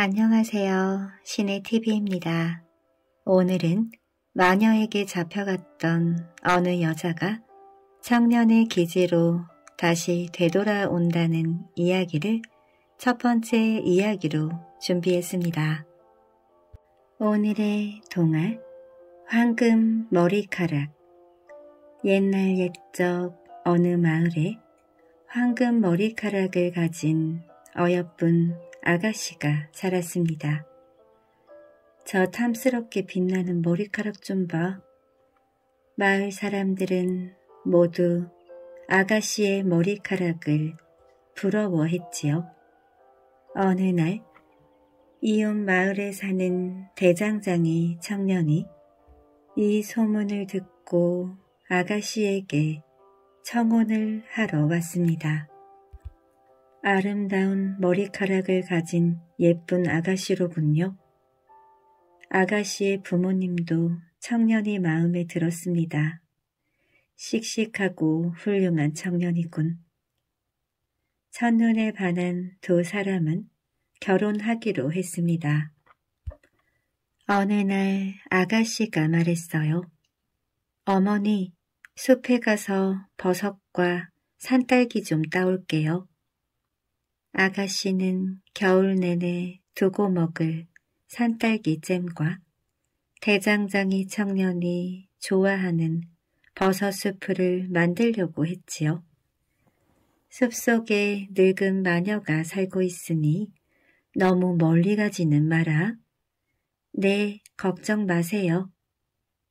안녕하세요. 신의 TV입니다. 오늘은 마녀에게 잡혀갔던 어느 여자가 청년의 기지로 다시 되돌아온다는 이야기를 첫 번째 이야기로 준비했습니다. 오늘의 동화 황금 머리카락 옛날 옛적 어느 마을에 황금 머리카락을 가진 어여쁜 아가씨가 살았습니다. 저 탐스럽게 빛나는 머리카락 좀 봐. 마을 사람들은 모두 아가씨의 머리카락을 부러워했지요. 어느 날 이웃 마을에 사는 대장장이 청년이 이 소문을 듣고 아가씨에게 청혼을 하러 왔습니다. 아름다운 머리카락을 가진 예쁜 아가씨로군요. 아가씨의 부모님도 청년이 마음에 들었습니다. 씩씩하고 훌륭한 청년이군. 첫눈에 반한 두 사람은 결혼하기로 했습니다. 어느 날 아가씨가 말했어요. 어머니, 숲에 가서 버섯과 산딸기 좀 따올게요. 아가씨는 겨울 내내 두고 먹을 산딸기 잼과 대장장이 청년이 좋아하는 버섯 수프를 만들려고 했지요. 숲속에 늙은 마녀가 살고 있으니 너무 멀리 가지는 마라. 네, 걱정 마세요.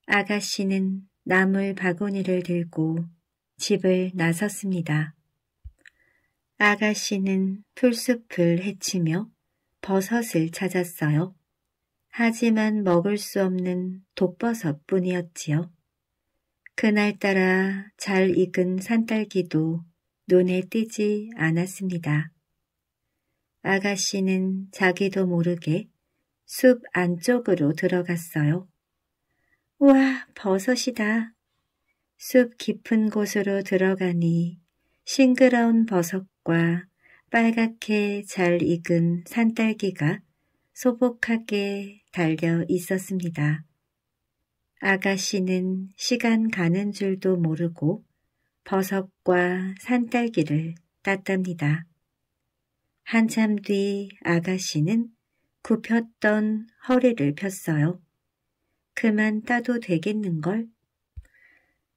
아가씨는 나물 바구니를 들고 집을 나섰습니다. 아가씨는 풀숲을 헤치며 버섯을 찾았어요. 하지만 먹을 수 없는 독버섯뿐이었지요. 그날따라 잘 익은 산딸기도 눈에 띄지 않았습니다. 아가씨는 자기도 모르게 숲 안쪽으로 들어갔어요. 우와, 버섯이다. 숲 깊은 곳으로 들어가니 싱그러운 버섯 잎과 빨갛게 잘 익은 산딸기가 소복하게 달려 있었습니다. 아가씨는 시간 가는 줄도 모르고 버섯과 산딸기를 땄답니다. 한참 뒤 아가씨는 굽혔던 허리를 폈어요. 그만 따도 되겠는걸?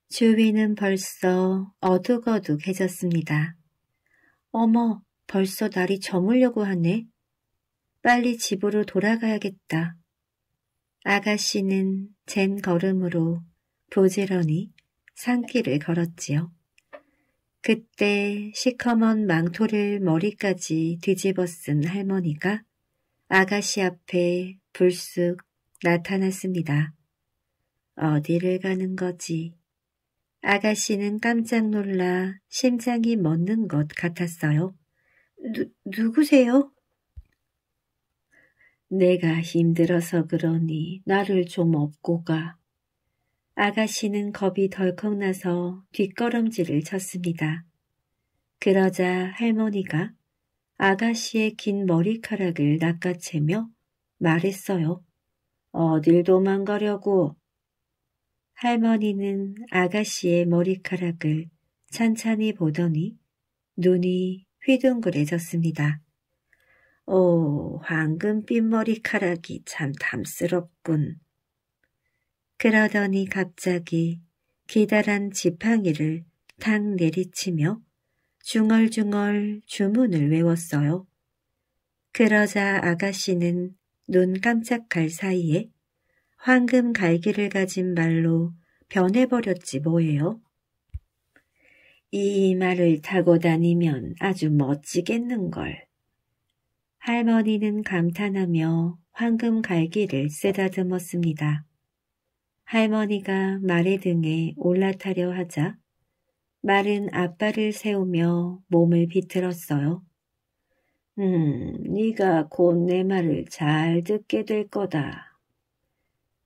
주위는 벌써 어둑어둑해졌습니다. 어머, 벌써 날이 저물려고 하네. 빨리 집으로 돌아가야겠다. 아가씨는 젠 걸음으로 부지런히 산길을 걸었지요. 그때 시커먼 망토를 머리까지 뒤집어 쓴 할머니가 아가씨 앞에 불쑥 나타났습니다. 어디를 가는 거지? 아가씨는 깜짝 놀라 심장이 멎는 것 같았어요. 누, 누구세요? 내가 힘들어서 그러니 나를 좀 업고 가. 아가씨는 겁이 덜컥 나서 뒷걸음질을 쳤습니다. 그러자 할머니가 아가씨의 긴 머리카락을 낚아채며 말했어요. 어딜 도망가려고 할머니는 아가씨의 머리카락을 찬찬히 보더니 눈이 휘둥그레졌습니다. 오, 어, 황금빛 머리카락이 참 담스럽군. 그러더니 갑자기 기다란 지팡이를 탁 내리치며 중얼중얼 주문을 외웠어요. 그러자 아가씨는 눈 깜짝할 사이에 황금 갈기를 가진 말로 변해버렸지 뭐예요? 이 말을 타고 다니면 아주 멋지겠는걸. 할머니는 감탄하며 황금 갈기를 쓰다듬었습니다. 할머니가 말의 등에 올라타려 하자 말은 아빠를 세우며 몸을 비틀었어요. 음, 네가 곧 내 말을 잘 듣게 될 거다.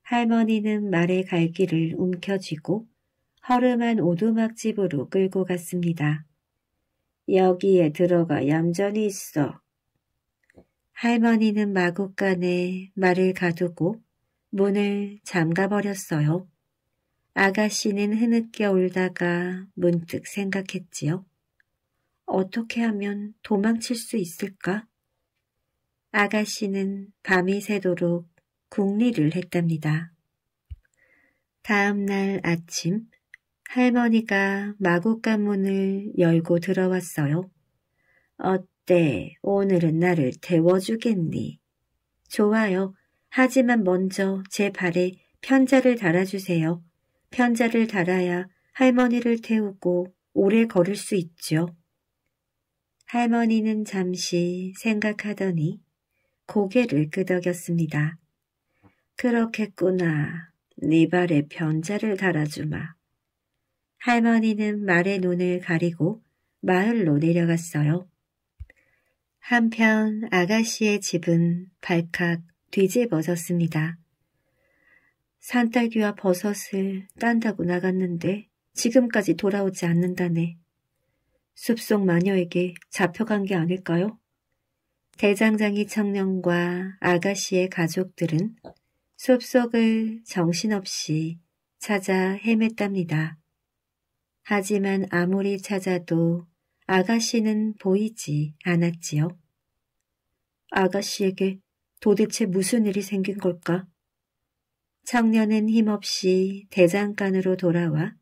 할머니는 말의 갈 길을 움켜쥐고 허름한 오두막집으로 끌고 갔습니다. 여기에 들어가 얌전히 있어. 할머니는 마구간에 말을 가두고 문을 잠가버렸어요. 아가씨는 흐느껴 울다가 문득 생각했지요. 어떻게 하면 도망칠 수 있을까? 아가씨는 밤이 새도록 공리를 했답니다. 다음 날 아침 할머니가 마구간 문을 열고 들어왔어요. 어때, 오늘은 나를 데워주겠니? 좋아요. 하지만 먼저 제 발에 편자를 달아주세요. 편자를 달아야 할머니를 태우고 오래 걸을 수 있죠. 할머니는 잠시 생각하더니 고개를 끄덕였습니다. 그렇겠구나. 네 발에 변자를 달아주마. 할머니는 말의 눈을 가리고 마을로 내려갔어요. 한편 아가씨의 집은 발칵 뒤집어졌습니다. 산딸기와 버섯을 딴다고 나갔는데 지금까지 돌아오지 않는다네. 숲속 마녀에게 잡혀간 게 아닐까요? 대장장이 청년과 아가씨의 가족들은 숲속을 정신없이 찾아 헤맸답니다. 하지만 아무리 찾아도 아가씨는 보이지 않았지요. 아가씨에게 도대체 무슨 일이 생긴 걸까? 청년은 힘없이 대장간으로 돌아와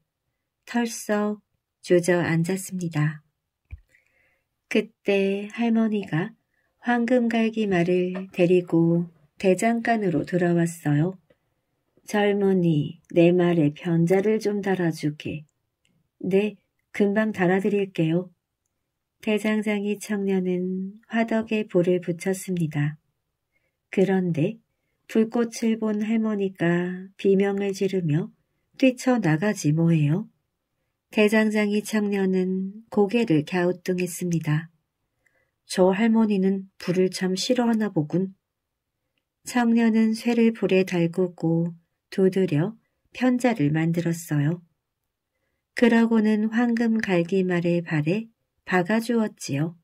털썩 주저앉았습니다. 그때 할머니가 황금갈기 말을 데리고 대장간으로 들어왔어요. 젊은이, 내 말에 변자를 좀 달아주게. 네, 금방 달아드릴게요. 대장장이 청년은 화덕에 불을 붙였습니다. 그런데 불꽃을 본 할머니가 비명을 지르며 뛰쳐나가지 뭐예요? 대장장이 청년은 고개를 갸우뚱했습니다. 저 할머니는 불을 참 싫어하나 보군. 청년은 쇠를 불에 달구고 두드려 편자를 만들었어요. 그러고는 황금 갈기말의 발에 박아주었지요.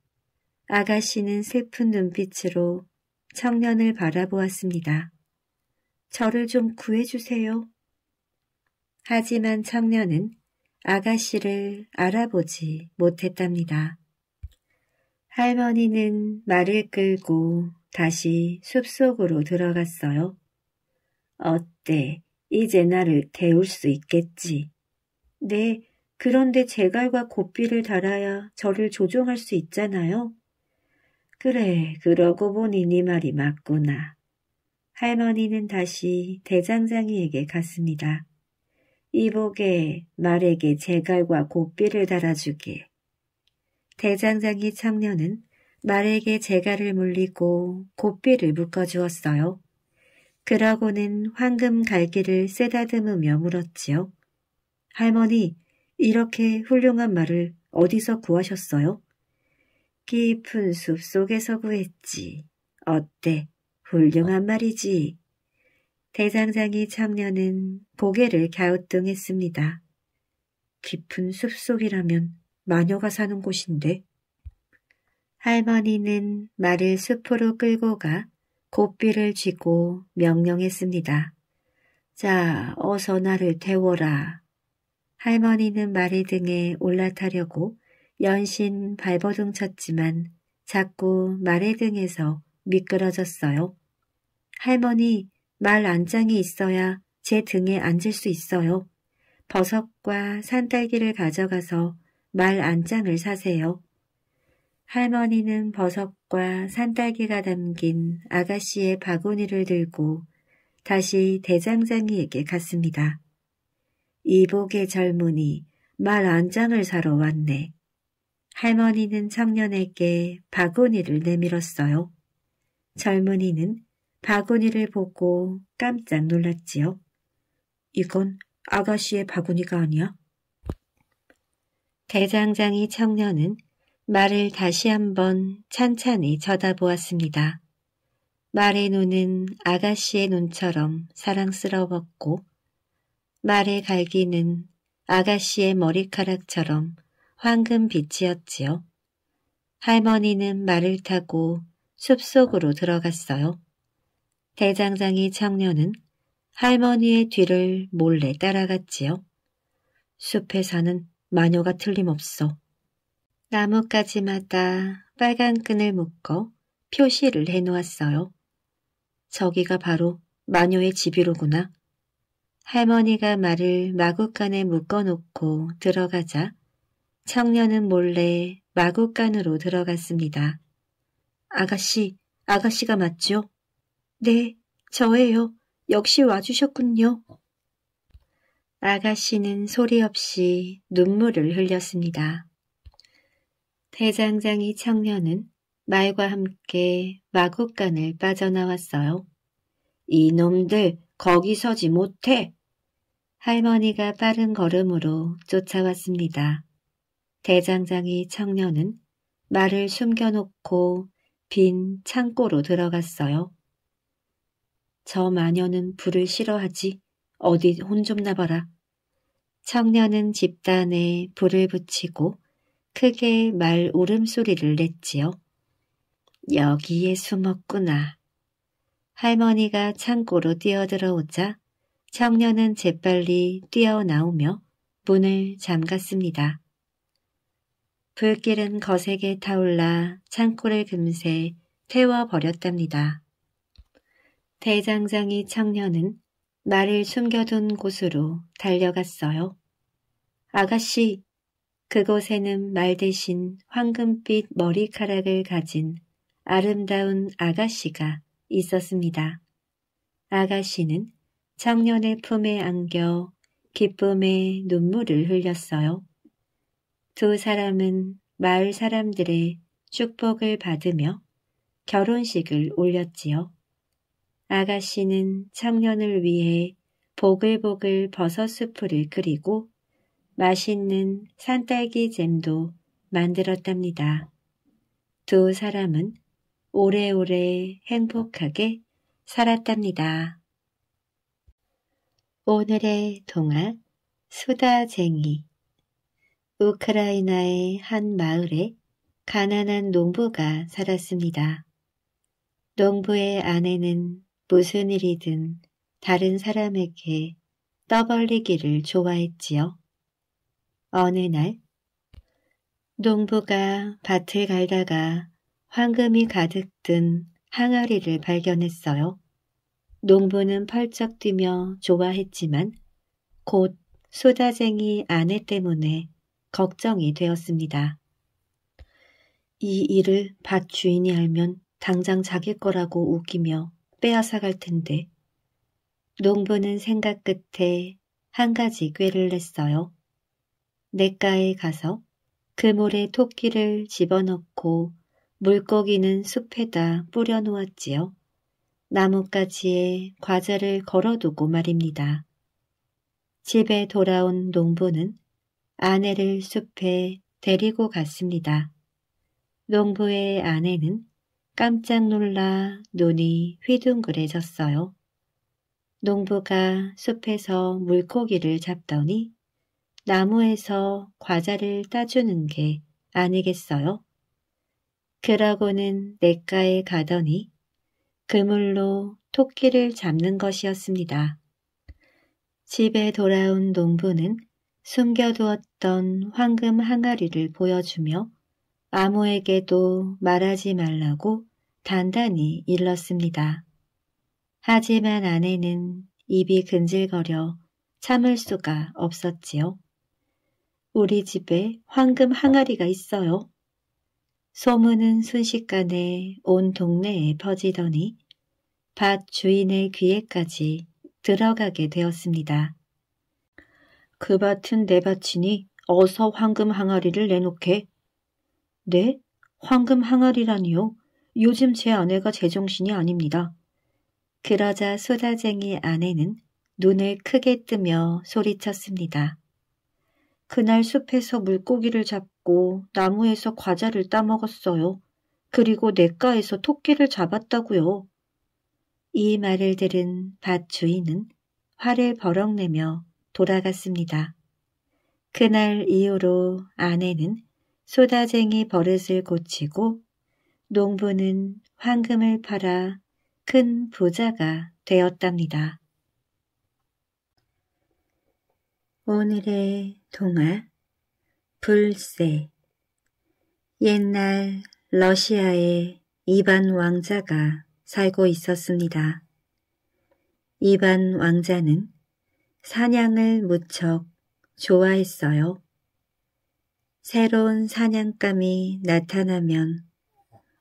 아가씨는 슬픈 눈빛으로 청년을 바라보았습니다. 저를 좀 구해주세요. 하지만 청년은 아가씨를 알아보지 못했답니다. 할머니는 말을 끌고 다시 숲속으로 들어갔어요. 어때, 이제 나를 데울 수 있겠지. 네, 그런데 제갈과 고삐를 달아야 저를 조종할 수 있잖아요. 그래, 그러고 보니 네 말이 맞구나. 할머니는 다시 대장장이에게 갔습니다. 이복에 말에게 제갈과 고삐를 달아주게. 대장장이 참녀는 말에게 재갈을 물리고 고삐를 묶어주었어요. 그러고는 황금 갈기를 쓰다듬으며 물었지요. 할머니, 이렇게 훌륭한 말을 어디서 구하셨어요? 깊은 숲 속에서 구했지. 어때? 훌륭한 말이지. 대장장이 청년은 고개를 갸우뚱했습니다. 깊은 숲속이라면 마녀가 사는 곳인데 할머니는 말을 숲으로 끌고 가 고삐를 쥐고 명령했습니다. 자, 어서 나를 태워라. 할머니는 말의 등에 올라타려고 연신 발버둥 쳤지만 자꾸 말의 등에서 미끄러졌어요. 할머니, 말 안장이 있어야 제 등에 앉을 수 있어요. 버섯과 산딸기를 가져가서 말 안장을 사세요. 할머니는 버섯과 산딸기가 담긴 아가씨의 바구니를 들고 다시 대장장이에게 갔습니다. 이복의 젊은이 말 안장을 사러 왔네. 할머니는 청년에게 바구니를 내밀었어요. 젊은이는 바구니를 보고 깜짝 놀랐지요. 이건 아가씨의 바구니가 아니야? 대장장이 청년은 말을 다시 한번 찬찬히 쳐다보았습니다. 말의 눈은 아가씨의 눈처럼 사랑스러웠고 말의 갈기는 아가씨의 머리카락처럼 황금빛이었지요. 할머니는 말을 타고 숲속으로 들어갔어요. 대장장이 청년은 할머니의 뒤를 몰래 따라갔지요. 숲에사는 마녀가 틀림없어. 나뭇가지마다 빨간 끈을 묶어 표시를 해놓았어요. 저기가 바로 마녀의 집이로구나. 할머니가 말을 마구간에 묶어놓고 들어가자 청년은 몰래 마구간으로 들어갔습니다. 아가씨, 아가씨가 맞죠? 네, 저예요. 역시 와주셨군요. 아가씨는 소리 없이 눈물을 흘렸습니다. 대장장이 청년은 말과 함께 마구간을 빠져나왔어요. 이놈들 거기 서지 못해! 할머니가 빠른 걸음으로 쫓아왔습니다. 대장장이 청년은 말을 숨겨놓고 빈 창고로 들어갔어요. 저 마녀는 불을 싫어하지. 어디 혼 좀 나봐라. 청년은 집단에 불을 붙이고 크게 말 울음소리를 냈지요. 여기에 숨었구나. 할머니가 창고로 뛰어들어오자 청년은 재빨리 뛰어나오며 문을 잠갔습니다. 불길은 거세게 타올라 창고를 금세 태워버렸답니다. 대장장이 청년은 말을 숨겨둔 곳으로 달려갔어요. 아가씨, 그곳에는 말 대신 황금빛 머리카락을 가진 아름다운 아가씨가 있었습니다. 아가씨는 청년의 품에 안겨 기쁨의 눈물을 흘렸어요. 두 사람은 마을 사람들의 축복을 받으며 결혼식을 올렸지요. 아가씨는 청년을 위해 보글보글 버섯 수프를 끓이고 맛있는 산딸기 잼도 만들었답니다. 두 사람은 오래오래 행복하게 살았답니다. 오늘의 동화 수다쟁이 우크라이나의 한 마을에 가난한 농부가 살았습니다. 농부의 아내는 무슨 일이든 다른 사람에게 떠벌리기를 좋아했지요. 어느 날 농부가 밭을 갈다가 황금이 가득 든 항아리를 발견했어요. 농부는 펄쩍 뛰며 좋아했지만 곧 소다쟁이 아내 때문에 걱정이 되었습니다. 이 일을 밭 주인이 알면 당장 자기 거라고 우기며 빼앗아 갈 텐데 농부는 생각 끝에 한 가지 꾀를 냈어요. 냇가에 가서 그물에 토끼를 집어넣고 물고기는 숲에다 뿌려놓았지요. 나뭇가지에 과자를 걸어두고 말입니다. 집에 돌아온 농부는 아내를 숲에 데리고 갔습니다. 농부의 아내는 깜짝 놀라 눈이 휘둥그레졌어요. 농부가 숲에서 물고기를 잡더니 나무에서 과자를 따주는 게 아니겠어요? 그러고는 냇가에 가더니 그물로 토끼를 잡는 것이었습니다. 집에 돌아온 농부는 숨겨두었던 황금 항아리를 보여주며 아무에게도 말하지 말라고 단단히 일렀습니다. 하지만 아내는 입이 근질거려 참을 수가 없었지요. 우리 집에 황금 항아리가 있어요. 소문은 순식간에 온 동네에 퍼지더니 밭 주인의 귀에까지 들어가게 되었습니다. 그 밭은 내 밭이니 어서 황금 항아리를 내놓게. 네? 황금 항아리라니요? 요즘 제 아내가 제정신이 아닙니다. 그러자 소다쟁이 아내는 눈을 크게 뜨며 소리쳤습니다. 그날 숲에서 물고기를 잡고 나무에서 과자를 따먹었어요. 그리고 냇가에서 토끼를 잡았다고요. 이 말을 들은 밭 주인은 화를 버럭내며 돌아갔습니다. 그날 이후로 아내는 소다쟁이 버릇을 고치고 농부는 황금을 팔아 큰 부자가 되었답니다. 오늘의 통화, 불세 옛날 러시아에 이반 왕자가 살고 있었습니다. 이반 왕자는 사냥을 무척 좋아했어요. 새로운 사냥감이 나타나면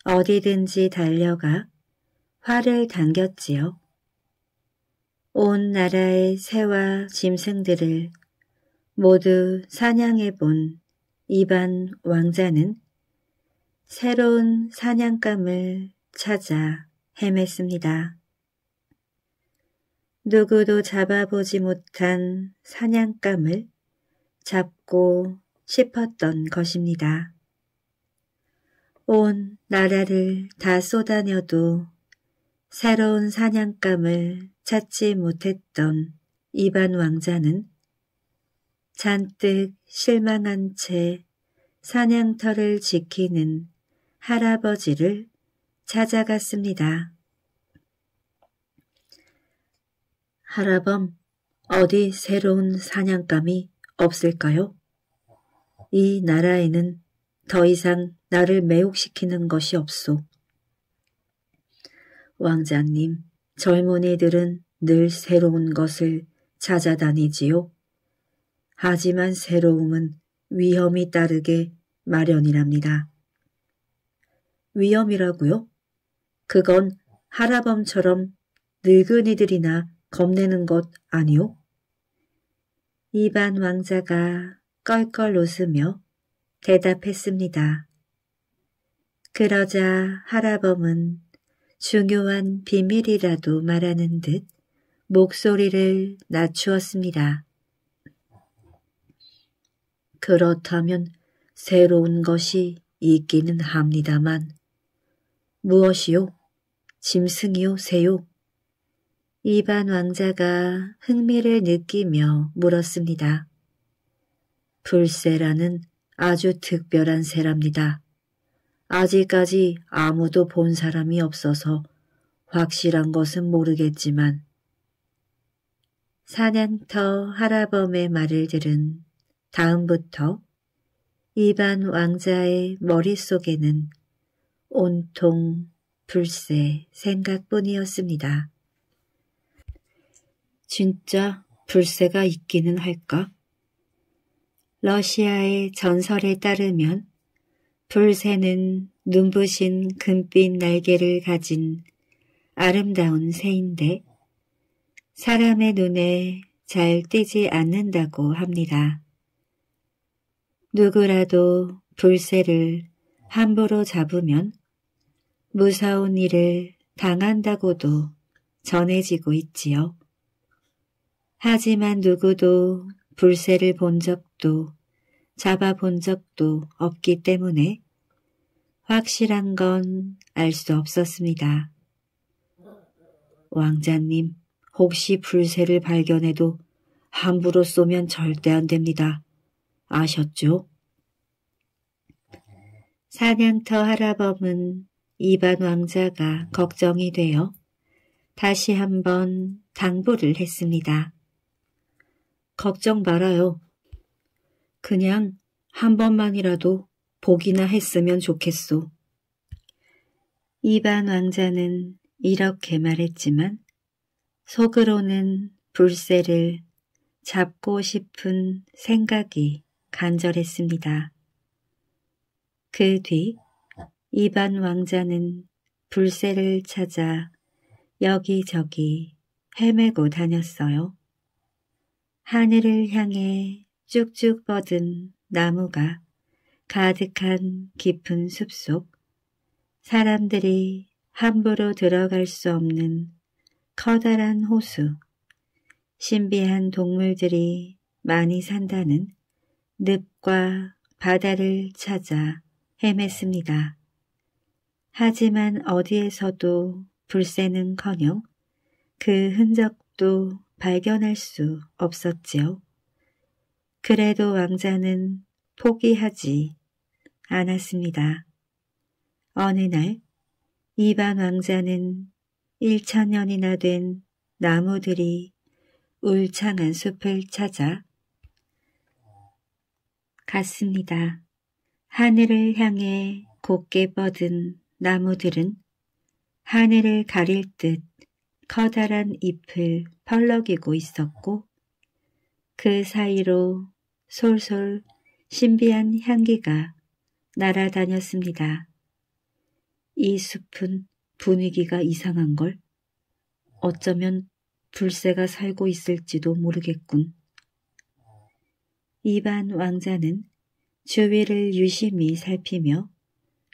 어디든지 달려가 활을 당겼지요. 온 나라의 새와 짐승들을 모두 사냥해본 이반 왕자는 새로운 사냥감을 찾아 헤맸습니다. 누구도 잡아보지 못한 사냥감을 잡고 싶었던 것입니다. 온 나라를 다 쏟아녀도 새로운 사냥감을 찾지 못했던 이반 왕자는 잔뜩 실망한 채 사냥터를 지키는 할아버지를 찾아갔습니다. 할아범, 어디 새로운 사냥감이 없을까요? 이 나라에는 더 이상 나를 매혹시키는 것이 없소. 왕자님, 젊은이들은 늘 새로운 것을 찾아다니지요. 하지만 새로움은 위험이 따르게 마련이랍니다. 위험이라고요? 그건 하라범처럼 늙은이들이나 겁내는 것 아니요? 이반 왕자가 껄껄 웃으며 대답했습니다. 그러자 하라범은 중요한 비밀이라도 말하는 듯 목소리를 낮추었습니다. 그렇다면 새로운 것이 있기는 합니다만 무엇이요? 짐승이요? 새요? 이반 왕자가 흥미를 느끼며 물었습니다. 불새라는 아주 특별한 새랍니다. 아직까지 아무도 본 사람이 없어서 확실한 것은 모르겠지만 사냥터 하라범의 말을 들은 다음부터 이반 왕자의 머릿속에는 온통 불새 생각뿐이었습니다. 진짜 불새가 있기는 할까? 러시아의 전설에 따르면 불새는 눈부신 금빛 날개를 가진 아름다운 새인데 사람의 눈에 잘 띄지 않는다고 합니다. 누구라도 불새를 함부로 잡으면 무서운 일을 당한다고도 전해지고 있지요. 하지만 누구도 불새를 본 적도 잡아본 적도 없기 때문에 확실한 건 알 수 없었습니다. 왕자님, 혹시 불새를 발견해도 함부로 쏘면 절대 안 됩니다. 아셨죠? 사냥터 하라범은 이반 왕자가 걱정이 되어 다시 한번 당부를 했습니다. 걱정 말아요. 그냥 한 번만이라도 복이나 했으면 좋겠소. 이반 왕자는 이렇게 말했지만 속으로는 불새를 잡고 싶은 생각이 간절했습니다. 그 뒤 이반 왕자는 불새를 찾아 여기저기 헤매고 다녔어요. 하늘을 향해 쭉쭉 뻗은 나무가 가득한 깊은 숲속 사람들이 함부로 들어갈 수 없는 커다란 호수 신비한 동물들이 많이 산다는 늪과 바다를 찾아 헤맸습니다. 하지만 어디에서도 불새는커녕 그 흔적도 발견할 수 없었지요. 그래도 왕자는 포기하지 않았습니다. 어느 날 이반 왕자는 1천년이나 된 나무들이 울창한 숲을 찾아 같습니다. 하늘을 향해 곱게 뻗은 나무들은 하늘을 가릴 듯 커다란 잎을 펄럭이고 있었고 그 사이로 솔솔 신비한 향기가 날아다녔습니다. 이 숲은 분위기가 이상한걸? 어쩌면 불새가 살고 있을지도 모르겠군. 이반 왕자는 주위를 유심히 살피며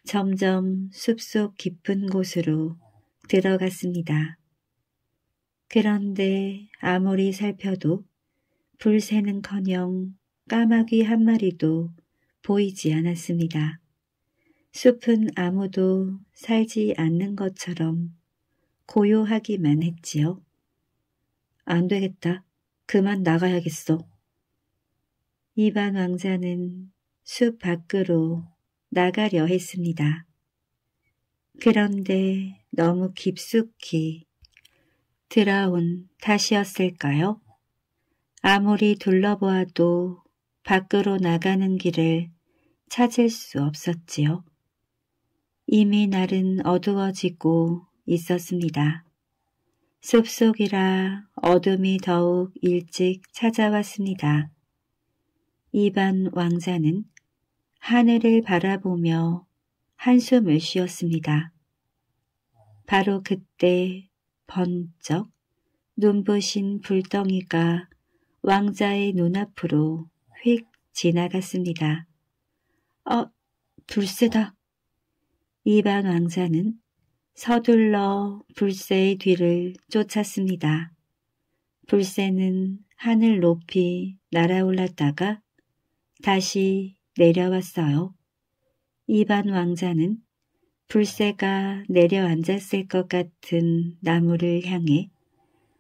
점점 숲속 깊은 곳으로 들어갔습니다. 그런데 아무리 살펴도 불새는커녕 까마귀 한 마리도 보이지 않았습니다. 숲은 아무도 살지 않는 것처럼 고요하기만 했지요. 안 되겠다. 그만 나가야겠어. 이방 왕자는 숲 밖으로 나가려 했습니다. 그런데 너무 깊숙이 들어온 탓이었을까요? 아무리 둘러보아도 밖으로 나가는 길을 찾을 수 없었지요. 이미 날은 어두워지고 있었습니다. 숲속이라 어둠이 더욱 일찍 찾아왔습니다. 이반 왕자는 하늘을 바라보며 한숨을 쉬었습니다. 바로 그때 번쩍 눈부신 불덩이가 왕자의 눈앞으로 휙 지나갔습니다. 어, 불새다. 이반 왕자는 서둘러 불새의 뒤를 쫓았습니다. 불새는 하늘 높이 날아올랐다가 다시 내려왔어요. 이반 왕자는 불새가 내려앉았을 것 같은 나무를 향해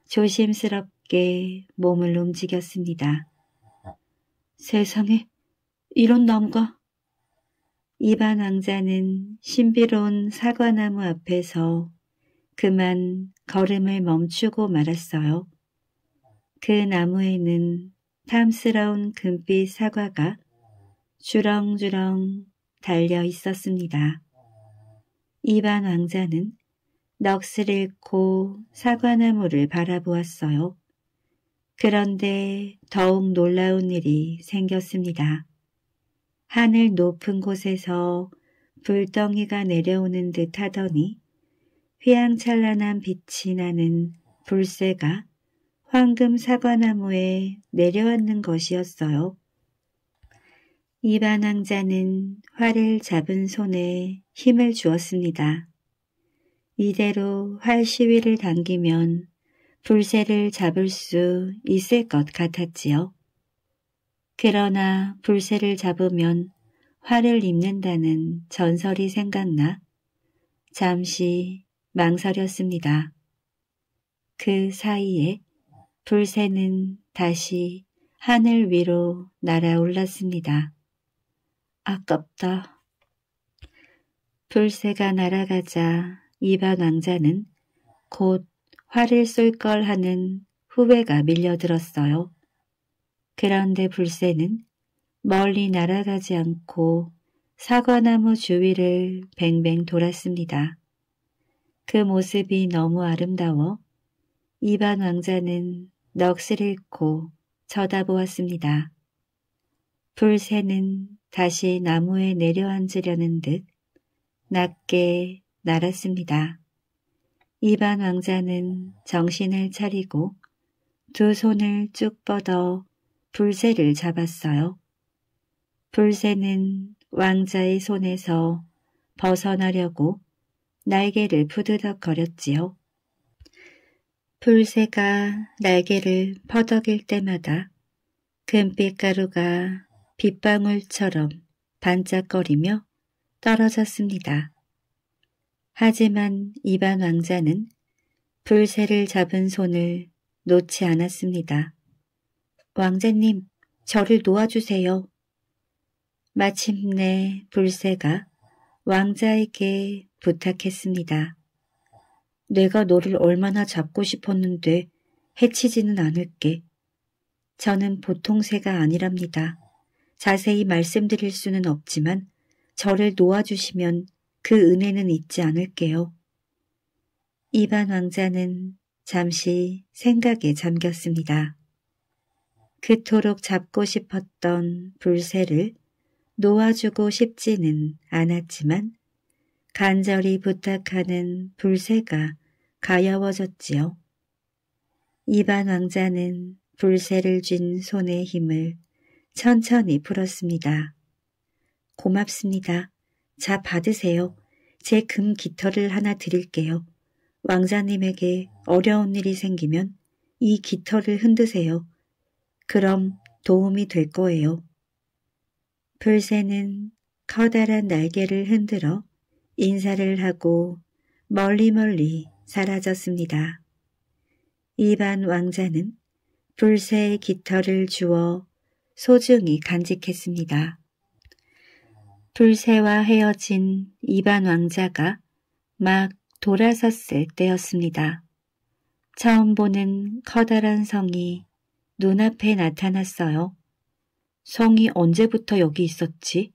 조심스럽게 몸을 움직였습니다. 세상에 이런 나무가 이반 왕자는 신비로운 사과나무 앞에서 그만 걸음을 멈추고 말았어요. 그 나무에는 탐스러운 금빛 사과가 주렁주렁 달려 있었습니다. 이반 왕자는 넋을 잃고 사과나무를 바라보았어요. 그런데 더욱 놀라운 일이 생겼습니다. 하늘 높은 곳에서 불덩이가 내려오는 듯 하더니 휘황찬란한 빛이 나는 불새가 황금 사과나무에 내려앉는 것이었어요. 이반 왕자는 활을 잡은 손에 힘을 주었습니다. 이대로 활 시위를 당기면 불새를 잡을 수 있을 것 같았지요. 그러나 불새를 잡으면 활을 입는다는 전설이 생각나 잠시 망설였습니다. 그 사이에 불새는 다시 하늘 위로 날아올랐습니다. 아깝다. 불새가 날아가자 이방 왕자는 곧 화를 쏠걸 하는 후회가 밀려들었어요. 그런데 불새는 멀리 날아가지 않고 사과나무 주위를 뱅뱅 돌았습니다. 그 모습이 너무 아름다워 이반 왕자는 넋을 잃고 쳐다보았습니다. 불새는 다시 나무에 내려앉으려는 듯 낮게 날았습니다. 이반 왕자는 정신을 차리고 두 손을 쭉 뻗어 불새를 잡았어요. 불새는 왕자의 손에서 벗어나려고 날개를 푸드덕거렸지요. 풀새가 날개를 퍼덕일 때마다 금빛 가루가 빗방울처럼 반짝거리며 떨어졌습니다. 하지만 이반 왕자는 불새를 잡은 손을 놓지 않았습니다. 왕자님, 저를 놓아주세요. 마침내 불새가 왕자에게 부탁했습니다. 내가 너를 얼마나 잡고 싶었는데 해치지는 않을게. 저는 보통 새가 아니랍니다. 자세히 말씀드릴 수는 없지만 저를 놓아주시면 그 은혜는 잊지 않을게요. 이반 왕자는 잠시 생각에 잠겼습니다. 그토록 잡고 싶었던 불새를 놓아주고 싶지는 않았지만 간절히 부탁하는 불새가 가여워졌지요. 이반 왕자는 불새를 쥔 손의 힘을 천천히 풀었습니다. 고맙습니다. 자 받으세요. 제 금 깃털을 하나 드릴게요. 왕자님에게 어려운 일이 생기면 이 깃털을 흔드세요. 그럼 도움이 될 거예요. 불새는 커다란 날개를 흔들어 인사를 하고 멀리 멀리 사라졌습니다. 이반 왕자는 불새의 깃털을 주어 소중히 간직했습니다. 불새와 헤어진 이반 왕자가 막 돌아섰을 때였습니다. 처음 보는 커다란 성이 눈앞에 나타났어요. 성이 언제부터 여기 있었지?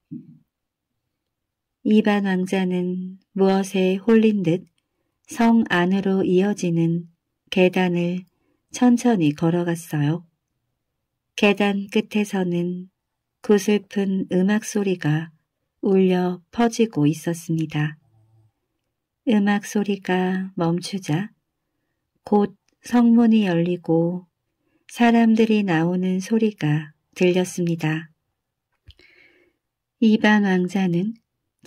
이방 왕자는 무엇에 홀린 듯 성 안으로 이어지는 계단을 천천히 걸어갔어요. 계단 끝에서는 구슬픈 음악 소리가 울려 퍼지고 있었습니다. 음악 소리가 멈추자 곧 성문이 열리고 사람들이 나오는 소리가 들렸습니다. 이방 왕자는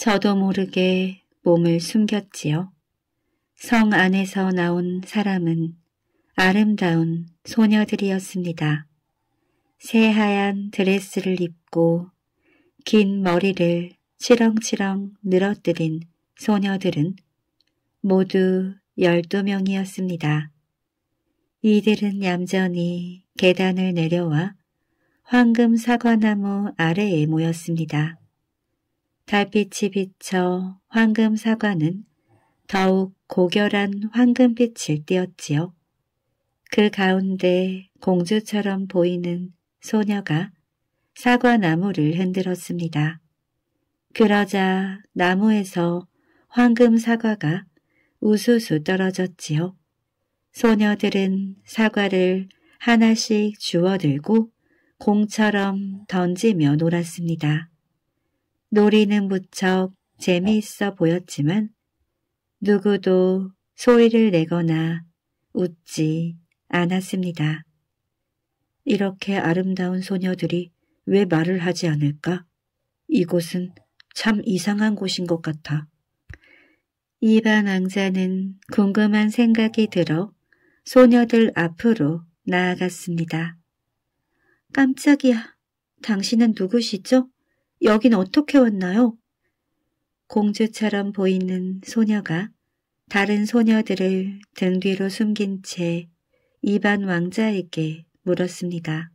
저도 모르게 몸을 숨겼지요. 성 안에서 나온 사람은 아름다운 소녀들이었습니다. 새하얀 드레스를 입고 긴 머리를 치렁치렁 늘어뜨린 소녀들은 모두 열두 명이었습니다 이들은 얌전히 계단을 내려와 황금 사과나무 아래에 모였습니다. 달빛이 비쳐 황금 사과는 더욱 고결한 황금빛을 띄었지요. 그 가운데 공주처럼 보이는 소녀가 사과나무를 흔들었습니다. 그러자 나무에서 황금 사과가 우수수 떨어졌지요. 소녀들은 사과를 하나씩 주워들고 공처럼 던지며 놀았습니다. 놀이는 무척 재미있어 보였지만 누구도 소리를 내거나 웃지 않았습니다. 이렇게 아름다운 소녀들이 왜 말을 하지 않을까? 이곳은 참 이상한 곳인 것 같아. 이반 왕자는 궁금한 생각이 들어 소녀들 앞으로 나아갔습니다. 깜짝이야. 당신은 누구시죠? 여긴 어떻게 왔나요? 공주처럼 보이는 소녀가 다른 소녀들을 등 뒤로 숨긴 채 이반 왕자에게 물었습니다.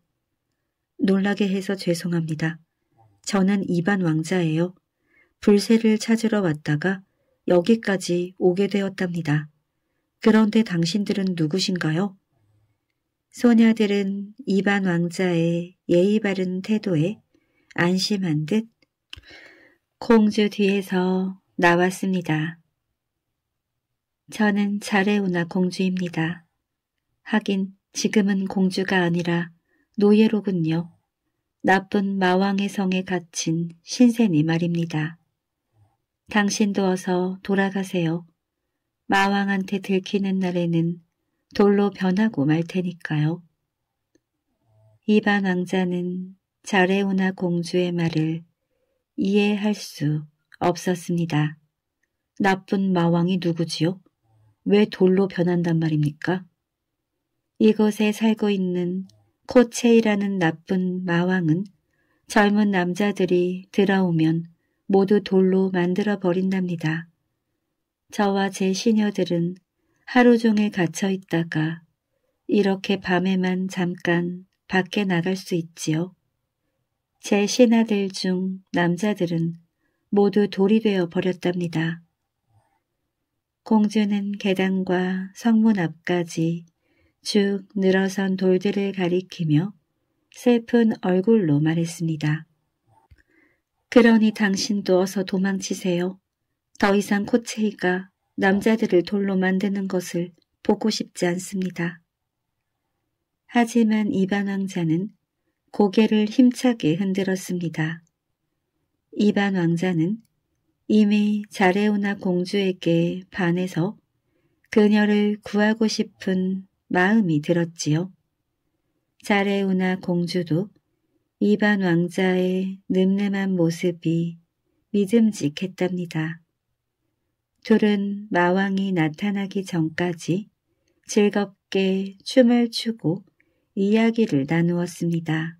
놀라게 해서 죄송합니다. 저는 이반 왕자예요. 불새를 찾으러 왔다가 여기까지 오게 되었답니다. 그런데 당신들은 누구신가요? 소녀들은 이반 왕자의 예의 바른 태도에 안심한 듯 공주 뒤에서 나왔습니다. 저는 자레우나 공주입니다. 하긴 지금은 공주가 아니라 노예로군요. 나쁜 마왕의 성에 갇힌 신세니 말입니다. 당신도 어서 돌아가세요. 마왕한테 들키는 날에는 돌로 변하고 말 테니까요. 이반 왕자는 자레오나 공주의 말을 이해할 수 없었습니다. 나쁜 마왕이 누구지요? 왜 돌로 변한단 말입니까? 이곳에 살고 있는 코체이라는 나쁜 마왕은 젊은 남자들이 들어오면 모두 돌로 만들어 버린답니다. 저와 제 시녀들은 하루 종일 갇혀 있다가 이렇게 밤에만 잠깐 밖에 나갈 수 있지요. 제 신하들 중 남자들은 모두 돌이 되어 버렸답니다. 공주는 계단과 성문 앞까지 쭉 늘어선 돌들을 가리키며 슬픈 얼굴로 말했습니다. 그러니 당신도 어서 도망치세요. 더 이상 코체이가 남자들을 돌로 만드는 것을 보고 싶지 않습니다. 하지만 이반 왕자는 고개를 힘차게 흔들었습니다. 이반 왕자는 이미 자레오나 공주에게 반해서 그녀를 구하고 싶은 마음이 들었지요. 자레우나 공주도 이반 왕자의 늠름한 모습이 믿음직했답니다. 둘은 마왕이 나타나기 전까지 즐겁게 춤을 추고 이야기를 나누었습니다.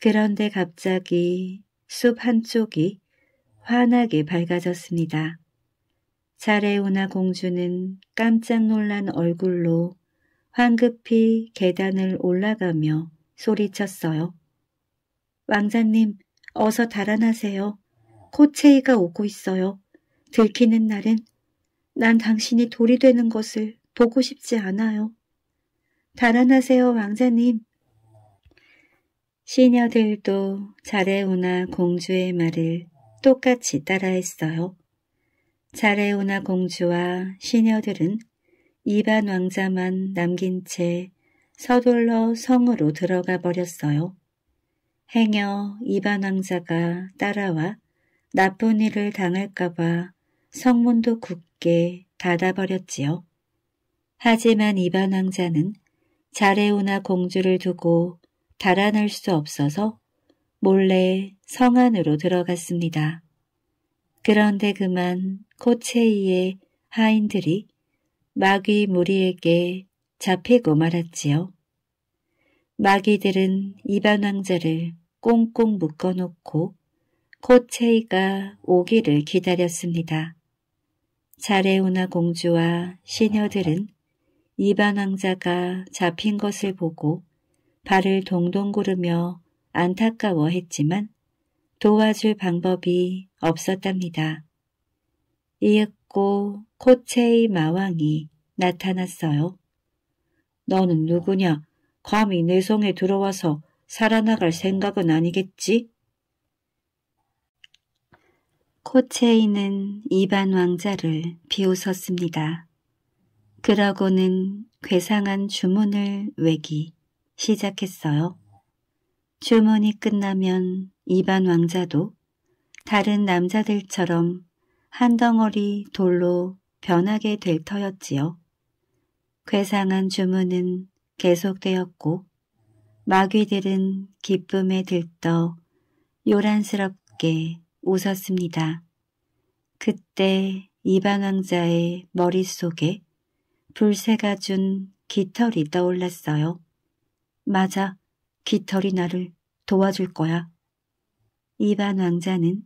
그런데 갑자기 숲 한쪽이 환하게 밝아졌습니다. 자레오나 공주는 깜짝 놀란 얼굴로 황급히 계단을 올라가며 소리쳤어요. 왕자님, 어서 달아나세요. 코체이가 오고 있어요. 들키는 날은난 당신이 돌이 되는 것을 보고 싶지 않아요. 달아나세요, 왕자님. 시녀들도 자레오나 공주의 말을 똑같이 따라했어요. 자레오나 공주와 시녀들은 이반 왕자만 남긴 채 서둘러 성으로 들어가 버렸어요. 행여 이반 왕자가 따라와 나쁜 일을 당할까봐 성문도 굳게 닫아버렸지요. 하지만 이반 왕자는 자레오나 공주를 두고 달아날 수 없어서 몰래 성 안으로 들어갔습니다. 그런데 그만 코체이의 하인들이 마귀 무리에게 잡히고 말았지요. 마귀들은 이반 왕자를 꽁꽁 묶어놓고 코체이가 오기를 기다렸습니다. 자레우나 공주와 시녀들은 이반 왕자가 잡힌 것을 보고 발을 동동 구르며 안타까워했지만 도와줄 방법이 없었답니다. 이윽고 코체의 마왕이 나타났어요. 너는 누구냐? 감히 내 성에 들어와서 살아나갈 생각은 아니겠지? 코체이는 이반 왕자를 비웃었습니다. 그러고는 괴상한 주문을 외기 시작했어요. 주문이 끝나면 이반 왕자도 다른 남자들처럼 한 덩어리 돌로 변하게 될 터였지요. 괴상한 주문은 계속되었고 마귀들은 기쁨에 들떠 요란스럽게 웃었습니다. 그때 이반 왕자의 머릿속에 불새가 준 깃털이 떠올랐어요. 맞아, 깃털이 나를 도와줄 거야. 이반 왕자는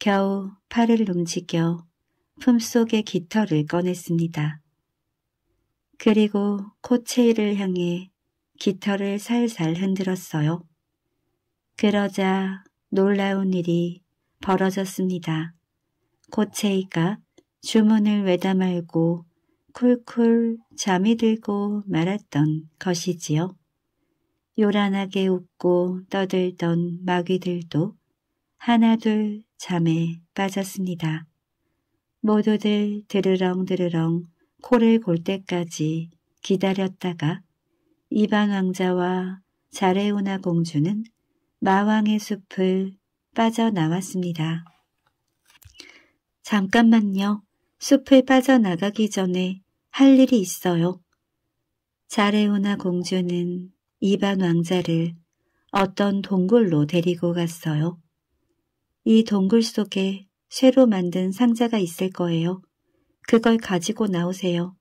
겨우 팔을 움직여 품속의 깃털을 꺼냈습니다. 그리고 코체이를 향해 깃털을 살살 흔들었어요. 그러자 놀라운 일이 벌어졌습니다. 코체이가 주문을 외다 말고 쿨쿨 잠이 들고 말았던 것이지요. 요란하게 웃고 떠들던 마귀들도 하나둘 잠에 빠졌습니다. 모두들 드르렁드르렁 코를 골 때까지 기다렸다가 이방 왕자와 자레오나 공주는 마왕의 숲을 빠져나왔습니다. 잠깐만요. 숲을 빠져나가기 전에 할 일이 있어요. 자레오나 공주는 이반 왕자를 어떤 동굴로 데리고 갔어요. 이 동굴 속에 쇠로 만든 상자가 있을 거예요. 그걸 가지고 나오세요.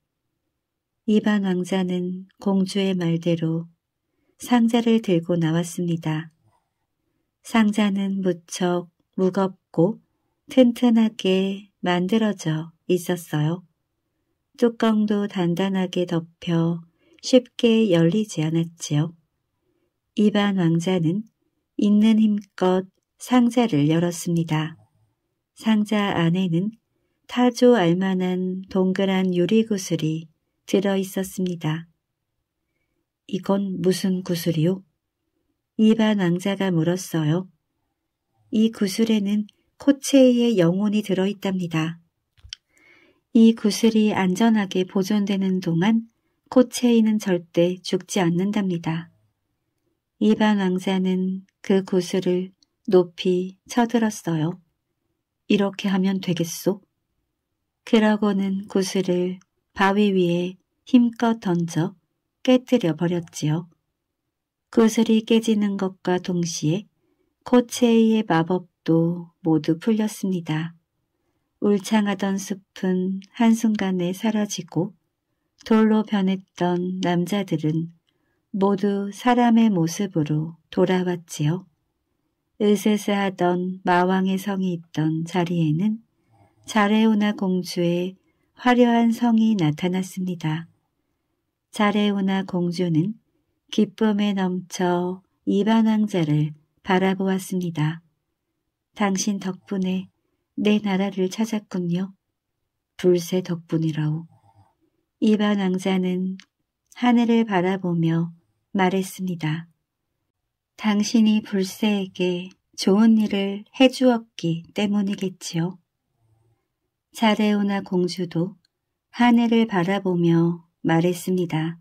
이반 왕자는 공주의 말대로 상자를 들고 나왔습니다. 상자는 무척 무겁고 튼튼하게 만들어져 있었어요. 뚜껑도 단단하게 덮여 쉽게 열리지 않았지요. 이반 왕자는 있는 힘껏 상자를 열었습니다. 상자 안에는 타조 알만한 동그란 유리 구슬이 들어 있었습니다. 이건 무슨 구슬이요? 이반 왕자가 물었어요. 이 구슬에는 코체이의 영혼이 들어있답니다. 이 구슬이 안전하게 보존되는 동안 코체이는 절대 죽지 않는답니다. 이방 왕자는 그 구슬을 높이 쳐들었어요. 이렇게 하면 되겠소? 그러고는 구슬을 바위 위에 힘껏 던져 깨뜨려 버렸지요. 구슬이 깨지는 것과 동시에 코체이의 마법도 모두 풀렸습니다. 울창하던 숲은 한순간에 사라지고 돌로 변했던 남자들은 모두 사람의 모습으로 돌아왔지요. 으세스하던 마왕의 성이 있던 자리에는 자레오나 공주의 화려한 성이 나타났습니다. 자레오나 공주는 기쁨에 넘쳐 이반 왕자를 바라보았습니다. 당신 덕분에 내 나라를 찾았군요. 불새 덕분이라오. 이반 왕자는 하늘을 바라보며 말했습니다. 당신이 불새에게 좋은 일을 해주었기 때문이겠지요. 자레오나 공주도 하늘을 바라보며 말했습니다.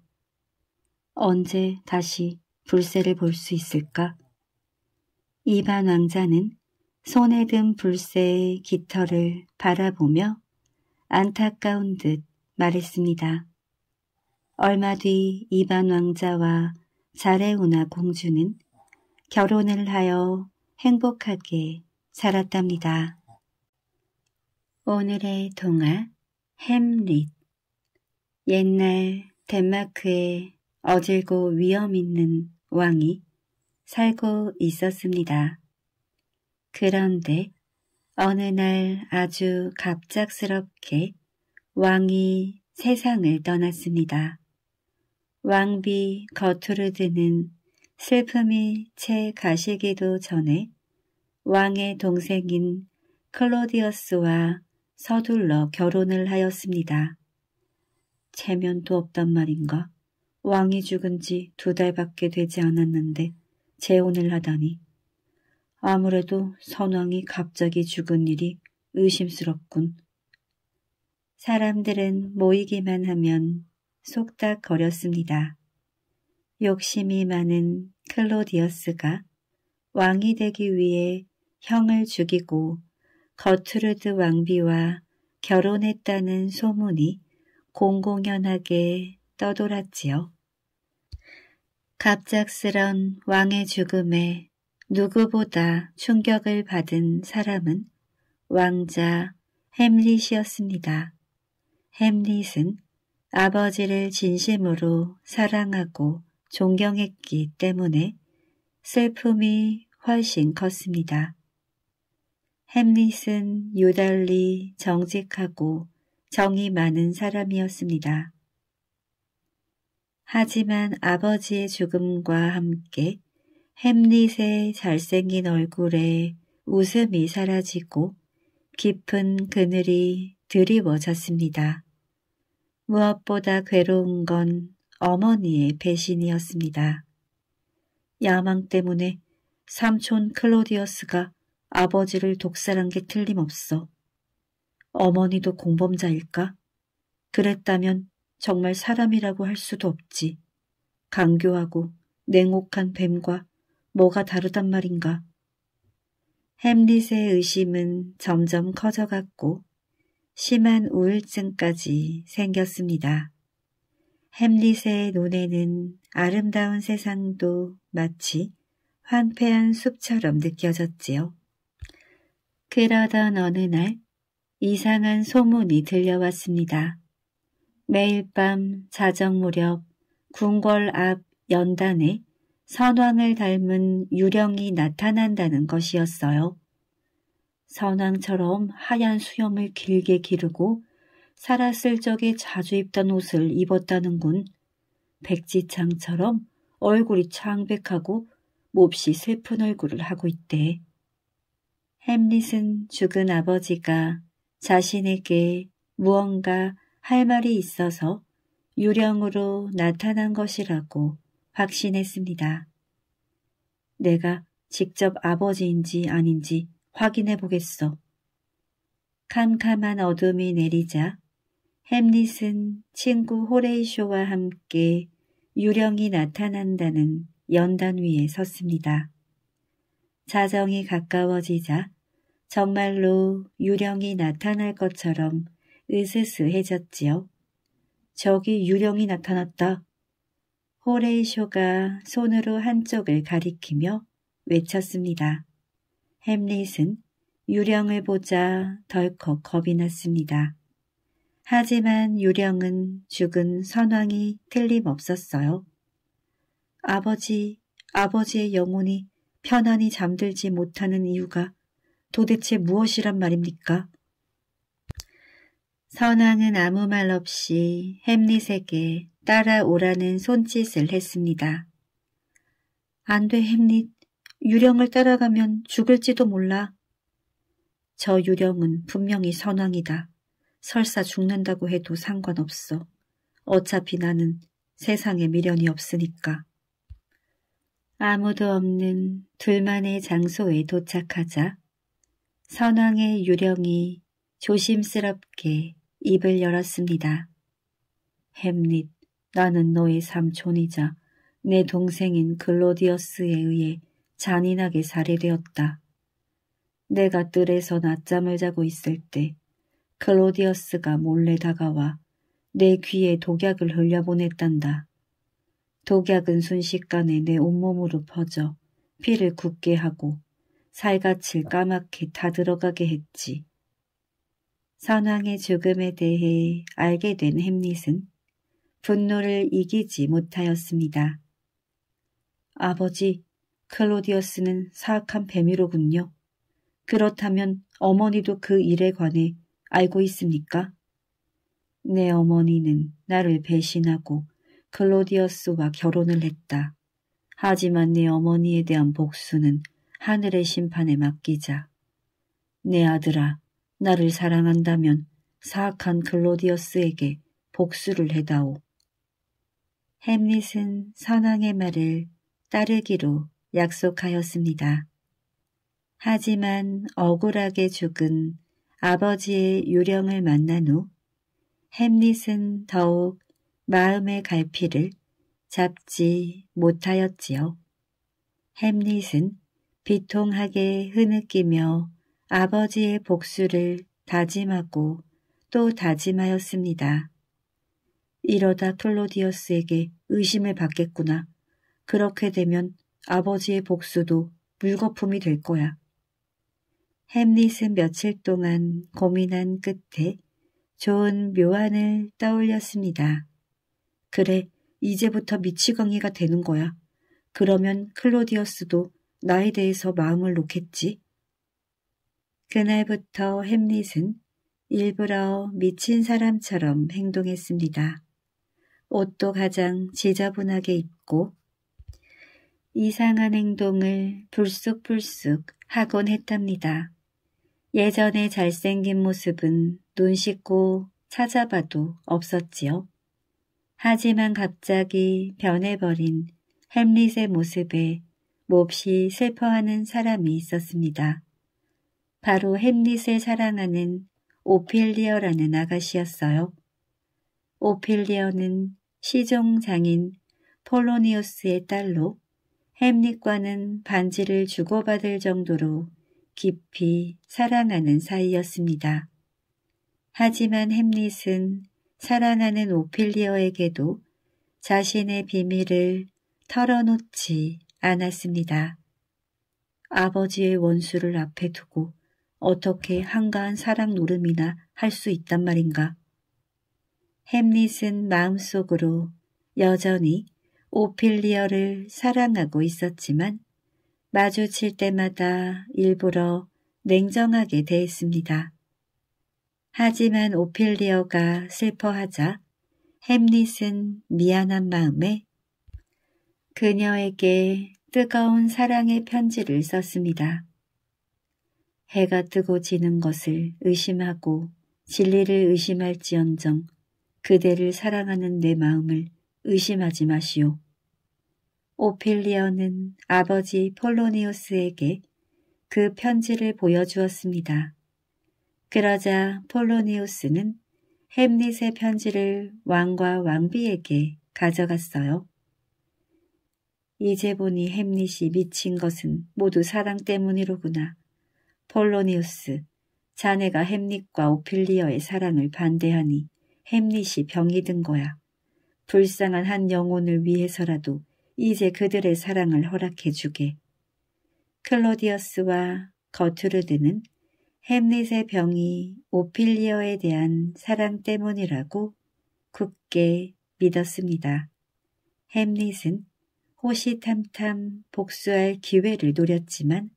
언제 다시 불새를 볼 수 있을까? 이반 왕자는 손에 든 불새의 깃털을 바라보며 안타까운 듯 말했습니다. 얼마 뒤 이반 왕자와 자레우나 공주는 결혼을 하여 행복하게 살았답니다. 오늘의 동화 햄릿 옛날 덴마크의 어질고 위험 있는 왕이 살고 있었습니다. 그런데 어느 날 아주 갑작스럽게 왕이 세상을 떠났습니다. 왕비 거투르드는 슬픔이 채 가시기도 전에 왕의 동생인 클로디어스와 서둘러 결혼을 하였습니다. 체면도 없단 말인가? 왕이 죽은 지 두 달밖에 되지 않았는데 재혼을 하다니. 아무래도 선왕이 갑자기 죽은 일이 의심스럽군. 사람들은 모이기만 하면 속닥거렸습니다. 욕심이 많은 클로디어스가 왕이 되기 위해 형을 죽이고 거트루드 왕비와 결혼했다는 소문이 공공연하게 떠돌았지요. 갑작스런 왕의 죽음에 누구보다 충격을 받은 사람은 왕자 햄릿이었습니다. 햄릿은 아버지를 진심으로 사랑하고 존경했기 때문에 슬픔이 훨씬 컸습니다. 햄릿은 유달리 정직하고 정이 많은 사람이었습니다. 하지만 아버지의 죽음과 함께 햄릿의 잘생긴 얼굴에 웃음이 사라지고 깊은 그늘이 드리워졌습니다. 무엇보다 괴로운 건 어머니의 배신이었습니다. 야망 때문에 삼촌 클로디어스가 아버지를 독살한 게 틀림없어. 어머니도 공범자일까? 그랬다면 정말 사람이라고 할 수도 없지. 강교하고 냉혹한 뱀과 뭐가 다르단 말인가. 햄릿의 의심은 점점 커져갔고 심한 우울증까지 생겼습니다. 햄릿의 논에는 아름다운 세상도 마치 황폐한 숲처럼 느껴졌지요. 그러던 어느 날 이상한 소문이 들려왔습니다. 매일 밤 자정 무렵 궁궐 앞 연단에 선왕을 닮은 유령이 나타난다는 것이었어요. 선왕처럼 하얀 수염을 길게 기르고 살았을 적에 자주 입던 옷을 입었다는군. 백지창처럼 얼굴이 창백하고 몹시 슬픈 얼굴을 하고 있대. 햄릿은 죽은 아버지가 자신에게 무언가 할 말이 있어서 유령으로 나타난 것이라고 확신했습니다. 내가 직접 아버지인지 아닌지 확인해 보겠소 캄캄한 어둠이 내리자 햄릿은 친구 호레이쇼와 함께 유령이 나타난다는 연단 위에 섰습니다. 자정이 가까워지자 정말로 유령이 나타날 것처럼 으스스해졌지요. 저기 유령이 나타났다. 호레이쇼가 손으로 한쪽을 가리키며 외쳤습니다. 햄릿은 유령을 보자 덜컥 겁이 났습니다. 하지만 유령은 죽은 선왕이 틀림없었어요. 아버지, 아버지의 영혼이 편안히 잠들지 못하는 이유가 도대체 무엇이란 말입니까? 선왕은 아무 말 없이 햄릿에게 따라오라는 손짓을 했습니다. 안 돼, 햄릿. 유령을 따라가면 죽을지도 몰라. 저 유령은 분명히 선왕이다. 설사 죽는다고 해도 상관없어. 어차피 나는 세상에 미련이 없으니까. 아무도 없는 둘만의 장소에 도착하자 선왕의 유령이 조심스럽게 입을 열었습니다. 햄릿, 나는 너의 삼촌이자 내 동생인 글로디어스에 의해 잔인하게 살해되었다. 내가 뜰에서 낮잠을 자고 있을 때 클로디어스가 몰래 다가와 내 귀에 독약을 흘려보냈단다. 독약은 순식간에 내 온몸으로 퍼져 피를 굳게 하고 살갗을 까맣게 타들어가게 했지. 선왕의 죽음에 대해 알게 된 햄릿은 분노를 이기지 못하였습니다. 아버지, 클로디어스는 사악한 뱀이로군요. 그렇다면 어머니도 그 일에 관해 알고 있습니까? 내 어머니는 나를 배신하고 클로디어스와 결혼을 했다. 하지만 내 어머니에 대한 복수는 하늘의 심판에 맡기자. 내 아들아, 나를 사랑한다면 사악한 클로디어스에게 복수를 해다오. 햄릿은 선왕의 말을 따르기로 약속하였습니다. 하지만 억울하게 죽은 아버지의 유령을 만난 후 햄릿은 더욱 마음의 갈피를 잡지 못하였지요. 햄릿은 비통하게 흐느끼며 아버지의 복수를 다짐하고 또 다짐하였습니다. 이러다 클로디어스에게 의심을 받겠구나. 그렇게 되면 아버지의 복수도 물거품이 될 거야. 햄릿은 며칠 동안 고민한 끝에 좋은 묘안을 떠올렸습니다. 그래, 이제부터 미치광이가 되는 거야. 그러면 클로디어스도 나에 대해서 마음을 놓겠지. 그날부터 햄릿은 일부러 미친 사람처럼 행동했습니다. 옷도 가장 지저분하게 입고 이상한 행동을 불쑥불쑥 하곤 했답니다. 예전에 잘생긴 모습은 눈 씻고 찾아봐도 없었지요. 하지만 갑자기 변해버린 햄릿의 모습에 몹시 슬퍼하는 사람이 있었습니다. 바로 햄릿을 사랑하는 오필리어라는 아가씨였어요. 오필리어는 시종장인 폴로니우스의 딸로 햄릿과는 반지를 주고받을 정도로 깊이 사랑하는 사이였습니다. 하지만 햄릿은 사랑하는 오피리어에게도 자신의 비밀을 털어놓지 않았습니다. 아버지의 원수를 앞에 두고 어떻게 한가한 사랑 노름이나 할 수 있단 말인가. 햄릿은 마음속으로 여전히 오피리어를 사랑하고 있었지만 마주칠 때마다 일부러 냉정하게 대했습니다. 하지만 오피리어가 슬퍼하자 햄릿은 미안한 마음에 그녀에게 뜨거운 사랑의 편지를 썼습니다. 해가 뜨고 지는 것을 의심하고 진리를 의심할지언정 그대를 사랑하는 내 마음을 의심하지 마시오. 오필리어는 아버지 폴로니우스에게 그 편지를 보여주었습니다. 그러자 폴로니우스는 햄릿의 편지를 왕과 왕비에게 가져갔어요. 이제 보니 햄릿이 미친 것은 모두 사랑 때문이로구나. 폴로니우스, 자네가 햄릿과 오필리어의 사랑을 반대하니 햄릿이 병이 든 거야. 불쌍한 한 영혼을 위해서라도 이제 그들의 사랑을 허락해주게. 클로디어스와 거투르드는 햄릿의 병이 오피리어에 대한 사랑 때문이라고 굳게 믿었습니다. 햄릿은 호시탐탐 복수할 기회를 노렸지만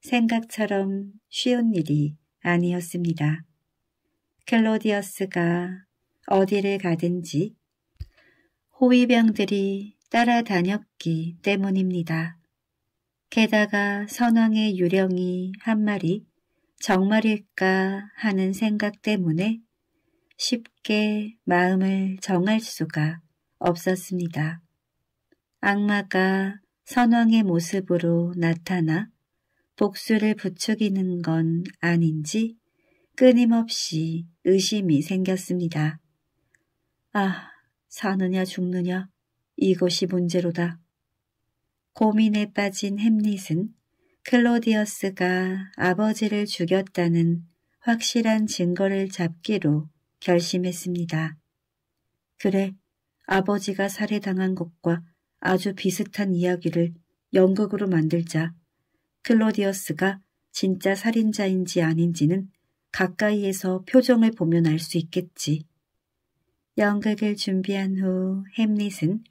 생각처럼 쉬운 일이 아니었습니다. 클로디어스가 어디를 가든지 호위병들이 따라다녔기 때문입니다. 게다가 선왕의 유령이 한 마리 정말일까 하는 생각 때문에 쉽게 마음을 정할 수가 없었습니다. 악마가 선왕의 모습으로 나타나 복수를 부추기는 건 아닌지 끊임없이 의심이 생겼습니다. 아, 사느냐 죽느냐 이것이 문제로다. 고민에 빠진 햄릿은 클로디어스가 아버지를 죽였다는 확실한 증거를 잡기로 결심했습니다. 그래, 아버지가 살해당한 것과 아주 비슷한 이야기를 연극으로 만들자 클로디어스가 진짜 살인자인지 아닌지는 가까이에서 표정을 보면 알 수 있겠지. 연극을 준비한 후 햄릿은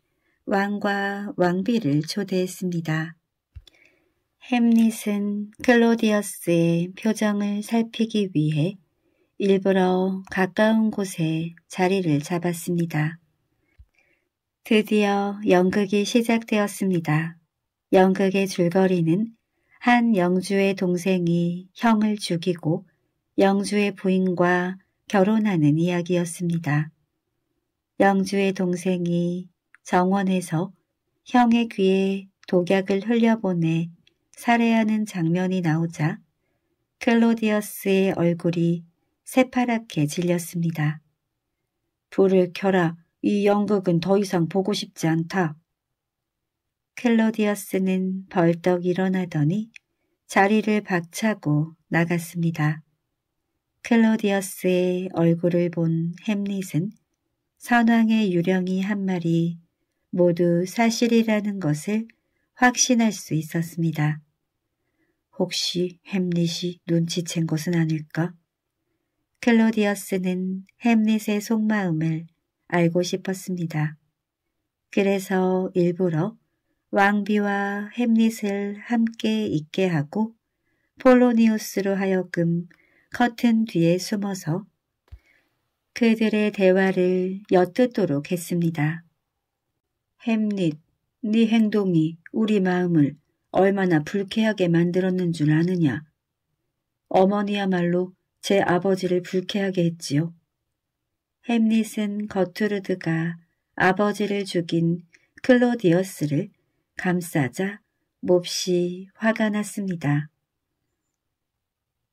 왕과 왕비를 초대했습니다. 햄릿은 클로디어스의 표정을 살피기 위해 일부러 가까운 곳에 자리를 잡았습니다. 드디어 연극이 시작되었습니다. 연극의 줄거리는 한 영주의 동생이 형을 죽이고 영주의 부인과 결혼하는 이야기였습니다. 영주의 동생이 정원에서 형의 귀에 독약을 흘려보내 살해하는 장면이 나오자 클로디어스의 얼굴이 새파랗게 질렸습니다. 불을 켜라. 이 연극은 더 이상 보고 싶지 않다. 클로디어스는 벌떡 일어나더니 자리를 박차고 나갔습니다. 클로디어스의 얼굴을 본 햄릿은 선왕의 유령이 한 마리 모두 사실이라는 것을 확신할 수 있었습니다. 혹시 햄릿이 눈치챈 것은 아닐까? 클로디어스는 햄릿의 속마음을 알고 싶었습니다. 그래서 일부러 왕비와 햄릿을 함께 있게 하고 폴로니우스로 하여금 커튼 뒤에 숨어서 그들의 대화를 엿듣도록 했습니다. 햄릿, 네 행동이 우리 마음을 얼마나 불쾌하게 만들었는 줄 아느냐. 어머니야말로 제 아버지를 불쾌하게 했지요. 햄릿은 거트루드가 아버지를 죽인 클로디어스를 감싸자 몹시 화가 났습니다.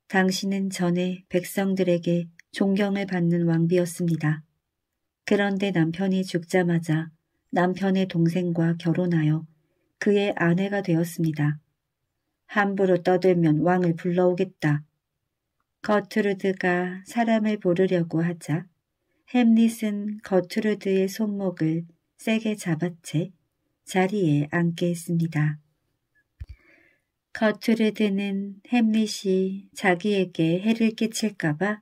당신은 전에 백성들에게 존경을 받는 왕비였습니다. 그런데 남편이 죽자마자 남편의 동생과 결혼하여 그의 아내가 되었습니다. 함부로 떠들면 왕을 불러오겠다. 거트루드가 사람을 부르려고 하자 햄릿은 거트루드의 손목을 세게 잡아채 자리에 앉게 했습니다. 거트루드는 햄릿이 자기에게 해를 끼칠까봐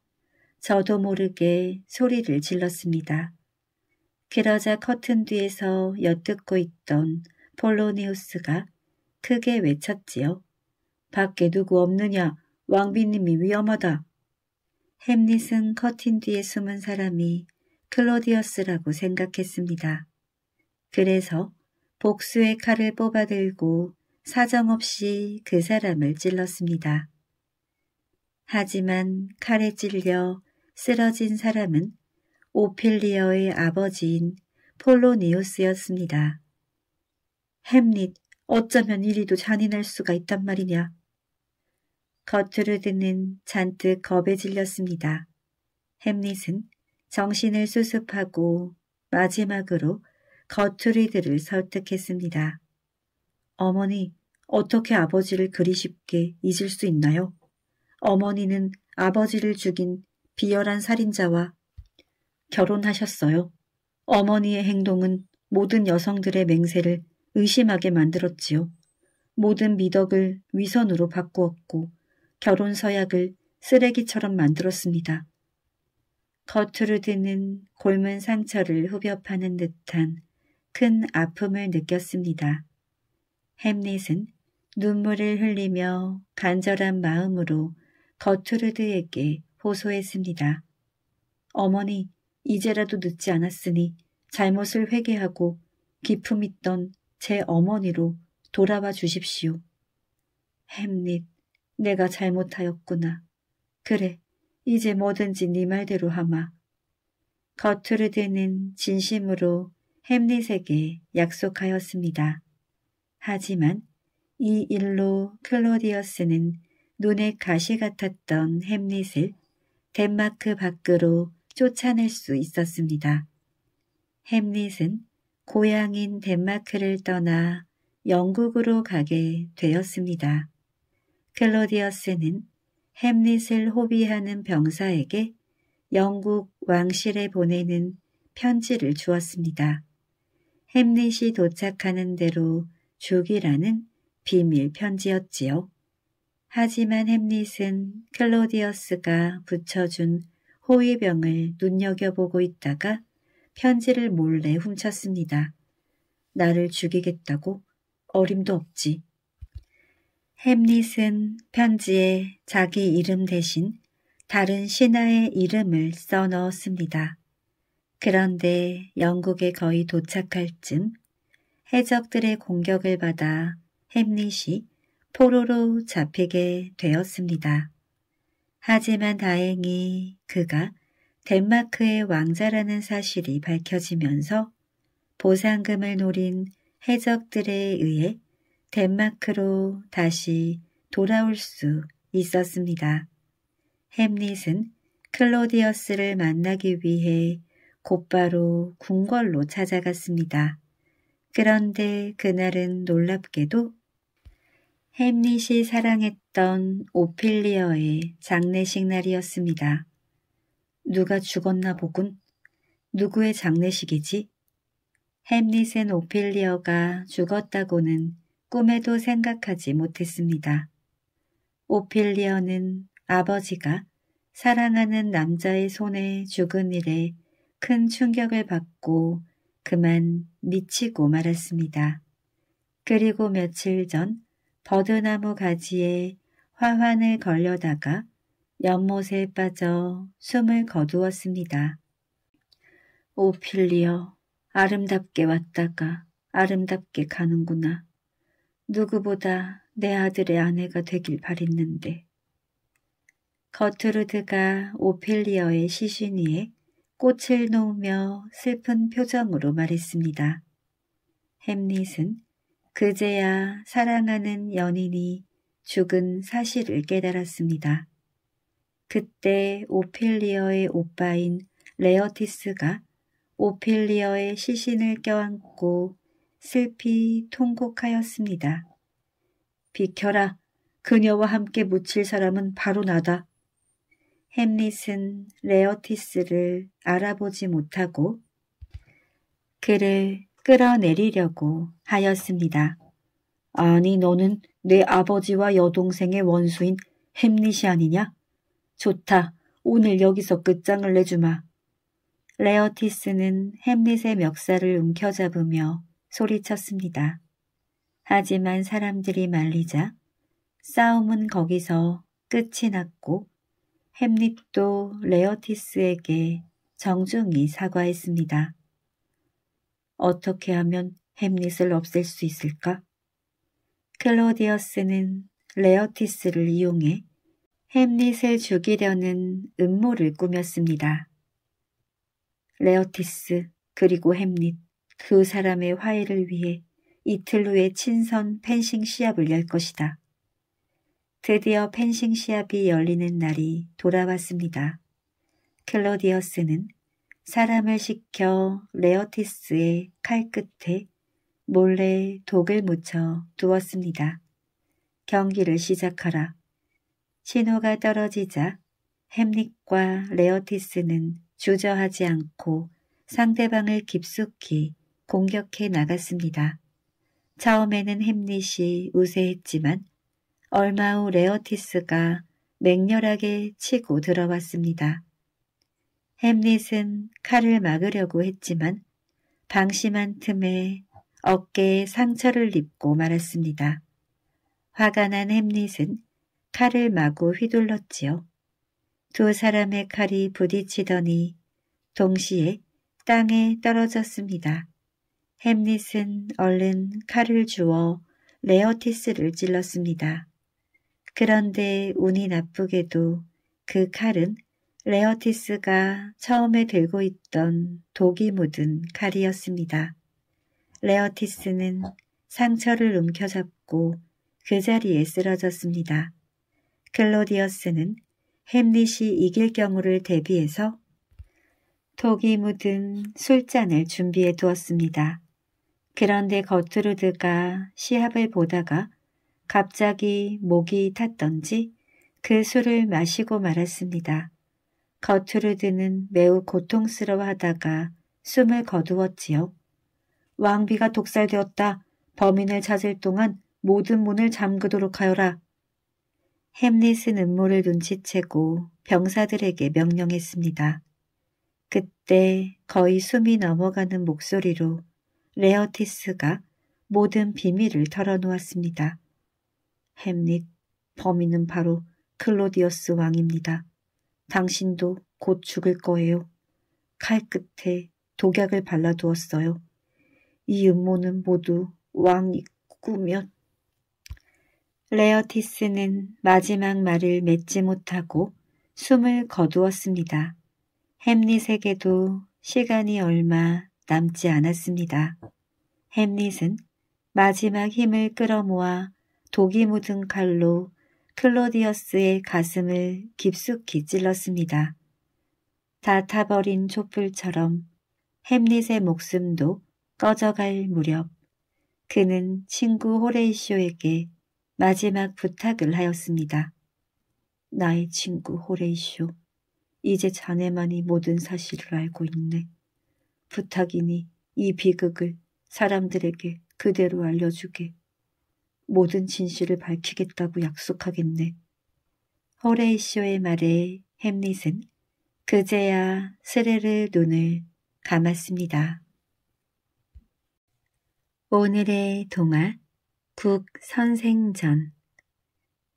저도 모르게 소리를 질렀습니다. 그러자 커튼 뒤에서 엿듣고 있던 폴로니우스가 크게 외쳤지요. 밖에 누구 없느냐? 왕비님이 위험하다. 햄릿은 커튼 뒤에 숨은 사람이 클로디어스라고 생각했습니다. 그래서 복수의 칼을 뽑아들고 사정없이 그 사람을 찔렀습니다. 하지만 칼에 찔려 쓰러진 사람은 오필리어의 아버지인 폴로니우스였습니다. 햄릿, 어쩌면 이리도 잔인할 수가 있단 말이냐. 거트르드는 잔뜩 겁에 질렸습니다. 햄릿은 정신을 수습하고 마지막으로 거트르드를 설득했습니다. 어머니, 어떻게 아버지를 그리 쉽게 잊을 수 있나요? 어머니는 아버지를 죽인 비열한 살인자와 결혼하셨어요. 어머니의 행동은 모든 여성들의 맹세를 의심하게 만들었지요. 모든 미덕을 위선으로 바꾸었고 결혼 서약을 쓰레기처럼 만들었습니다. 겉으로 드는 골문 상처를 후벼파는 듯한 큰 아픔을 느꼈습니다. 햄릿은 눈물을 흘리며 간절한 마음으로 거트르드에게 호소했습니다. 어머니, 이제라도 늦지 않았으니 잘못을 회개하고 기품 있던 제 어머니로 돌아와 주십시오. 햄릿, 내가 잘못하였구나. 그래, 이제 뭐든지 네 말대로 하마. 겉으로 되는 진심으로 햄릿에게 약속하였습니다. 하지만 이 일로 클로디어스는 눈에 가시 같았던 햄릿을 덴마크 밖으로 쫓아낼 수 있었습니다. 햄릿은 고향인 덴마크를 떠나 영국으로 가게 되었습니다. 클로디어스는 햄릿을 호비하는 병사에게 영국 왕실에 보내는 편지를 주었습니다. 햄릿이 도착하는 대로 죽이라는 비밀 편지였지요. 하지만 햄릿은 클로디어스가 붙여준 호위병을 눈여겨보고 있다가 편지를 몰래 훔쳤습니다. 나를 죽이겠다고 어림도 없지. 햄릿은 편지에 자기 이름 대신 다른 신하의 이름을 써 넣었습니다. 그런데 영국에 거의 도착할 쯤 해적들의 공격을 받아 햄릿이 포로로 잡히게 되었습니다. 하지만 다행히 그가 덴마크의 왕자라는 사실이 밝혀지면서 보상금을 노린 해적들에 의해 덴마크로 다시 돌아올 수 있었습니다. 햄릿은 클로디어스를 만나기 위해 곧바로 궁궐로 찾아갔습니다. 그런데 그날은 놀랍게도 햄릿이 사랑했던 오필리어의 장례식 날이었습니다. 누가 죽었나 보군. 누구의 장례식이지? 햄릿은 오필리어가 죽었다고는 꿈에도 생각하지 못했습니다. 오필리어는 아버지가 사랑하는 남자의 손에 죽은 일에 큰 충격을 받고 그만 미치고 말았습니다. 그리고 며칠 전 버드나무 가지에 화환을 걸려다가 연못에 빠져 숨을 거두었습니다. 오필리어, 아름답게 왔다가 아름답게 가는구나. 누구보다 내 아들의 아내가 되길 바랬는데. 거트루드가 오필리어의 시신 위에 꽃을 놓으며 슬픈 표정으로 말했습니다. 햄릿은 그제야 사랑하는 연인이 죽은 사실을 깨달았습니다. 그때 오피리어의 오빠인 레어티스가 오피리어의 시신을 껴안고 슬피 통곡하였습니다. 비켜라. 그녀와 함께 묻힐 사람은 바로 나다. 햄릿은 레어티스를 알아보지 못하고 그를 끌어내리려고 하였습니다. 아니 너는 내 아버지와 여동생의 원수인 햄릿이 아니냐? 좋다. 오늘 여기서 끝장을 내주마. 레어티스는 햄릿의 멱살을 움켜잡으며 소리쳤습니다. 하지만 사람들이 말리자 싸움은 거기서 끝이 났고 햄릿도 레어티스에게 정중히 사과했습니다. 어떻게 하면 햄릿을 없앨 수 있을까? 클로디어스는 레어티스를 이용해 햄릿을 죽이려는 음모를 꾸몄습니다. 레어티스 그리고 햄릿 그 사람의 화해를 위해 이틀 후에 친선 펜싱 시합을 열 것이다. 드디어 펜싱 시합이 열리는 날이 돌아왔습니다. 클로디어스는 사람을 시켜 레어티스의 칼끝에 몰래 독을 묻혀 두었습니다. 경기를 시작하라. 신호가 떨어지자 햄릭과 레어티스는 주저하지 않고 상대방을 깊숙이 공격해 나갔습니다. 처음에는 햄릿이 우세했지만 얼마 후 레어티스가 맹렬하게 치고 들어왔습니다. 햄릿은 칼을 막으려고 했지만 방심한 틈에 어깨에 상처를 입고 말았습니다. 화가 난 햄릿은 칼을 마구 휘둘렀지요. 두 사람의 칼이 부딪히더니 동시에 땅에 떨어졌습니다. 햄릿은 얼른 칼을 주워 레어티스를 찔렀습니다. 그런데 운이 나쁘게도 그 칼은 레어티스가 처음에 들고 있던 독이 묻은 칼이었습니다. 레어티스는 상처를 움켜잡고 그 자리에 쓰러졌습니다. 클로디어스는 햄릿이 이길 경우를 대비해서 독이 묻은 술잔을 준비해 두었습니다. 그런데 거트루드가 시합을 보다가 갑자기 목이 탔던지 그 술을 마시고 말았습니다. 거트루드는 매우 고통스러워하다가 숨을 거두었지요. 왕비가 독살되었다. 범인을 찾을 동안 모든 문을 잠그도록 하여라. 햄릿은 음모를 눈치채고 병사들에게 명령했습니다. 그때 거의 숨이 넘어가는 목소리로 레어티스가 모든 비밀을 털어놓았습니다. 햄릿, 범인은 바로 클로디어스 왕입니다. 당신도 곧 죽을 거예요. 칼끝에 독약을 발라두었어요. 이 음모는 모두 왕이 꾸면 레어티스는 마지막 말을 맺지 못하고 숨을 거두었습니다. 햄릿에게도 시간이 얼마 남지 않았습니다. 햄릿은 마지막 힘을 끌어모아 독이 묻은 칼로 클로디어스의 가슴을 깊숙이 찔렀습니다. 다 타버린 촛불처럼 햄릿의 목숨도 꺼져갈 무렵 그는 친구 호레이쇼에게 마지막 부탁을 하였습니다. 나의 친구 호레이쇼, 이제 자네만이 모든 사실을 알고 있네. 부탁이니 이 비극을 사람들에게 그대로 알려주게. 모든 진실을 밝히겠다고 약속하겠네. 호레이쇼의 말에 햄릿은 그제야 스레르 눈을 감았습니다. 오늘의 동화 국선생전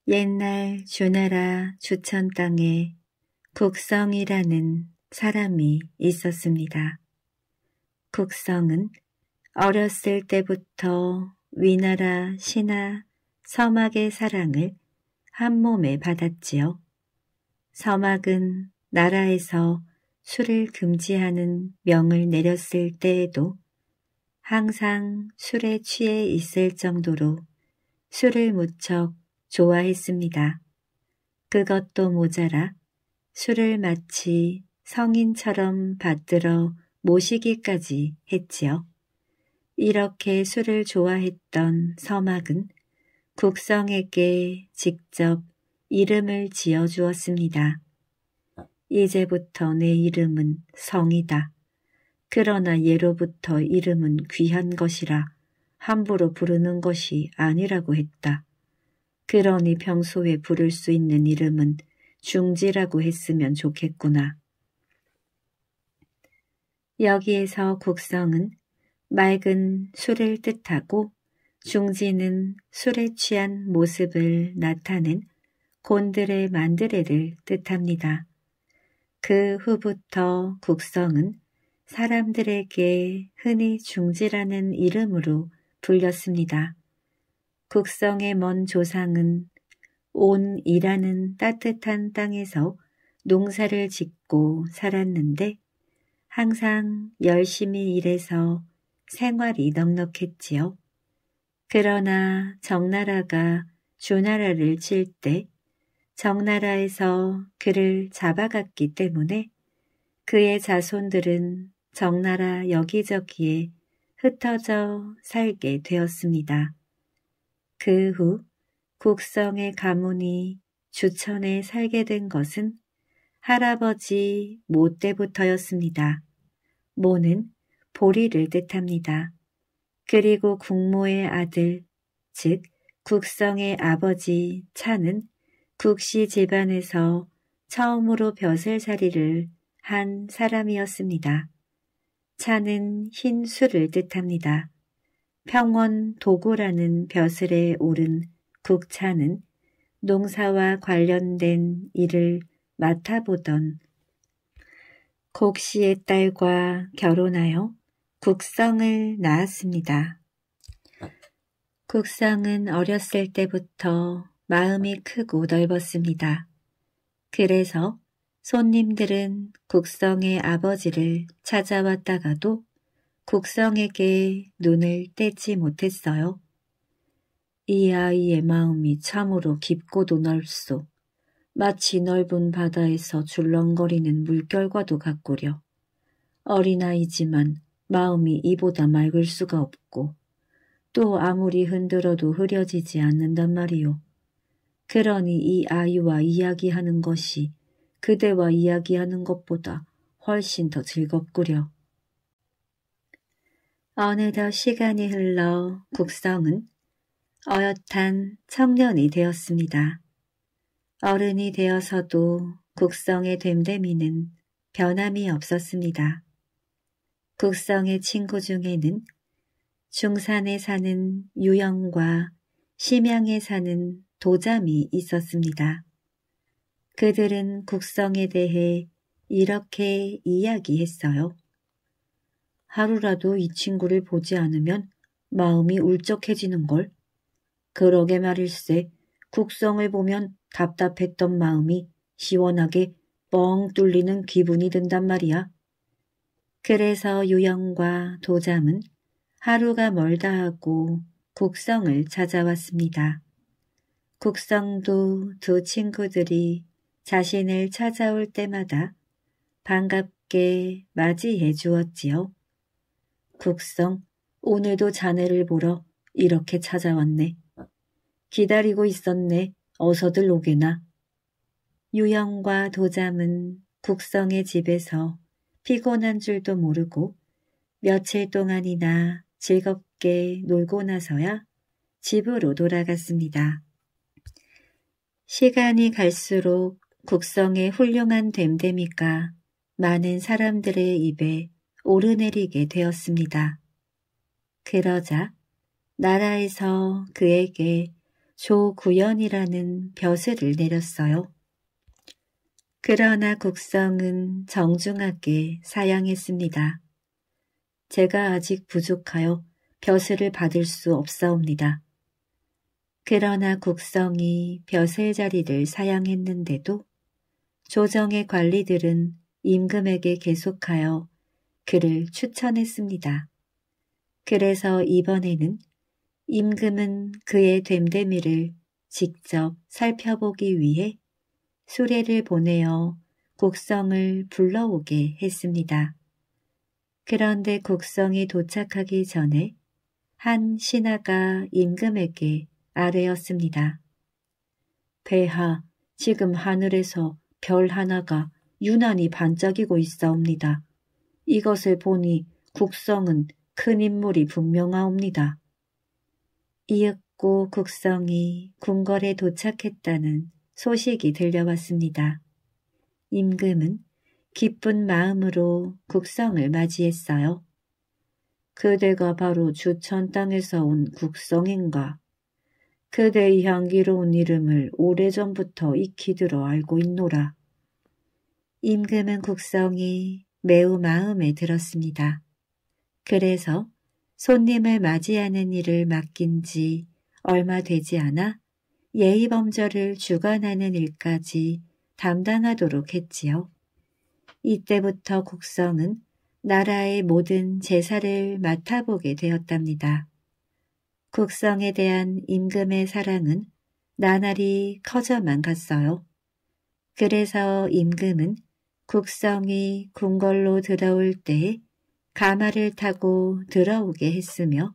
옛날 주나라 주천 땅에 국성이라는 사람이 있었습니다. 국성은 어렸을 때부터 위나라 신하 서막의 사랑을 한 몸에 받았지요. 서막은 나라에서 술을 금지하는 명을 내렸을 때에도 항상 술에 취해 있을 정도로 술을 무척 좋아했습니다. 그것도 모자라 술을 마치 성인처럼 받들어 모시기까지 했지요. 이렇게 술을 좋아했던 서막은 국성에게 직접 이름을 지어주었습니다. 이제부터 내 이름은 성이다. 그러나 예로부터 이름은 귀한 것이라 함부로 부르는 것이 아니라고 했다. 그러니 평소에 부를 수 있는 이름은 중지라고 했으면 좋겠구나. 여기에서 국성은 맑은 술을 뜻하고 중지는 술에 취한 모습을 나타낸 곤드레 만드레를 뜻합니다. 그 후부터 국성은 사람들에게 흔히 중지라는 이름으로 불렸습니다. 국성의 먼 조상은 온이라는 따뜻한 땅에서 농사를 짓고 살았는데 항상 열심히 일해서 생활이 넉넉했지요. 그러나 정나라가 주나라를 칠 때 정나라에서 그를 잡아갔기 때문에 그의 자손들은 정나라 여기저기에 흩어져 살게 되었습니다. 그 후 국성의 가문이 주천에 살게 된 것은 할아버지 모 때부터였습니다. 모는 보리를 뜻합니다. 그리고 국모의 아들, 즉 국성의 아버지 차는 국씨 집안에서 처음으로 벼슬자리를 한 사람이었습니다. 차는 흰 술을 뜻합니다. 평원 도고라는 벼슬에 오른 국차는 농사와 관련된 일을 맡아보던 곡씨의 딸과 결혼하여 국성을 낳았습니다. 네. 국성은 어렸을 때부터 마음이 크고 넓었습니다. 그래서 손님들은 국성의 아버지를 찾아왔다가도 국성에게 눈을 떼지 못했어요. 이 아이의 마음이 참으로 깊고도 넓소. 마치 넓은 바다에서 줄렁거리는 물결과도 같구려. 어린아이지만 마음이 이보다 맑을 수가 없고 또 아무리 흔들어도 흐려지지 않는단 말이오 그러니 이 아이와 이야기하는 것이 그대와 이야기하는 것보다 훨씬 더 즐겁구려. 어느덧 시간이 흘러 국성은 어엿한 청년이 되었습니다. 어른이 되어서도 국성의 됨됨이는 변함이 없었습니다. 북성의 친구 중에는 중산에 사는 유영과 심양에 사는 도잠이 있었습니다. 그들은 국성에 대해 이렇게 이야기했어요. 하루라도 이 친구를 보지 않으면 마음이 울적해지는 걸. 그러게 말일세 국성을 보면 답답했던 마음이 시원하게 뻥 뚫리는 기분이 든단 말이야. 그래서 유영과 도잠은 하루가 멀다 하고 국성을 찾아왔습니다. 국성도 두 친구들이 자신을 찾아올 때마다 반갑게 맞이해 주었지요. 국성, 오늘도 자네를 보러 이렇게 찾아왔네. 기다리고 있었네. 어서들 오게나. 유영과 도잠은 국성의 집에서 피곤한 줄도 모르고 며칠 동안이나 즐겁게 놀고 나서야 집으로 돌아갔습니다. 시간이 갈수록 국성의 훌륭한 됨됨이가 많은 사람들의 입에 오르내리게 되었습니다. 그러자 나라에서 그에게 조구연이라는 벼슬을 내렸어요. 그러나 국성은 정중하게 사양했습니다. 제가 아직 부족하여 벼슬을 받을 수 없사옵니다. 그러나 국성이 벼슬 자리를 사양했는데도 조정의 관리들은 임금에게 계속하여 그를 추천했습니다. 그래서 이번에는 임금은 그의 됨됨이를 직접 살펴보기 위해 수레를 보내어 곡성을 불러오게 했습니다. 그런데 곡성이 도착하기 전에 한 신하가 임금에게 아뢰었습니다. 배하, 지금 하늘에서 별 하나가 유난히 반짝이고 있사옵니다. 이것을 보니 국성은 큰 인물이 분명하옵니다. 이윽고 국성이 궁궐에 도착했다는 소식이 들려왔습니다. 임금은 기쁜 마음으로 국성을 맞이했어요. 그대가 바로 주천 땅에서 온 국성인가? 그대의 향기로운 이름을 오래전부터 익히 들어 알고 있노라. 임금은 국성이 매우 마음에 들었습니다. 그래서 손님을 맞이하는 일을 맡긴 지 얼마 되지 않아 예의범절을 주관하는 일까지 담당하도록 했지요. 이때부터 국성은 나라의 모든 제사를 맡아보게 되었답니다. 국성에 대한 임금의 사랑은 나날이 커져만 갔어요. 그래서 임금은 국성이 궁궐로 들어올 때에 가마를 타고 들어오게 했으며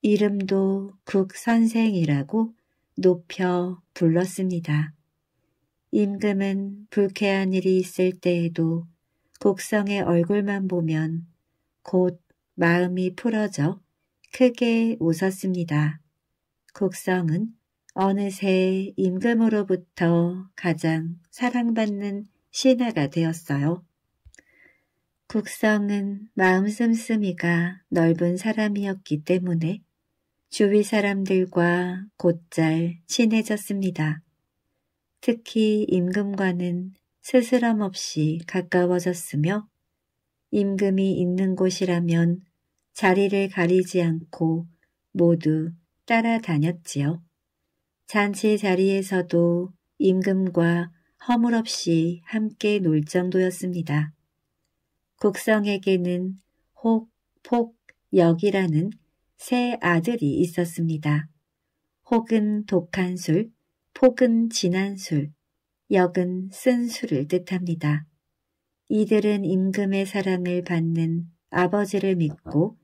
이름도 국선생이라고 높여 불렀습니다. 임금은 불쾌한 일이 있을 때에도 곡성의 얼굴만 보면 곧 마음이 풀어져 크게 웃었습니다. 곡성은 어느새 임금으로부터 가장 사랑받는 신하가 되었어요. 국성은 마음 씀씀이가 넓은 사람이었기 때문에 주위 사람들과 곧잘 친해졌습니다. 특히 임금과는 스스럼 없이 가까워졌으며 임금이 있는 곳이라면 자리를 가리지 않고 모두 따라다녔지요. 잔치 자리에서도 임금과 허물없이 함께 놀 정도였습니다. 국성에게는 혹, 폭, 역이라는 세 아들이 있었습니다. 혹은 독한 술, 폭은 진한 술, 역은 쓴 술을 뜻합니다. 이들은 임금의 사랑을 받는 아버지를 믿고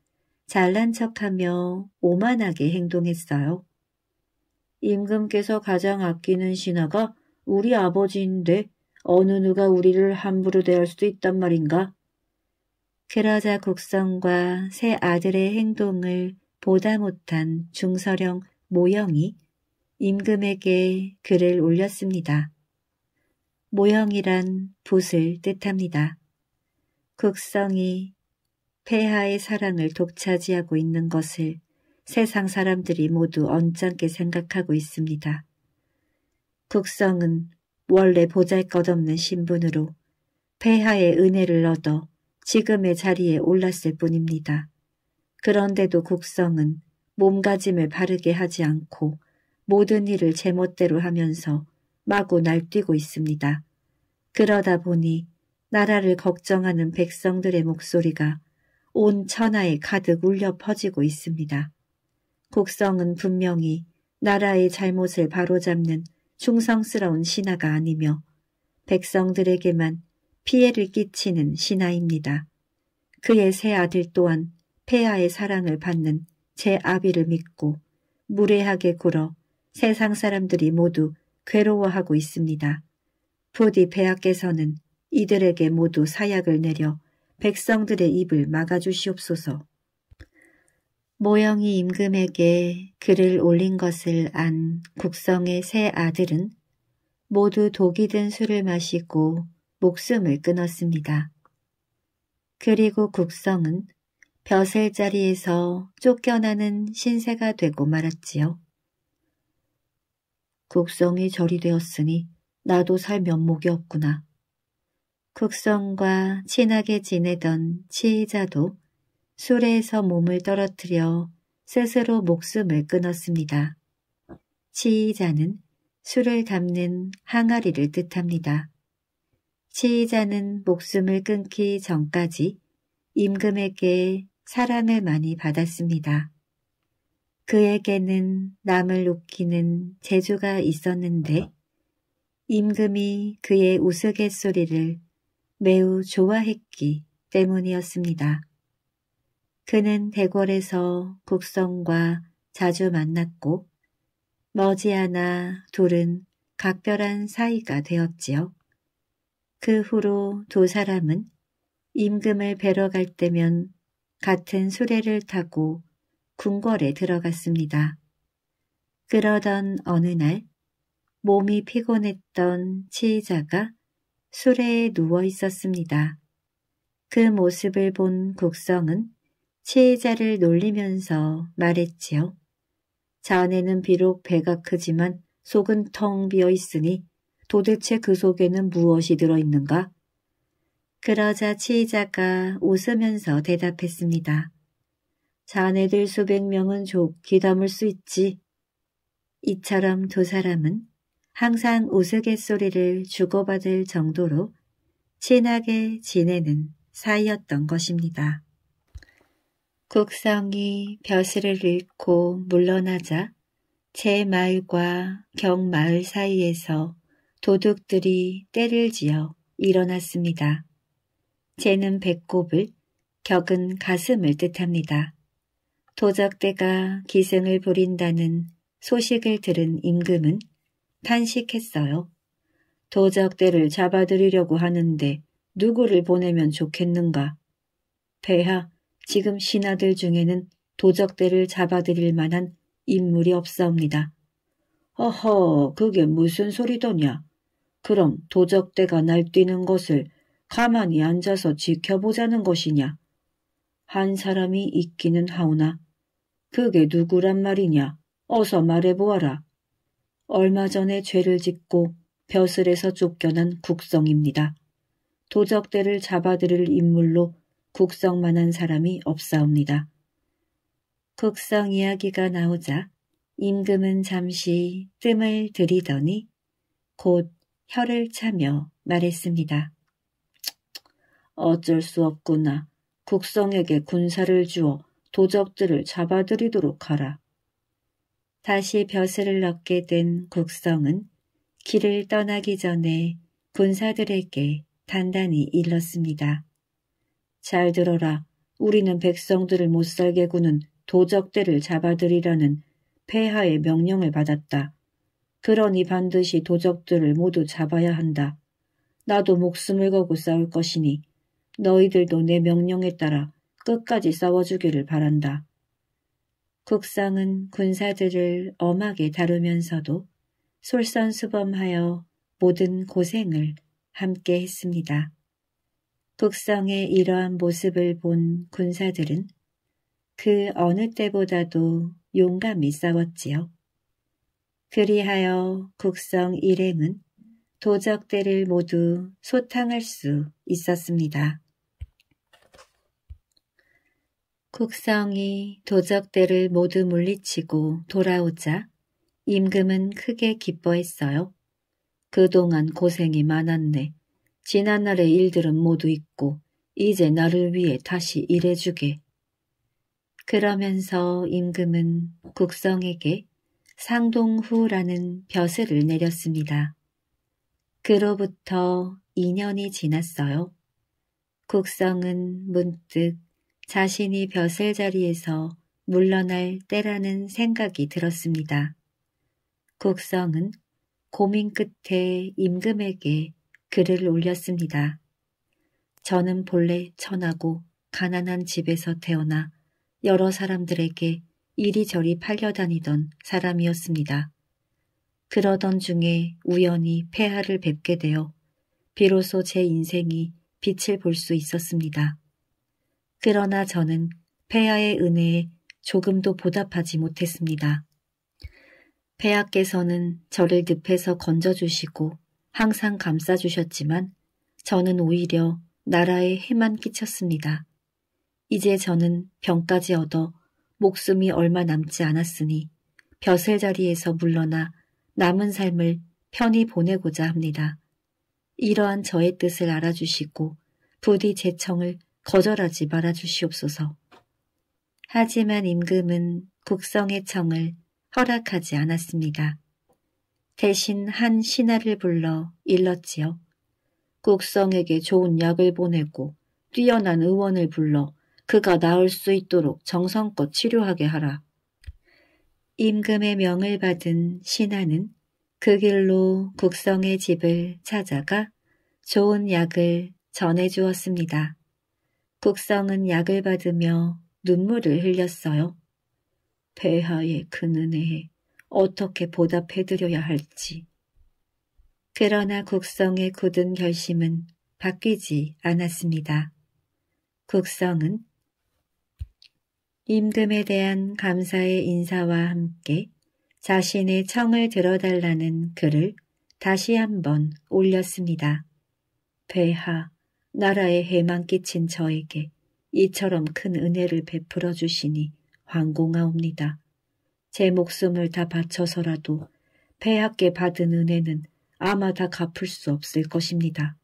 잘난 척하며 오만하게 행동했어요. 임금께서 가장 아끼는 신하가 우리 아버지인데 어느 누가 우리를 함부로 대할 수도 있단 말인가? 그러자 국성과 새 아들의 행동을 보다 못한 중서령 모영이 임금에게 글을 올렸습니다. 모형이란 붓을 뜻합니다. 국성이 폐하의 사랑을 독차지하고 있는 것을 세상 사람들이 모두 언짢게 생각하고 있습니다. 국성은 원래 보잘것없는 신분으로 폐하의 은혜를 얻어 지금의 자리에 올랐을 뿐입니다. 그런데도 국성은 몸가짐을 바르게 하지 않고 모든 일을 제멋대로 하면서 마구 날뛰고 있습니다. 그러다 보니 나라를 걱정하는 백성들의 목소리가 온 천하에 가득 울려 퍼지고 있습니다. 국성은 분명히 나라의 잘못을 바로잡는 충성스러운 신하가 아니며 백성들에게만 피해를 끼치는 신하입니다. 그의 세 아들 또한 폐하의 사랑을 받는 제 아비를 믿고 무례하게 굴어 세상 사람들이 모두 괴로워하고 있습니다. 부디 폐하께서는 이들에게 모두 사약을 내려 백성들의 입을 막아주시옵소서. 모영이 임금에게 글을 올린 것을 안 국성의 세 아들은 모두 독이 든 술을 마시고 목숨을 끊었습니다. 그리고 국성은 벼슬 자리에서 쫓겨나는 신세가 되고 말았지요. 국성이 절이 되었으니 나도 살 면목이 없구나. 국성과 친하게 지내던 치의자도 술에서 몸을 떨어뜨려 스스로 목숨을 끊었습니다. 치의자는 술을 담는 항아리를 뜻합니다. 치의자는 목숨을 끊기 전까지 임금에게 사랑을 많이 받았습니다. 그에게는 남을 웃기는 재주가 있었는데 임금이 그의 우스갯소리를 매우 좋아했기 때문이었습니다. 그는 대궐에서 국성과 자주 만났고 머지않아 둘은 각별한 사이가 되었지요. 그 후로 두 사람은 임금을 뵈러 갈 때면 같은 수레를 타고 궁궐에 들어갔습니다. 그러던 어느 날 몸이 피곤했던 치의자가 수레에 누워 있었습니다. 그 모습을 본 국성은 치의자를 놀리면서 말했지요. 자네는 비록 배가 크지만 속은 텅 비어 있으니 도대체 그 속에는 무엇이 들어있는가? 그러자 치의자가 웃으면서 대답했습니다. 자네들 수백 명은 족귀 담을 수 있지. 이처럼 두 사람은 항상 우스갯소리를 주고받을 정도로 친하게 지내는 사이였던 것입니다. 국성이 벼슬을 잃고 물러나자 제 마을과 경 마을 사이에서 도둑들이 때를 지어 일어났습니다. 재는 배꼽을, 격은 가슴을 뜻합니다. 도적대가 기승을 부린다는 소식을 들은 임금은 탄식했어요. 도적대를 잡아들이려고 하는데 누구를 보내면 좋겠는가. 배하, 지금 신하들 중에는 도적대를 잡아들일 만한 인물이 없사옵니다. 어허, 그게 무슨 소리더냐. 그럼 도적대가 날뛰는 것을 가만히 앉아서 지켜보자는 것이냐. 한 사람이 있기는 하오나 그게 누구란 말이냐. 어서 말해보아라. 얼마 전에 죄를 짓고 벼슬에서 쫓겨난 국성입니다. 도적대를 잡아들일 인물로 국성만한 사람이 없사옵니다. 국성 이야기가 나오자 임금은 잠시 뜸을 들이더니 곧 혀를 차며 말했습니다. 어쩔 수 없구나. 국성에게 군사를 주어 도적들을 잡아들이도록 하라. 다시 벼슬을 얻게 된 국성은 길을 떠나기 전에 군사들에게 단단히 일렀습니다. 잘 들어라. 우리는 백성들을 못살게 구는 도적들을 잡아들이라는 폐하의 명령을 받았다. 그러니 반드시 도적들을 모두 잡아야 한다. 나도 목숨을 거고 싸울 것이니 너희들도 내 명령에 따라 끝까지 싸워주기를 바란다. 국상은 군사들을 엄하게 다루면서도 솔선수범하여 모든 고생을 함께 했습니다. 국상의 이러한 모습을 본 군사들은 그 어느 때보다도 용감히 싸웠지요. 그리하여 국성 일행은 도적대를 모두 소탕할 수 있었습니다. 국성이 도적대를 모두 물리치고 돌아오자 임금은 크게 기뻐했어요. 그동안 고생이 많았네. 지난날의 일들은 모두 잊고 이제 나를 위해 다시 일해주게. 그러면서 임금은 국성에게 상동후라는 벼슬을 내렸습니다. 그로부터 2년이 지났어요. 국성은 문득 자신이 벼슬 자리에서 물러날 때라는 생각이 들었습니다. 국성은 고민 끝에 임금에게 글을 올렸습니다. 저는 본래 천하고 가난한 집에서 태어나 여러 사람들에게 이리저리 팔려다니던 사람이었습니다. 그러던 중에 우연히 폐하를 뵙게 되어 비로소 제 인생이 빛을 볼 수 있었습니다. 그러나 저는 폐하의 은혜에 조금도 보답하지 못했습니다. 폐하께서는 저를 늪에서 건져주시고 항상 감싸주셨지만 저는 오히려 나라에 해만 끼쳤습니다. 이제 저는 병까지 얻어 목숨이 얼마 남지 않았으니 벼슬 자리에서 물러나 남은 삶을 편히 보내고자 합니다. 이러한 저의 뜻을 알아주시고 부디 제 청을 거절하지 말아 주시옵소서. 하지만 임금은 국성의 청을 허락하지 않았습니다. 대신 한 신하를 불러 일렀지요. 국성에게 좋은 약을 보내고 뛰어난 의원을 불러 그가 나을 수 있도록 정성껏 치료하게 하라. 임금의 명을 받은 신하는 그 길로 국성의 집을 찾아가 좋은 약을 전해주었습니다. 국성은 약을 받으며 눈물을 흘렸어요. 배하의 큰 그 은혜에 어떻게 보답해드려야 할지. 그러나 국성의 굳은 결심은 바뀌지 않았습니다. 국성은 임금에 대한 감사의 인사와 함께 자신의 청을 들어달라는 글을 다시 한번 올렸습니다. 배하 나라에 해만 끼친 저에게 이처럼 큰 은혜를 베풀어 주시니 황공하옵니다. 제 목숨을 다 바쳐서라도 폐하께 받은 은혜는 아마 다 갚을 수 없을 것입니다.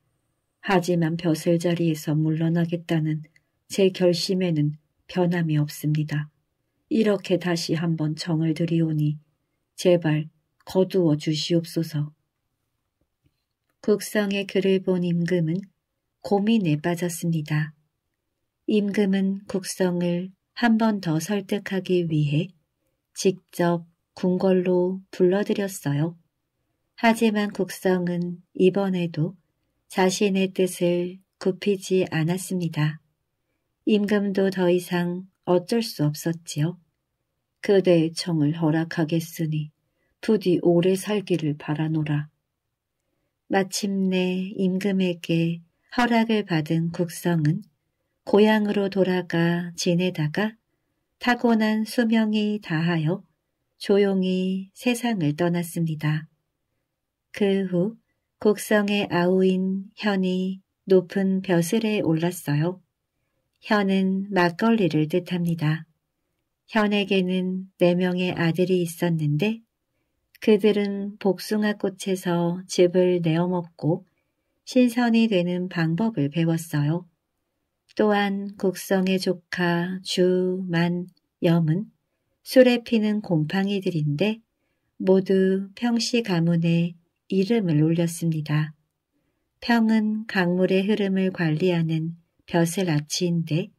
하지만 벼슬 자리에서 물러나겠다는 제 결심에는 변함이 없습니다. 이렇게 다시 한번 정을 드리오니 제발 거두어 주시옵소서. 국상의 글을 본 임금은 고민에 빠졌습니다. 임금은 국성을 한 번 더 설득하기 위해 직접 궁궐로 불러들였어요. 하지만 국성은 이번에도 자신의 뜻을 굽히지 않았습니다. 임금도 더 이상 어쩔 수 없었지요. 그대의 청을 허락하겠으니 부디 오래 살기를 바라노라. 마침내 임금에게 허락을 받은 국성은 고향으로 돌아가 지내다가 타고난 수명이 다하여 조용히 세상을 떠났습니다. 그 후국성의 아우인 현이 높은 벼슬에 올랐어요. 현은 막걸리를 뜻합니다. 현에게는 네 명의 아들이 있었는데 그들은 복숭아 꽃에서 즙을 내어먹고 신선이 되는 방법을 배웠어요. 또한 국성의 조카 주, 만, 염은 술에 피는 곰팡이들인데 모두 평시 가문에 이름을 올렸습니다. 평은 강물의 흐름을 관리하는 벼슬아치인데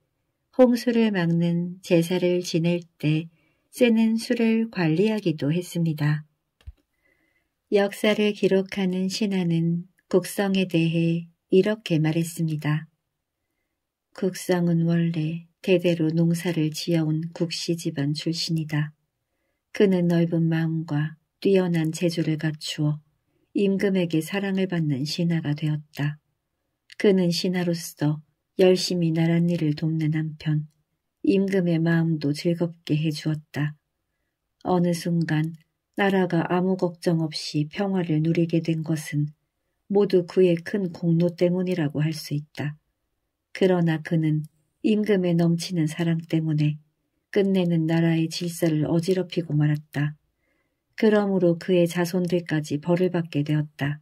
홍수를 막는 제사를 지낼 때 쓰는 술을 관리하기도 했습니다. 역사를 기록하는 신화는 국성에 대해 이렇게 말했습니다. 국성은 원래 대대로 농사를 지어온 국시 집안 출신이다. 그는 넓은 마음과 뛰어난 재주를 갖추어 임금에게 사랑을 받는 신하가 되었다. 그는 신하로서 열심히 나랏일을 돕는 한편 임금의 마음도 즐겁게 해주었다. 어느 순간 나라가 아무 걱정 없이 평화를 누리게 된 것은 모두 그의 큰 공로 때문이라고 할 수 있다. 그러나 그는 임금에 넘치는 사랑 때문에 끝내는 나라의 질서를 어지럽히고 말았다. 그러므로 그의 자손들까지 벌을 받게 되었다.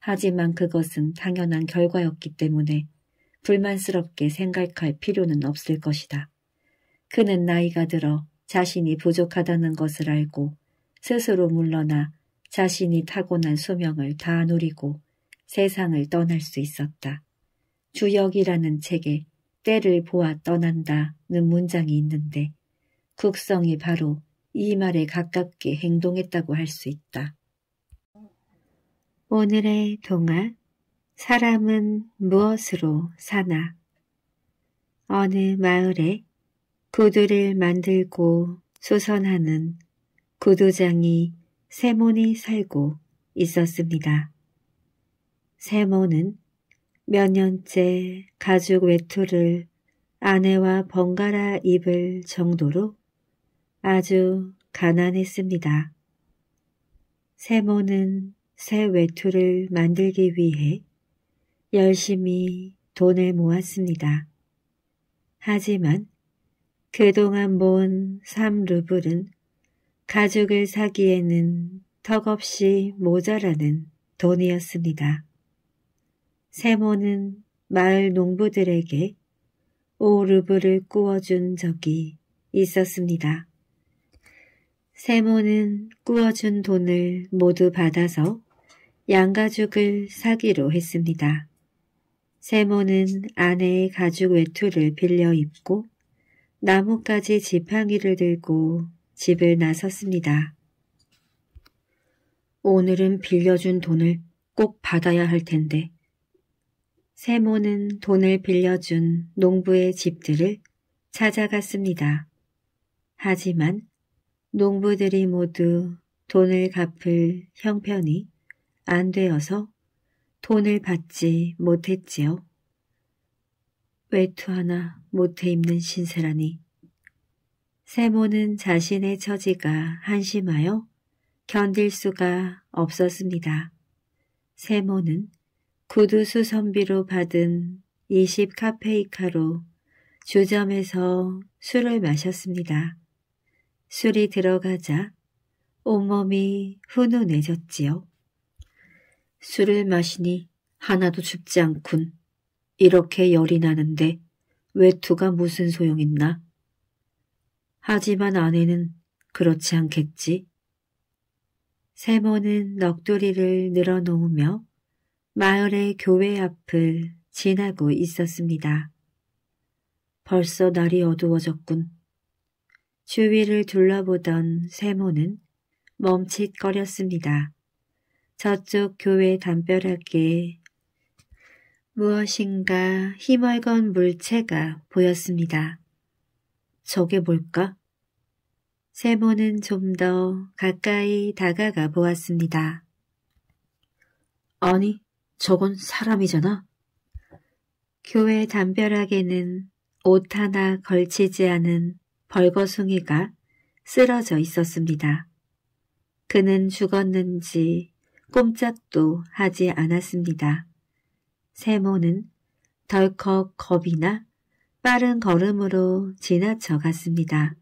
하지만 그것은 당연한 결과였기 때문에 불만스럽게 생각할 필요는 없을 것이다. 그는 나이가 들어 자신이 부족하다는 것을 알고 스스로 물러나 자신이 타고난 소명을 다 누리고 세상을 떠날 수 있었다. 주역이라는 책에 때를 보아 떠난다는 문장이 있는데 국성이 바로 이 말에 가깝게 행동했다고 할 수 있다. 오늘의 동화 사람은 무엇으로 사나 어느 마을에 구두를 만들고 수선하는 구두장이 세몬이 살고 있었습니다. 세몬은 몇 년째 가죽 외투를 아내와 번갈아 입을 정도로 아주 가난했습니다. 세몬은새 외투를 만들기 위해 열심히 돈을 모았습니다. 하지만 그동안 모은 3루블은 가죽을 사기에는 턱없이 모자라는 돈이었습니다. 세모는 마을 농부들에게 오르브를 꾸어준 적이 있었습니다. 세모는 꾸어준 돈을 모두 받아서 양가죽을 사기로 했습니다. 세모는 아내의 가죽 외투를 빌려 입고 나뭇가지 지팡이를 들고 집을 나섰습니다. 오늘은 빌려준 돈을 꼭 받아야 할 텐데. 세모는 돈을 빌려준 농부의 집들을 찾아갔습니다. 하지만 농부들이 모두 돈을 갚을 형편이 안 되어서 돈을 받지 못했지요. 외투 하나 못해 입는 신세라니 세모는 자신의 처지가 한심하여 견딜 수가 없었습니다. 세모는 구두수 선비로 받은 20 카페이카로 주점에서 술을 마셨습니다. 술이 들어가자 온몸이 훈훈해졌지요. 술을 마시니 하나도 춥지 않군. 이렇게 열이 나는데 외투가 무슨 소용있나? 하지만 아내는 그렇지 않겠지. 세모는 넋두리를 늘어놓으며 마을의 교회 앞을 지나고 있었습니다. 벌써 날이 어두워졌군. 주위를 둘러보던 세모는 멈칫거렸습니다. 저쪽 교회 담벼락에 무엇인가 희멀건 물체가 보였습니다. 저게 뭘까? 세모는 좀 더 가까이 다가가 보았습니다. 아니, 저건 사람이잖아. 교회 담벼락에는 옷 하나 걸치지 않은 벌거숭이가 쓰러져 있었습니다. 그는 죽었는지 꼼짝도 하지 않았습니다. 세모는 덜컥 겁이나 빠른 걸음으로 지나쳐 갔습니다.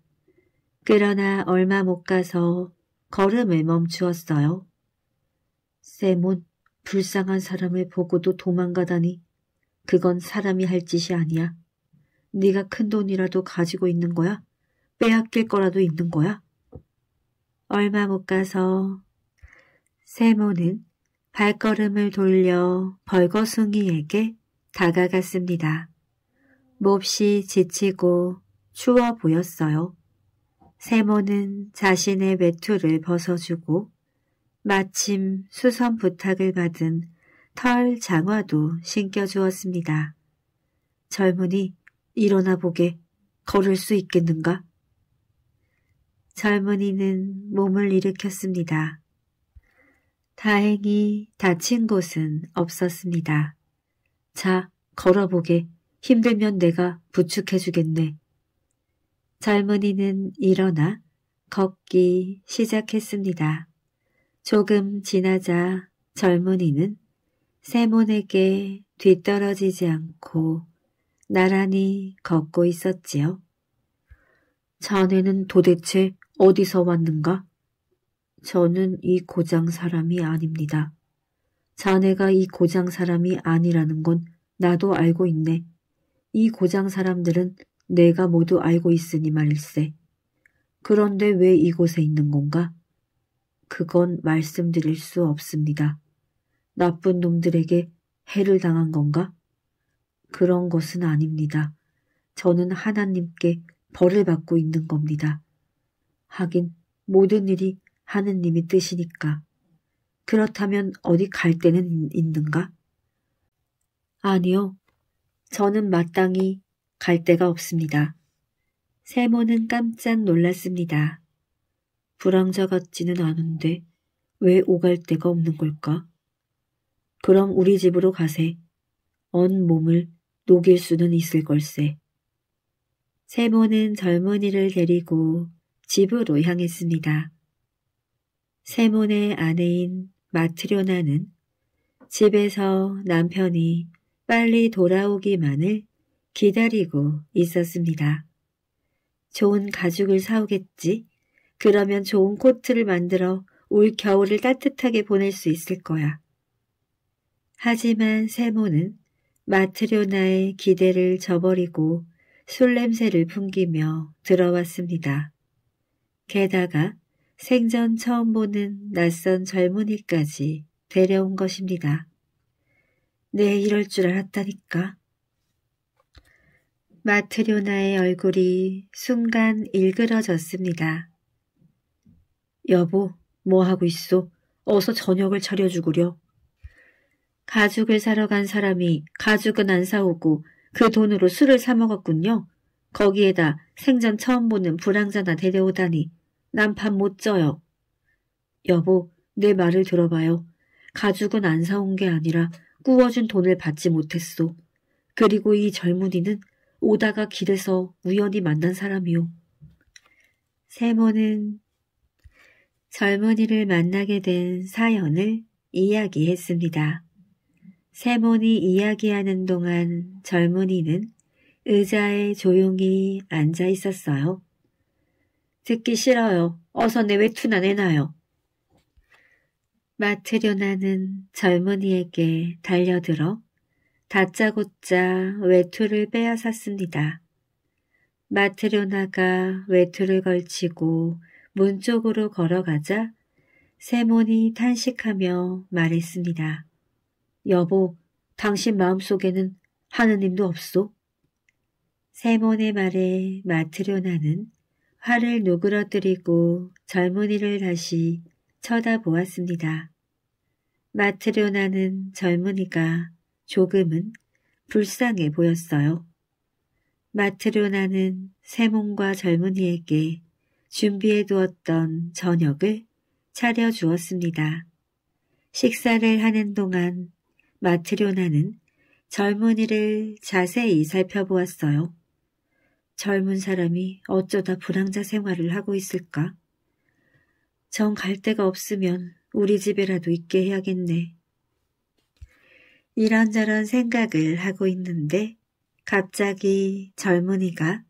그러나 얼마 못 가서 걸음을 멈추었어요. 세몬, 불쌍한 사람을 보고도 도망가다니 그건 사람이 할 짓이 아니야. 네가 큰 돈이라도 가지고 있는 거야? 빼앗길 거라도 있는 거야? 얼마 못 가서 세모는 발걸음을 돌려 벌거숭이에게 다가갔습니다. 몹시 지치고 추워 보였어요. 세모는 자신의 외투를 벗어주고 마침 수선 부탁을 받은 털 장화도 신겨주었습니다. 젊은이 일어나 보게 걸을 수 있겠는가? 젊은이는 몸을 일으켰습니다. 다행히 다친 곳은 없었습니다. 자, 걸어보게. 힘들면 내가 부축해주겠네. 젊은이는 일어나 걷기 시작했습니다. 조금 지나자 젊은이는 세몬에게 뒤떨어지지 않고 나란히 걷고 있었지요. 자네는 도대체 어디서 왔는가? 저는 이 고장 사람이 아닙니다. 자네가 이 고장 사람이 아니라는 건 나도 알고 있네. 이 고장 사람들은 내가 모두 알고 있으니 말일세. 그런데 왜 이곳에 있는 건가? 그건 말씀드릴 수 없습니다. 나쁜 놈들에게 해를 당한 건가? 그런 것은 아닙니다. 저는 하나님께 벌을 받고 있는 겁니다. 하긴 모든 일이 하느님이 뜻이니까. 그렇다면 어디 갈 데는 있는가? 아니요. 저는 마땅히 갈 데가 없습니다. 세모는 깜짝 놀랐습니다. 불황자 같지는 않은데 왜 오갈 데가 없는 걸까? 그럼 우리 집으로 가세. 언 몸을 녹일 수는 있을 걸세. 세모는 젊은이를 데리고 집으로 향했습니다. 세몬의 아내인 마트료나는 집에서 남편이 빨리 돌아오기만을 기다리고 있었습니다. 좋은 가죽을 사오겠지? 그러면 좋은 코트를 만들어 올 겨울을 따뜻하게 보낼 수 있을 거야. 하지만 세모는 마트료나의 기대를 저버리고 술 냄새를 풍기며 들어왔습니다. 게다가 생전 처음 보는 낯선 젊은이까지 데려온 것입니다. 네, 이럴 줄 알았다니까. 마트료나의 얼굴이 순간 일그러졌습니다. 여보, 뭐하고 있어? 어서 저녁을 차려주구려. 가죽을 사러 간 사람이 가죽은 안 사오고 그 돈으로 술을 사 먹었군요. 거기에다 생전 처음 보는 불황자나 데려오다니 난 밥 못 쪄요. 여보, 내 말을 들어봐요. 가죽은 안 사온 게 아니라 꾸어준 돈을 받지 못했소. 그리고 이 젊은이는 오다가 길에서 우연히 만난 사람이요. 세모는 젊은이를 만나게 된 사연을 이야기했습니다. 세모니 이야기하는 동안 젊은이는 의자에 조용히 앉아 있었어요. 듣기 싫어요. 어서 내 외투나 내놔요. 맡으려 나는 젊은이에게 달려들어 다짜고짜 외투를 빼앗았습니다. 마트료나가 외투를 걸치고 문 쪽으로 걸어가자 세몬이 탄식하며 말했습니다. 여보, 당신 마음속에는 하느님도 없소? 세몬의 말에 마트료나는 화를 누그러뜨리고 젊은이를 다시 쳐다보았습니다. 마트료나는 젊은이가 조금은 불쌍해 보였어요. 마트로나는 세몽과 젊은이에게 준비해 두었던 저녁을 차려주었습니다. 식사를 하는 동안 마트료나는 젊은이를 자세히 살펴보았어요. 젊은 사람이 어쩌다 불황자 생활을 하고 있을까? 정갈 데가 없으면 우리 집에라도 있게 해야겠네. 이런저런 생각을 하고 있는데 갑자기 젊은이가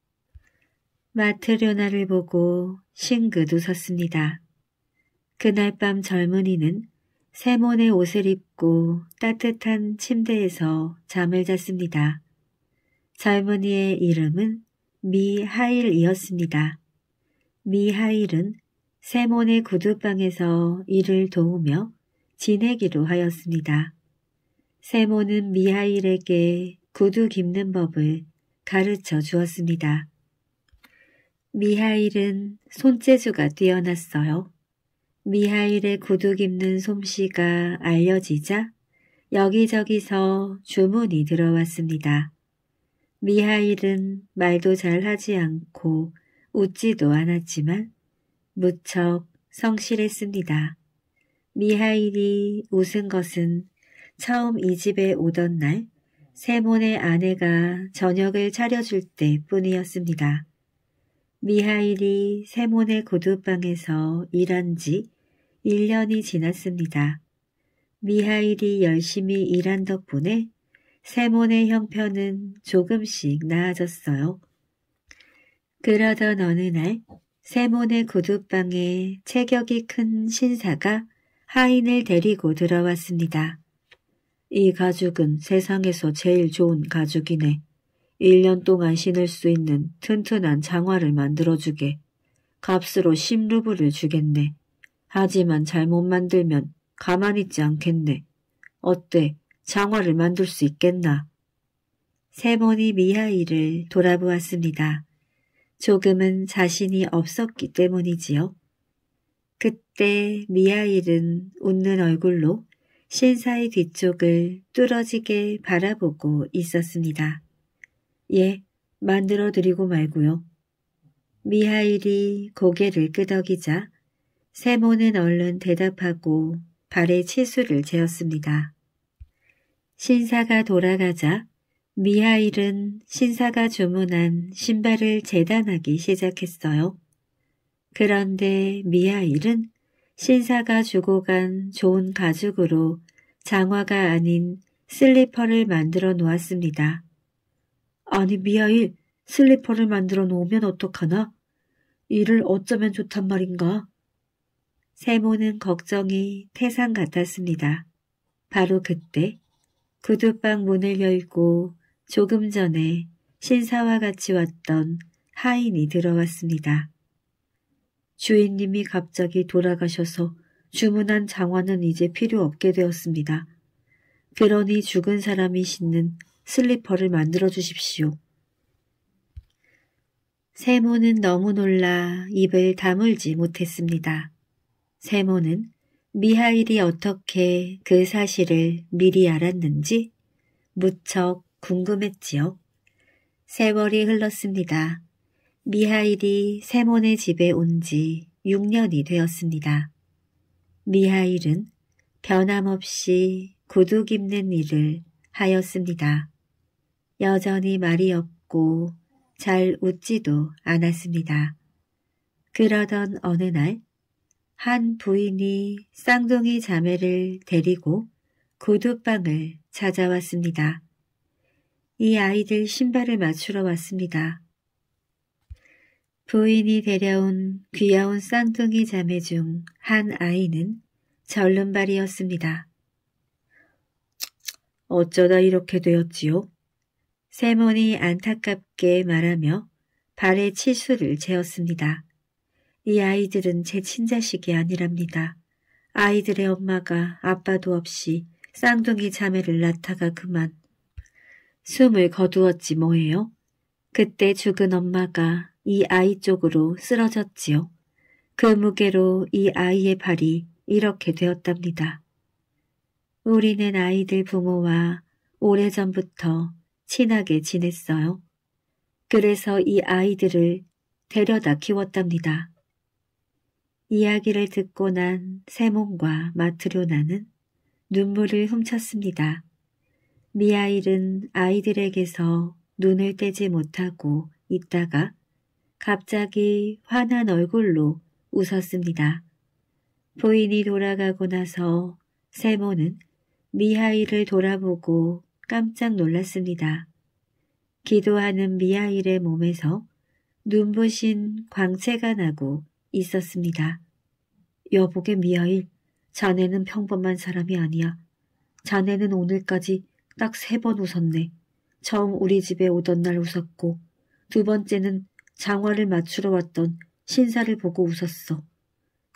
마트료나를 보고 싱긋 웃었습니다. 그날 밤 젊은이는 세몬의 옷을 입고 따뜻한 침대에서 잠을 잤습니다. 젊은이의 이름은 미하일이었습니다. 미하일은 세몬의 구두방에서 일을 도우며 지내기로 하였습니다. 세모는 미하일에게 구두 깁는 법을 가르쳐 주었습니다. 미하일은 손재주가 뛰어났어요. 미하일의 구두 깁는 솜씨가 알려지자 여기저기서 주문이 들어왔습니다. 미하일은 말도 잘 하지 않고 웃지도 않았지만 무척 성실했습니다. 미하일이 웃은 것은 처음 이 집에 오던 날 세몬의 아내가 저녁을 차려줄 때 뿐이었습니다. 미하일이 세몬의 고두방에서 일한 지 1년이 지났습니다. 미하일이 열심히 일한 덕분에 세몬의 형편은 조금씩 나아졌어요. 그러던 어느 날 세몬의 구두방에 체격이 큰 신사가 하인을 데리고 들어왔습니다. 이 가죽은 세상에서 제일 좋은 가죽이네. 1년 동안 신을 수 있는 튼튼한 장화를 만들어주게. 값으로 10루블을 주겠네. 하지만 잘못 만들면 가만 있지 않겠네. 어때? 장화를 만들 수 있겠나? 세번니 미하이를 돌아보았습니다. 조금은 자신이 없었기 때문이지요. 그때 미하일은 웃는 얼굴로 신사의 뒤쪽을 뚫어지게 바라보고 있었습니다. 예, 만들어 드리고 말고요. 미하일이 고개를 끄덕이자 세모는 얼른 대답하고 발에 치수를 재었습니다. 신사가 돌아가자 미하일은 신사가 주문한 신발을 재단하기 시작했어요. 그런데 미하일은 신사가 주고 간 좋은 가죽으로 장화가 아닌 슬리퍼를 만들어 놓았습니다. 아니 미아일, 슬리퍼를 만들어 놓으면 어떡하나? 이를 어쩌면 좋단 말인가? 세모는 걱정이 태산 같았습니다. 바로 그때 구두방 문을 열고 조금 전에 신사와 같이 왔던 하인이 들어왔습니다. 주인님이 갑자기 돌아가셔서 주문한 장화는 이제 필요 없게 되었습니다. 그러니 죽은 사람이 신는 슬리퍼를 만들어 주십시오. 세모는 너무 놀라 입을 다물지 못했습니다. 세모는 미하일이 어떻게 그 사실을 미리 알았는지 무척 궁금했지요. 세월이 흘렀습니다. 미하일이 세몬의 집에 온 지 6년이 되었습니다. 미하일은 변함없이 구두 입는 일을 하였습니다. 여전히 말이 없고 잘 웃지도 않았습니다. 그러던 어느 날 한 부인이 쌍둥이 자매를 데리고 구두방을 찾아왔습니다. 이 아이들 신발을 맞추러 왔습니다. 부인이 데려온 귀여운 쌍둥이 자매 중 한 아이는 절름발이었습니다. 어쩌다 이렇게 되었지요? 세몬이 안타깝게 말하며 발에 치수를 재었습니다. 이 아이들은 제 친자식이 아니랍니다. 아이들의 엄마가 아빠도 없이 쌍둥이 자매를 낳다가 그만 숨을 거두었지 뭐예요? 그때 죽은 엄마가 이 아이 쪽으로 쓰러졌지요. 그 무게로 이 아이의 발이 이렇게 되었답니다. 우리는 아이들 부모와 오래전부터 친하게 지냈어요. 그래서 이 아이들을 데려다 키웠답니다. 이야기를 듣고 난 세몬과 마트료나는 눈물을 훔쳤습니다. 미아일은 아이들에게서 눈을 떼지 못하고 있다가 갑자기 환한 얼굴로 웃었습니다. 부인이 돌아가고 나서 세모는 미하일을 돌아보고 깜짝 놀랐습니다. 기도하는 미하일의 몸에서 눈부신 광채가 나고 있었습니다. 여보게 미하일, 자네는 평범한 사람이 아니야. 자네는 오늘까지 딱 세 번 웃었네. 처음 우리 집에 오던 날 웃었고 두 번째는 장화를 맞추러 왔던 신사를 보고 웃었어.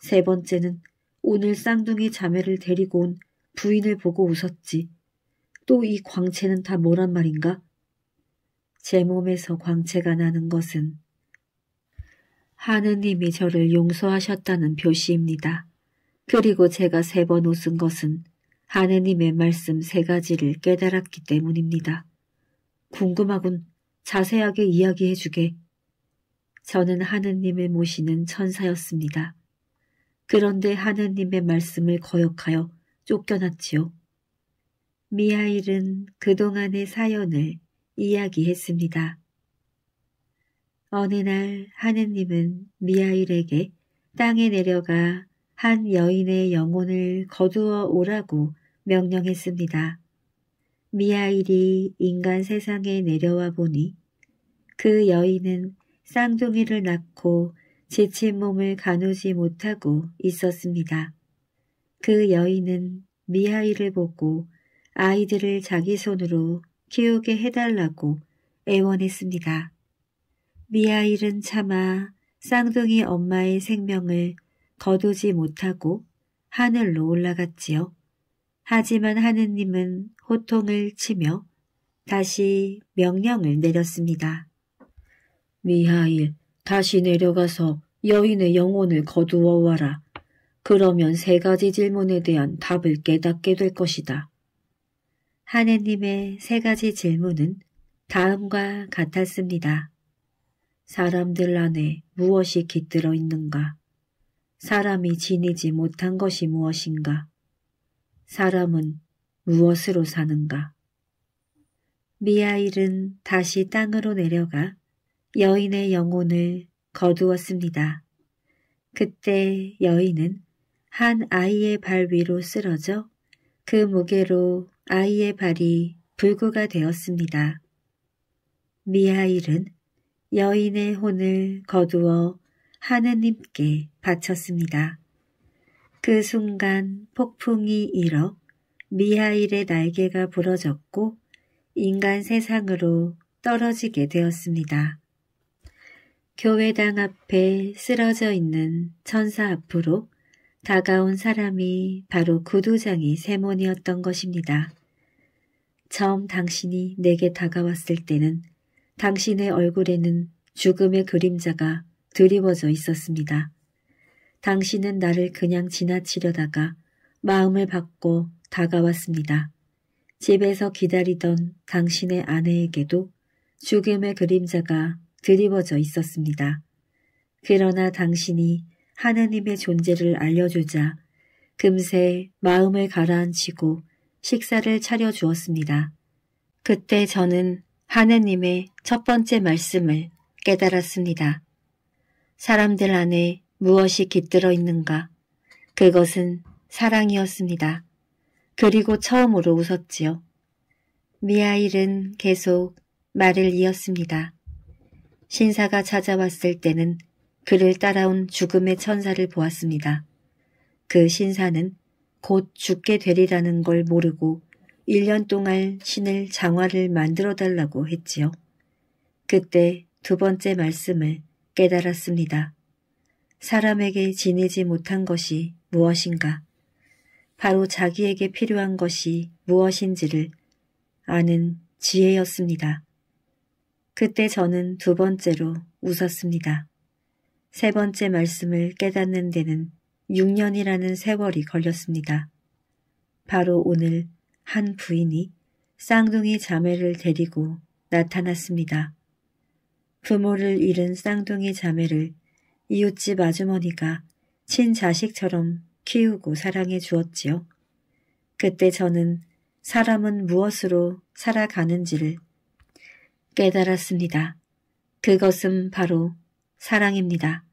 세 번째는 오늘 쌍둥이 자매를 데리고 온 부인을 보고 웃었지. 또 이 광채는 다 뭐란 말인가? 제 몸에서 광채가 나는 것은 하느님이 저를 용서하셨다는 표시입니다. 그리고 제가 세 번 웃은 것은 하느님의 말씀 세 가지를 깨달았기 때문입니다. 궁금하군. 자세하게 이야기해주게. 저는 하느님을 모시는 천사였습니다. 그런데 하느님의 말씀을 거역하여 쫓겨났지요. 미하일은 그동안의 사연을 이야기했습니다. 어느 날 하느님은 미하일에게 땅에 내려가 한 여인의 영혼을 거두어 오라고 명령했습니다. 미하일이 인간 세상에 내려와 보니 그 여인은 쌍둥이를 낳고 지친 몸을 가누지 못하고 있었습니다. 그 여인은 미하이를 보고 아이들을 자기 손으로 키우게 해달라고 애원했습니다. 미하일은 차마 쌍둥이 엄마의 생명을 거두지 못하고 하늘로 올라갔지요. 하지만 하느님은 호통을 치며 다시 명령을 내렸습니다. 미하일, 다시 내려가서 여인의 영혼을 거두어 와라. 그러면 세 가지 질문에 대한 답을 깨닫게 될 것이다. 하느님의 세 가지 질문은 다음과 같았습니다. 사람들 안에 무엇이 깃들어 있는가? 사람이 지니지 못한 것이 무엇인가? 사람은 무엇으로 사는가? 미아일은 다시 땅으로 내려가 여인의 영혼을 거두었습니다. 그때 여인은 한 아이의 발 위로 쓰러져 그 무게로 아이의 발이 불구가 되었습니다. 미하일은 여인의 혼을 거두어 하느님께 바쳤습니다. 그 순간 폭풍이 일어 미하일의 날개가 부러졌고 인간 세상으로 떨어지게 되었습니다. 교회당 앞에 쓰러져 있는 천사 앞으로 다가온 사람이 바로 구두장이 세몬이었던 것입니다. 처음 당신이 내게 다가왔을 때는 당신의 얼굴에는 죽음의 그림자가 드리워져 있었습니다. 당신은 나를 그냥 지나치려다가 마음을 바꿔 다가왔습니다. 집에서 기다리던 당신의 아내에게도 죽음의 그림자가 드리워져 있었습니다. 그러나 당신이 하느님의 존재를 알려주자 금세 마음을 가라앉히고 식사를 차려주었습니다. 그때 저는 하느님의 첫 번째 말씀을 깨달았습니다. 사람들 안에 무엇이 깃들어 있는가? 그것은 사랑이었습니다. 그리고 처음으로 웃었지요. 미아일은 계속 말을 이었습니다. 신사가 찾아왔을 때는 그를 따라온 죽음의 천사를 보았습니다. 그 신사는 곧 죽게 되리라는 걸 모르고 1년 동안 신을 장화를 만들어 달라고 했지요. 그때 두 번째 말씀을 깨달았습니다. 사람에게 지니지 못한 것이 무엇인가? 바로 자기에게 필요한 것이 무엇인지를 아는 지혜였습니다. 그때 저는 두 번째로 웃었습니다. 세 번째 말씀을 깨닫는 데는 6년이라는 세월이 걸렸습니다. 바로 오늘 한 부인이 쌍둥이 자매를 데리고 나타났습니다. 부모를 잃은 쌍둥이 자매를 이웃집 아주머니가 친자식처럼 키우고 사랑해 주었지요. 그때 저는 사람은 무엇으로 살아가는지를 깨달았습니다. 그것은 바로 사랑입니다.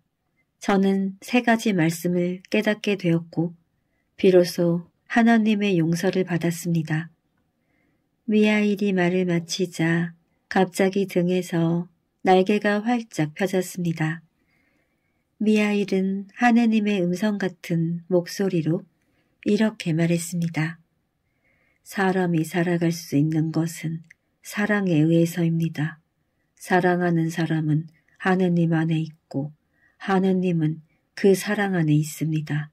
저는 세 가지 말씀을 깨닫게 되었고 비로소 하나님의 용서를 받았습니다. 미아일이 말을 마치자 갑자기 등에서 날개가 활짝 펴졌습니다. 미아일은 하느님의 음성 같은 목소리로 이렇게 말했습니다. 사람이 살아갈 수 있는 것은 사랑에 의해서입니다. 사랑하는 사람은 하느님 안에 있고 하느님은 그 사랑 안에 있습니다.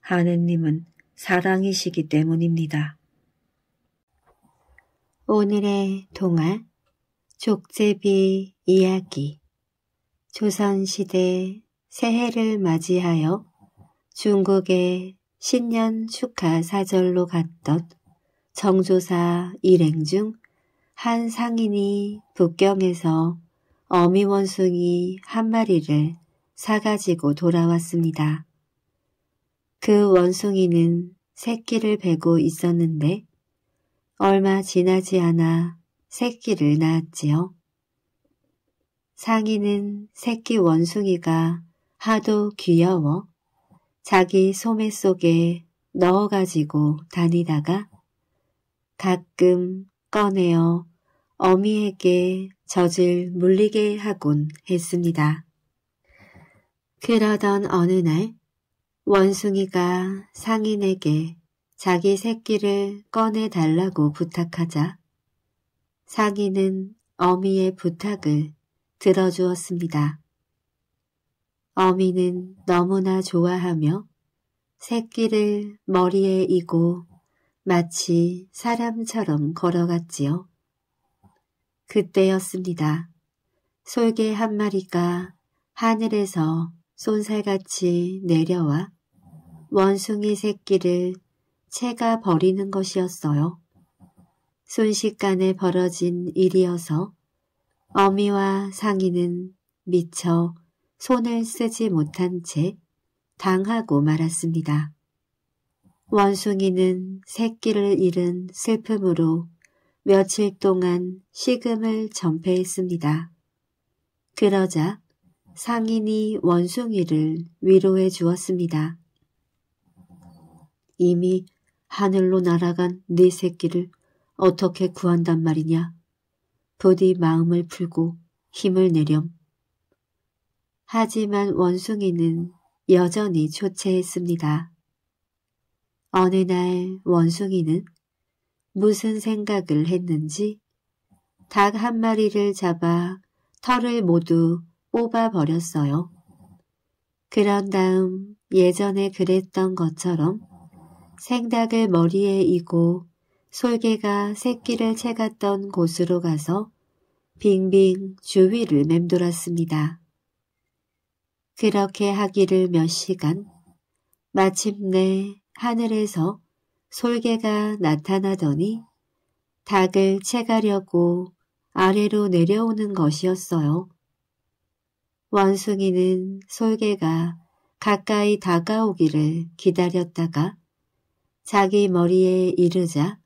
하느님은 사랑이시기 때문입니다. 오늘의 동화 족제비 이야기 조선시대 새해를 맞이하여 중국의 신년 축하 사절로 갔던 정조사 일행 중한 상인이 북경에서 어미 원숭이 한 마리를 사가지고 돌아왔습니다. 그 원숭이는 새끼를 베고 있었는데 얼마 지나지 않아 새끼를 낳았지요. 상인은 새끼 원숭이가 하도 귀여워 자기 소매 속에 넣어가지고 다니다가 가끔 꺼내어 어미에게 젖을 물리게 하곤 했습니다. 그러던 어느 날 원숭이가 상인에게 자기 새끼를 꺼내달라고 부탁하자 상인은 어미의 부탁을 들어주었습니다. 어미는 너무나 좋아하며 새끼를 머리에 이고 마치 사람처럼 걸어갔지요. 그때였습니다. 솔개 한 마리가 하늘에서 쏜살같이 내려와 원숭이 새끼를 채가 버리는 것이었어요. 순식간에 벌어진 일이어서 어미와 상인은 미처 손을 쓰지 못한 채 당하고 말았습니다. 원숭이는 새끼를 잃은 슬픔으로 며칠 동안 식음을 전폐했습니다. 그러자 상인이 원숭이를 위로해 주었습니다. 이미 하늘로 날아간 네 새끼를 어떻게 구한단 말이냐. 부디 마음을 풀고 힘을 내렴. 하지만 원숭이는 여전히 초췌했습니다. 어느 날 원숭이는 무슨 생각을 했는지 닭 한 마리를 잡아 털을 모두 뽑아버렸어요. 그런 다음 예전에 그랬던 것처럼 생닭을 머리에 이고 솔개가 새끼를 채갔던 곳으로 가서 빙빙 주위를 맴돌았습니다. 그렇게 하기를 몇 시간 마침내 하늘에서 솔개가 나타나더니 닭을 채가려고 아래로 내려오는 것이었어요. 원숭이는 솔개가 가까이 다가오기를 기다렸다가 자기 머리에 이르자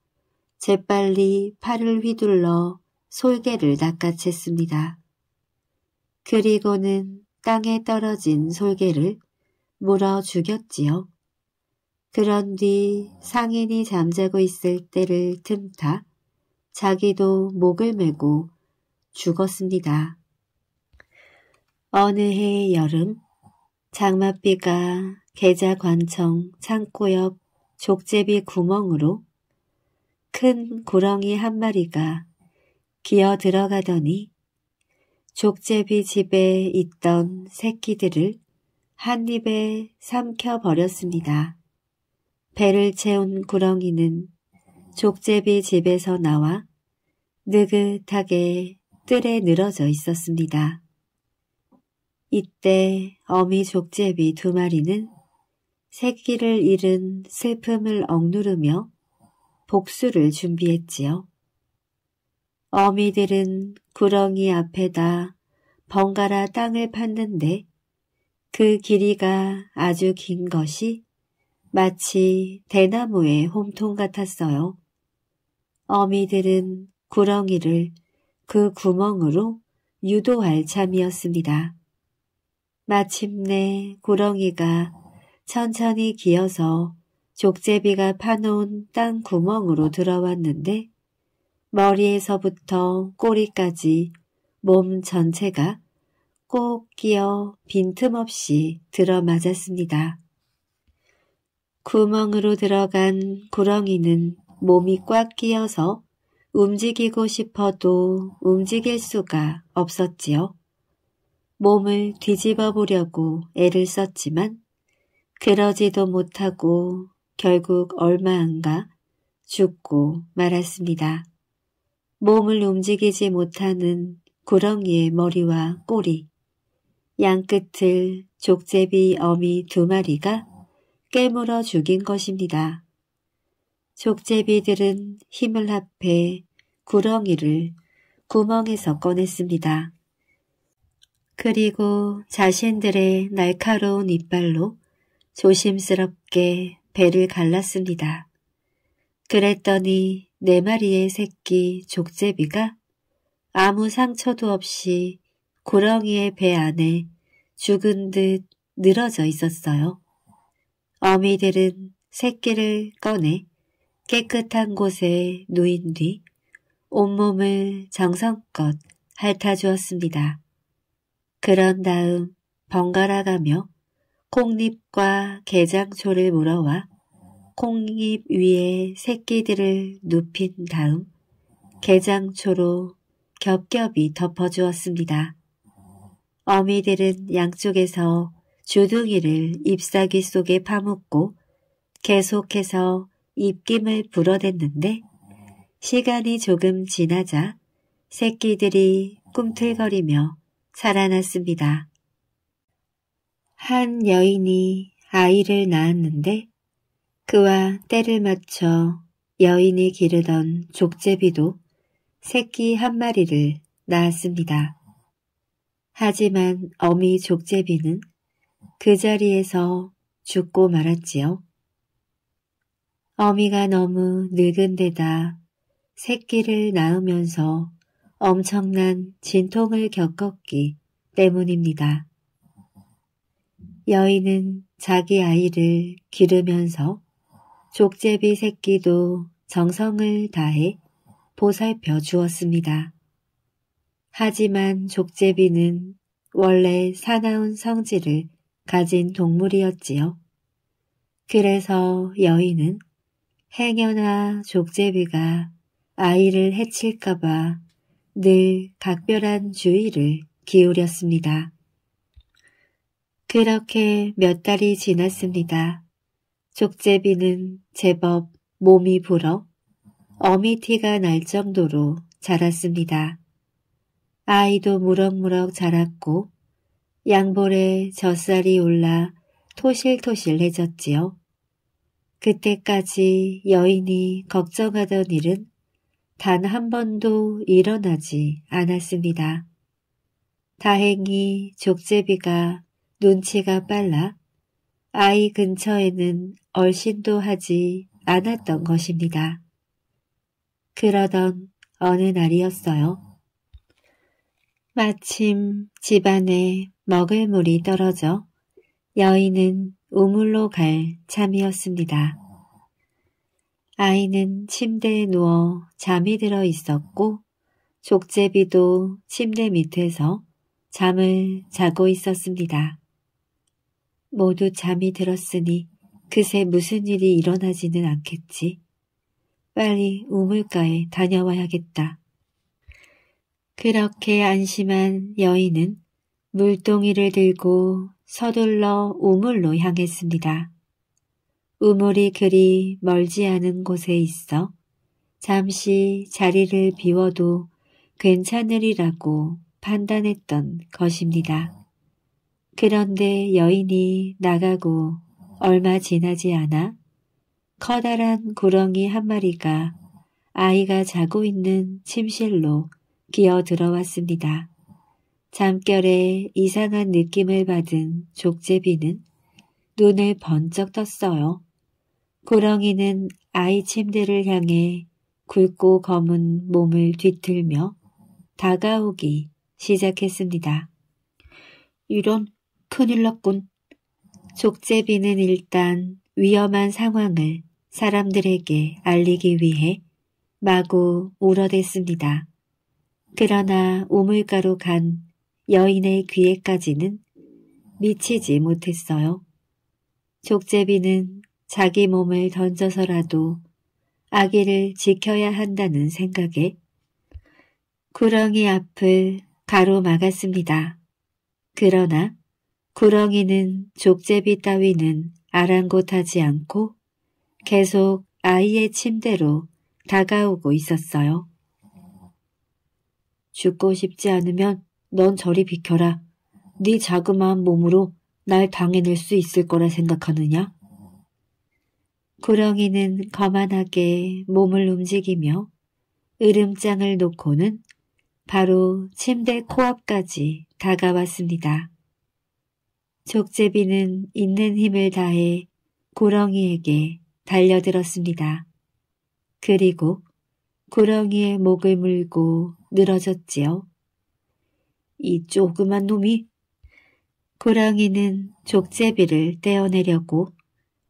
재빨리 팔을 휘둘러 솔개를 낚아챘습니다. 그리고는 땅에 떨어진 솔개를 물어 죽였지요. 그런 뒤 상인이 잠자고 있을 때를 틈타 자기도 목을 메고 죽었습니다. 어느 해 여름 장맛비가 계좌 관청 창고 옆 족제비 구멍으로 큰 구렁이 한 마리가 기어 들어가더니 족제비 집에 있던 새끼들을 한 입에 삼켜버렸습니다. 배를 채운 구렁이는 족제비 집에서 나와 느긋하게 뜰에 늘어져 있었습니다. 이때 어미 족제비 두 마리는 새끼를 잃은 슬픔을 억누르며 복수를 준비했지요. 어미들은 구렁이 앞에다 번갈아 땅을 팠는데 그 길이가 아주 긴 것이 마치 대나무의 홈통 같았어요. 어미들은 구렁이를 그 구멍으로 유도할 참이었습니다. 마침내 구렁이가 천천히 기어서 족제비가 파놓은 땅 구멍으로 들어왔는데 머리에서부터 꼬리까지 몸 전체가 꼭 끼어 빈틈없이 들어맞았습니다. 구멍으로 들어간 구렁이는 몸이 꽉 끼어서 움직이고 싶어도 움직일 수가 없었지요. 몸을 뒤집어 보려고 애를 썼지만 그러지도 못하고 결국 얼마 안가 죽고 말았습니다. 몸을 움직이지 못하는 구렁이의 머리와 꼬리, 양끝을 족제비 어미 두 마리가 깨물어 죽인 것입니다. 족제비들은 힘을 합해 구렁이를 구멍에서 꺼냈습니다. 그리고 자신들의 날카로운 이빨로 조심스럽게 배를 갈랐습니다. 그랬더니 네 마리의 새끼 족제비가 아무 상처도 없이 구렁이의 배 안에 죽은 듯 늘어져 있었어요. 어미들은 새끼를 꺼내 깨끗한 곳에 놓인 뒤 온몸을 정성껏 핥아주었습니다. 그런 다음 번갈아가며 콩잎과 게장초를 물어와 콩잎 위에 새끼들을 눕힌 다음 게장초로 겹겹이 덮어주었습니다. 어미들은 양쪽에서 주둥이를 잎사귀 속에 파묻고 계속해서 입김을 불어댔는데 시간이 조금 지나자 새끼들이 꿈틀거리며 살아났습니다. 한 여인이 아이를 낳았는데 그와 때를 맞춰 여인이 기르던 족제비도 새끼 한 마리를 낳았습니다. 하지만 어미 족제비는 그 자리에서 죽고 말았지요. 어미가 너무 늙은 데다 새끼를 낳으면서 엄청난 진통을 겪었기 때문입니다. 여인은 자기 아이를 기르면서 족제비 새끼도 정성을 다해 보살펴 주었습니다. 하지만 족제비는 원래 사나운 성질을 가진 동물이었지요. 그래서 여인은 행여나 족제비가 아이를 해칠까봐 늘 각별한 주의를 기울였습니다. 그렇게 몇 달이 지났습니다. 족제비는 제법 몸이 불어 어미티가 날 정도로 자랐습니다. 아이도 무럭무럭 자랐고 양볼에 젖살이 올라 토실토실해졌지요. 그때까지 여인이 걱정하던 일은 단 한 번도 일어나지 않았습니다. 다행히 족제비가 눈치가 빨라 아이 근처에는 얼씬도 하지 않았던 것입니다. 그러던 어느 날이었어요. 마침 집안에 먹을 물이 떨어져 여인은 우물로 갈 참이었습니다. 아이는 침대에 누워 잠이 들어 있었고 족제비도 침대 밑에서 잠을 자고 있었습니다. 모두 잠이 들었으니 그새 무슨 일이 일어나지는 않겠지. 빨리 우물가에 다녀와야겠다. 그렇게 안심한 여인은 물동이를 들고 서둘러 우물로 향했습니다. 우물이 그리 멀지 않은 곳에 있어 잠시 자리를 비워도 괜찮으리라고 판단했던 것입니다. 그런데 여인이 나가고 얼마 지나지 않아 커다란 구렁이 한 마리가 아이가 자고 있는 침실로 기어 들어왔습니다. 잠결에 이상한 느낌을 받은 족제비는 눈을 번쩍 떴어요. 고렁이는 아이 침대를 향해 굵고 검은 몸을 뒤틀며 다가오기 시작했습니다. 이런 큰일 났군. 족제비는 일단 위험한 상황을 사람들에게 알리기 위해 마구 울어댔습니다. 그러나 우물가로 간 여인의 귀에까지는 미치지 못했어요. 족제비는 자기 몸을 던져서라도 아기를 지켜야 한다는 생각에 구렁이 앞을 가로막았습니다. 그러나 구렁이는 족제비 따위는 아랑곳하지 않고 계속 아이의 침대로 다가오고 있었어요. 죽고 싶지 않으면 넌 저리 비켜라. 네 자그마한 몸으로 날 당해낼 수 있을 거라 생각하느냐? 구렁이는 거만하게 몸을 움직이며 으름장을 놓고는 바로 침대 코앞까지 다가왔습니다. 족제비는 있는 힘을 다해 구렁이에게 달려들었습니다. 그리고 구렁이의 목을 물고 늘어졌지요. 이 조그만 놈이 고랑이는 족제비를 떼어내려고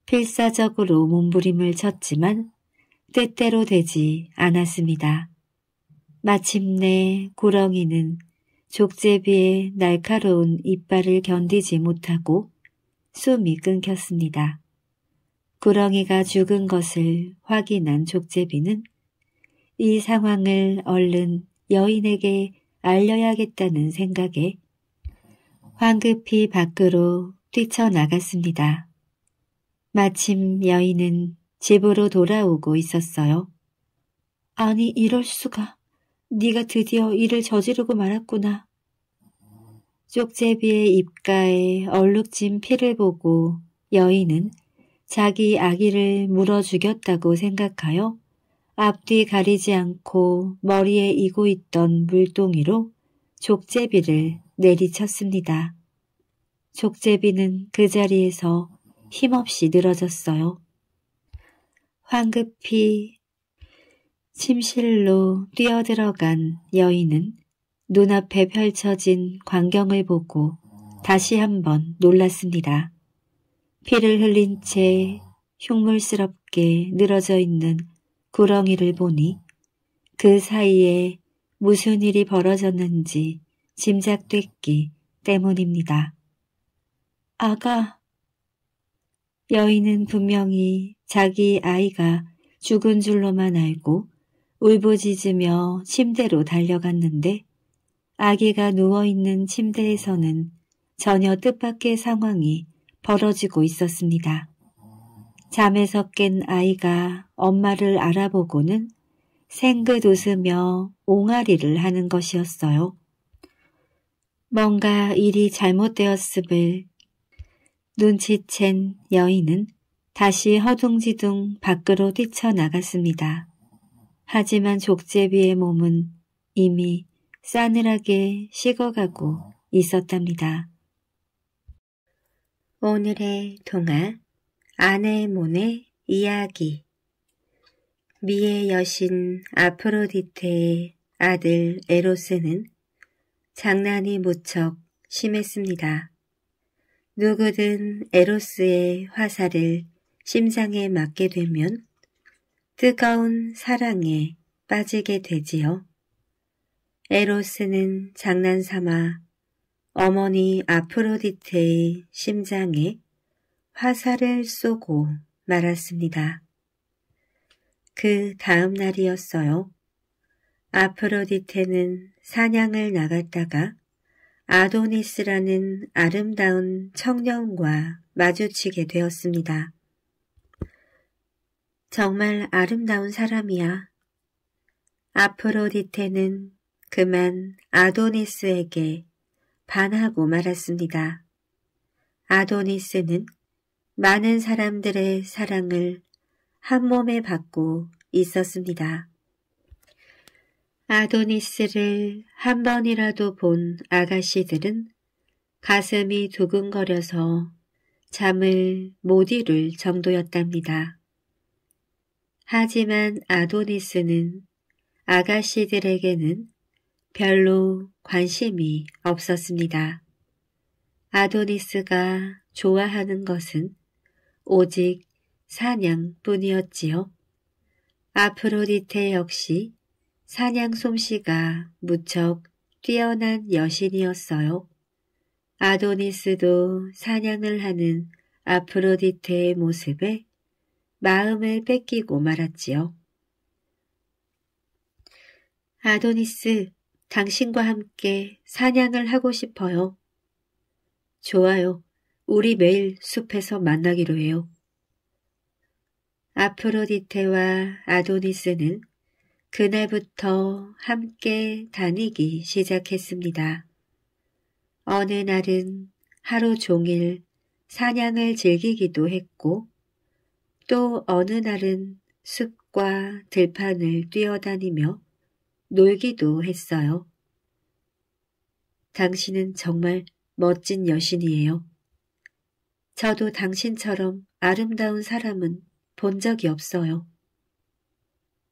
필사적으로 몸부림을 쳤지만 때때로 되지 않았습니다. 마침내 고렁이는 족제비의 날카로운 이빨을 견디지 못하고 숨이 끊겼습니다. 구렁이가 죽은 것을 확인한 족제비는 이 상황을 얼른 여인에게 알려야겠다는 생각에 황급히 밖으로 뛰쳐나갔습니다. 마침 여인은 집으로 돌아오고 있었어요. 아니 이럴 수가. 네가 드디어 일을 저지르고 말았구나. 쪽제비의 입가에 얼룩진 피를 보고 여인은 자기 아기를 물어 죽였다고 생각하여 앞뒤 가리지 않고 머리에 이고 있던 물동이로 족제비를 내리쳤습니다. 족제비는 그 자리에서 힘없이 늘어졌어요. 황급히 침실로 뛰어들어간 여인은 눈앞에 펼쳐진 광경을 보고 다시 한번 놀랐습니다. 피를 흘린 채 흉물스럽게 늘어져 있는 구렁이를 보니 그 사이에 무슨 일이 벌어졌는지 짐작됐기 때문입니다. 아가 여인은 분명히 자기 아이가 죽은 줄로만 알고 울부짖으며 침대로 달려갔는데 아기가 누워있는 침대에서는 전혀 뜻밖의 상황이 벌어지고 있었습니다. 잠에서 깬 아이가 엄마를 알아보고는 생긋 웃으며 옹알이를 하는 것이었어요. 뭔가 일이 잘못되었음을 눈치챈 여인은 다시 허둥지둥 밖으로 뛰쳐나갔습니다. 하지만 족제비의 몸은 이미 싸늘하게 식어가고 있었답니다. 오늘의 동화 아네몬의 이야기 미의 여신 아프로디테의 아들 에로스는 장난이 무척 심했습니다. 누구든 에로스의 화살을 심장에 맞게 되면 뜨거운 사랑에 빠지게 되지요. 에로스는 장난삼아 어머니 아프로디테의 심장에 화살을 쏘고 말았습니다. 그 다음 날이었어요. 아프로디테는 사냥을 나갔다가 아도니스라는 아름다운 청년과 마주치게 되었습니다. 정말 아름다운 사람이야. 아프로디테는 그만 아도니스에게 반하고 말았습니다. 아도니스는 많은 사람들의 사랑을 한 몸에 받고 있었습니다. 아도니스를 한 번이라도 본 아가씨들은 가슴이 두근거려서 잠을 못 이룰 정도였답니다. 하지만 아도니스는 아가씨들에게는 별로 관심이 없었습니다. 아도니스가 좋아하는 것은 오직 사냥뿐이었지요. 아프로디테 역시 사냥 솜씨가 무척 뛰어난 여신이었어요. 아도니스도 사냥을 하는 아프로디테의 모습에 마음을 뺏기고 말았지요. 아도니스, 당신과 함께 사냥을 하고 싶어요. 좋아요. 우리 매일 숲에서 만나기로 해요. 아프로디테와 아도니스는 그날부터 함께 다니기 시작했습니다. 어느 날은 하루 종일 사냥을 즐기기도 했고 또 어느 날은 숲과 들판을 뛰어다니며 놀기도 했어요. 당신은 정말 멋진 여신이에요. 저도 당신처럼 아름다운 사람은 본 적이 없어요.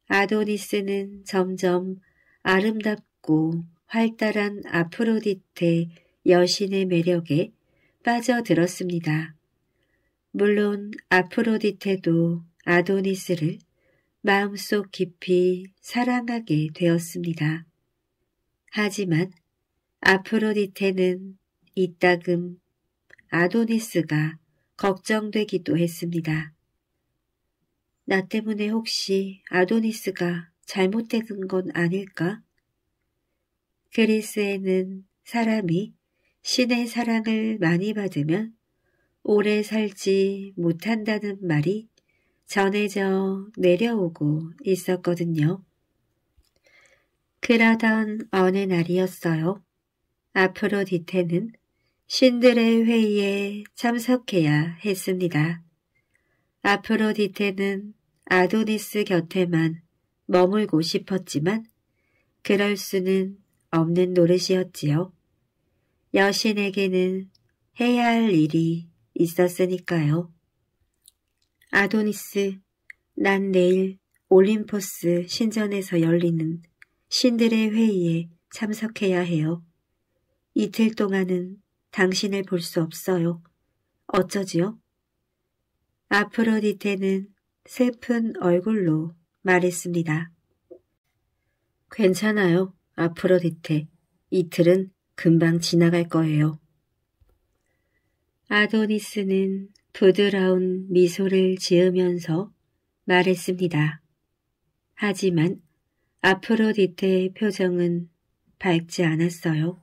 아도니스는 점점 아름답고 활달한 아프로디테 여신의 매력에 빠져들었습니다. 물론 아프로디테도 아도니스를 마음속 깊이 사랑하게 되었습니다. 하지만 아프로디테는 이따금 아도니스가 걱정되기도 했습니다. 나 때문에 혹시 아도니스가 잘못된건 아닐까? 그리스에는 사람이 신의 사랑을 많이 받으면 오래 살지 못한다는 말이 전해져 내려오고 있었거든요. 그러던 어느 날이었어요. 아프로디테는 신들의 회의에 참석해야 했습니다. 아프로디테는 아도니스 곁에만 머물고 싶었지만 그럴 수는 없는 노릇이었지요. 여신에게는 해야 할 일이 있었으니까요. 아도니스, 난 내일 올림포스 신전에서 열리는 신들의 회의에 참석해야 해요. 이틀 동안은 당신을 볼 수 없어요. 어쩌지요? 아프로디테는 슬픈 얼굴로 말했습니다. 괜찮아요, 아프로디테. 이틀은 금방 지나갈 거예요. 아도니스는 부드러운 미소를 지으면서 말했습니다. 하지만 아프로디테의 표정은 밝지 않았어요.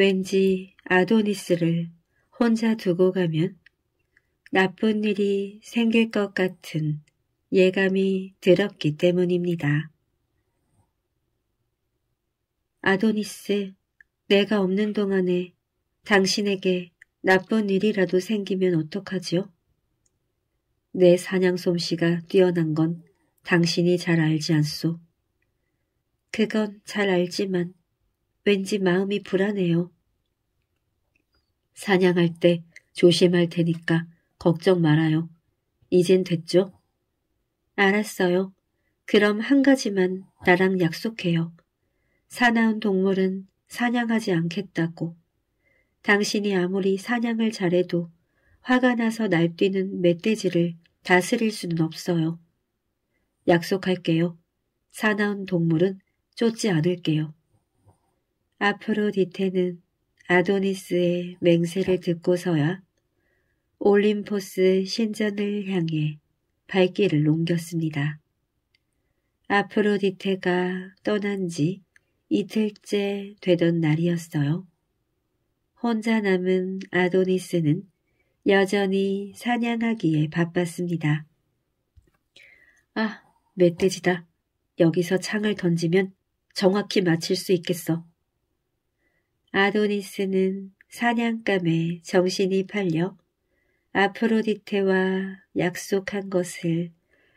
왠지 아도니스를 혼자 두고 가면 나쁜 일이 생길 것 같은 예감이 들었기 때문입니다. 아도니스, 내가 없는 동안에 당신에게 나쁜 일이라도 생기면 어떡하지요? 내 사냥 솜씨가 뛰어난 건 당신이 잘 알지 않소. 그건 잘 알지만 왠지 마음이 불안해요. 사냥할 때 조심할 테니까 걱정 말아요. 이젠 됐죠? 알았어요. 그럼 한 가지만 나랑 약속해요. 사나운 동물은 사냥하지 않겠다고. 당신이 아무리 사냥을 잘해도 화가 나서 날뛰는 멧돼지를 다스릴 수는 없어요. 약속할게요. 사나운 동물은 쫓지 않을게요. 아프로디테는 아도니스의 맹세를 듣고서야 올림포스 신전을 향해 발길을 옮겼습니다. 아프로디테가 떠난 지 이틀째 되던 날이었어요. 혼자 남은 아도니스는 여전히 사냥하기에 바빴습니다. 아, 멧돼지다. 여기서 창을 던지면 정확히 맞힐 수 있겠어. 아도니스는 사냥감에 정신이 팔려 아프로디테와 약속한 것을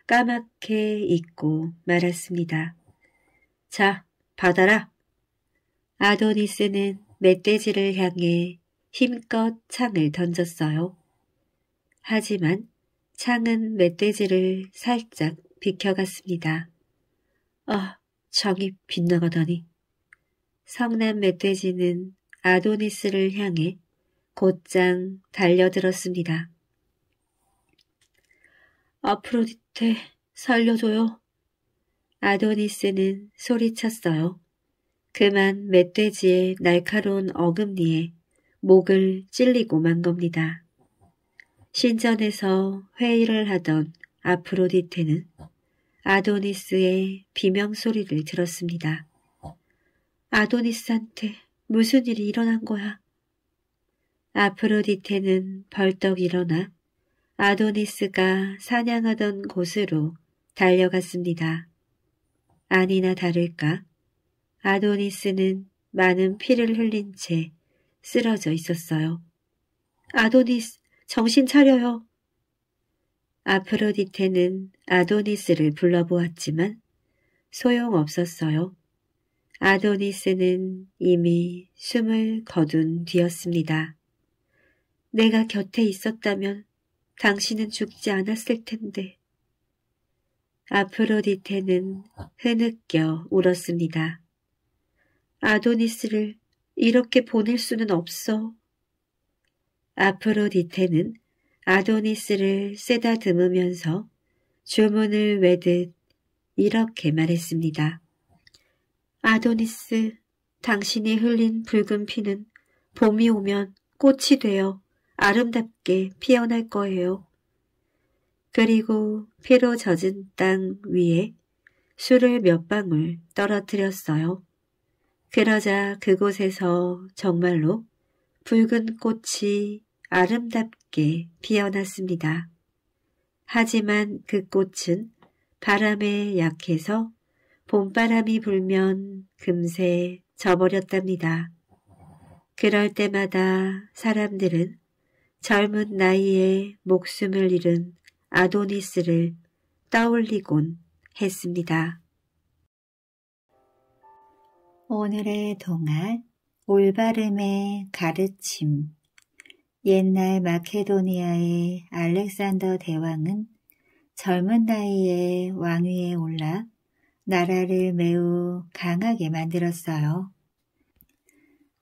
까맣게 잊고 말았습니다. 자, 받아라. 아도니스는 멧돼지를 향해 힘껏 창을 던졌어요. 하지만 창은 멧돼지를 살짝 비켜갔습니다. 아, 창이 빗나가다니. 성난 멧돼지는 아도니스를 향해 곧장 달려들었습니다. 아프로디테 살려줘요. 아도니스는 소리쳤어요. 그만 멧돼지의 날카로운 어금니에 목을 찔리고 만 겁니다. 신전에서 회의를 하던 아프로디테는 아도니스의 비명소리를 들었습니다. 아도니스한테 무슨 일이 일어난 거야? 아프로디테는 벌떡 일어나 아도니스가 사냥하던 곳으로 달려갔습니다. 아니나 다를까 아도니스는 많은 피를 흘린 채 쓰러져 있었어요. 아도니스, 정신 차려요. 아프로디테는 아도니스를 불러보았지만 소용없었어요. 아도니스는 이미 숨을 거둔 뒤였습니다. 내가 곁에 있었다면 당신은 죽지 않았을 텐데. 아프로디테는 흐느껴 울었습니다. 아도니스를 이렇게 보낼 수는 없어. 아프로디테는 아도니스를 쓰다듬으면서 주문을 외듯 이렇게 말했습니다. 아도니스, 당신이 흘린 붉은 피는 봄이 오면 꽃이 되어 아름답게 피어날 거예요. 그리고 피로 젖은 땅 위에 술을 몇 방울 떨어뜨렸어요. 그러자 그곳에서 정말로 붉은 꽃이 아름답게 피어났습니다. 하지만 그 꽃은 바람에 약해서 봄바람이 불면 금세 져버렸답니다. 그럴 때마다 사람들은 젊은 나이에 목숨을 잃은 아도니스를 떠올리곤 했습니다. 오늘의 동안 올바름의 가르침 옛날 마케도니아의 알렉산더 대왕은 젊은 나이에 왕위에 올라 나라를 매우 강하게 만들었어요.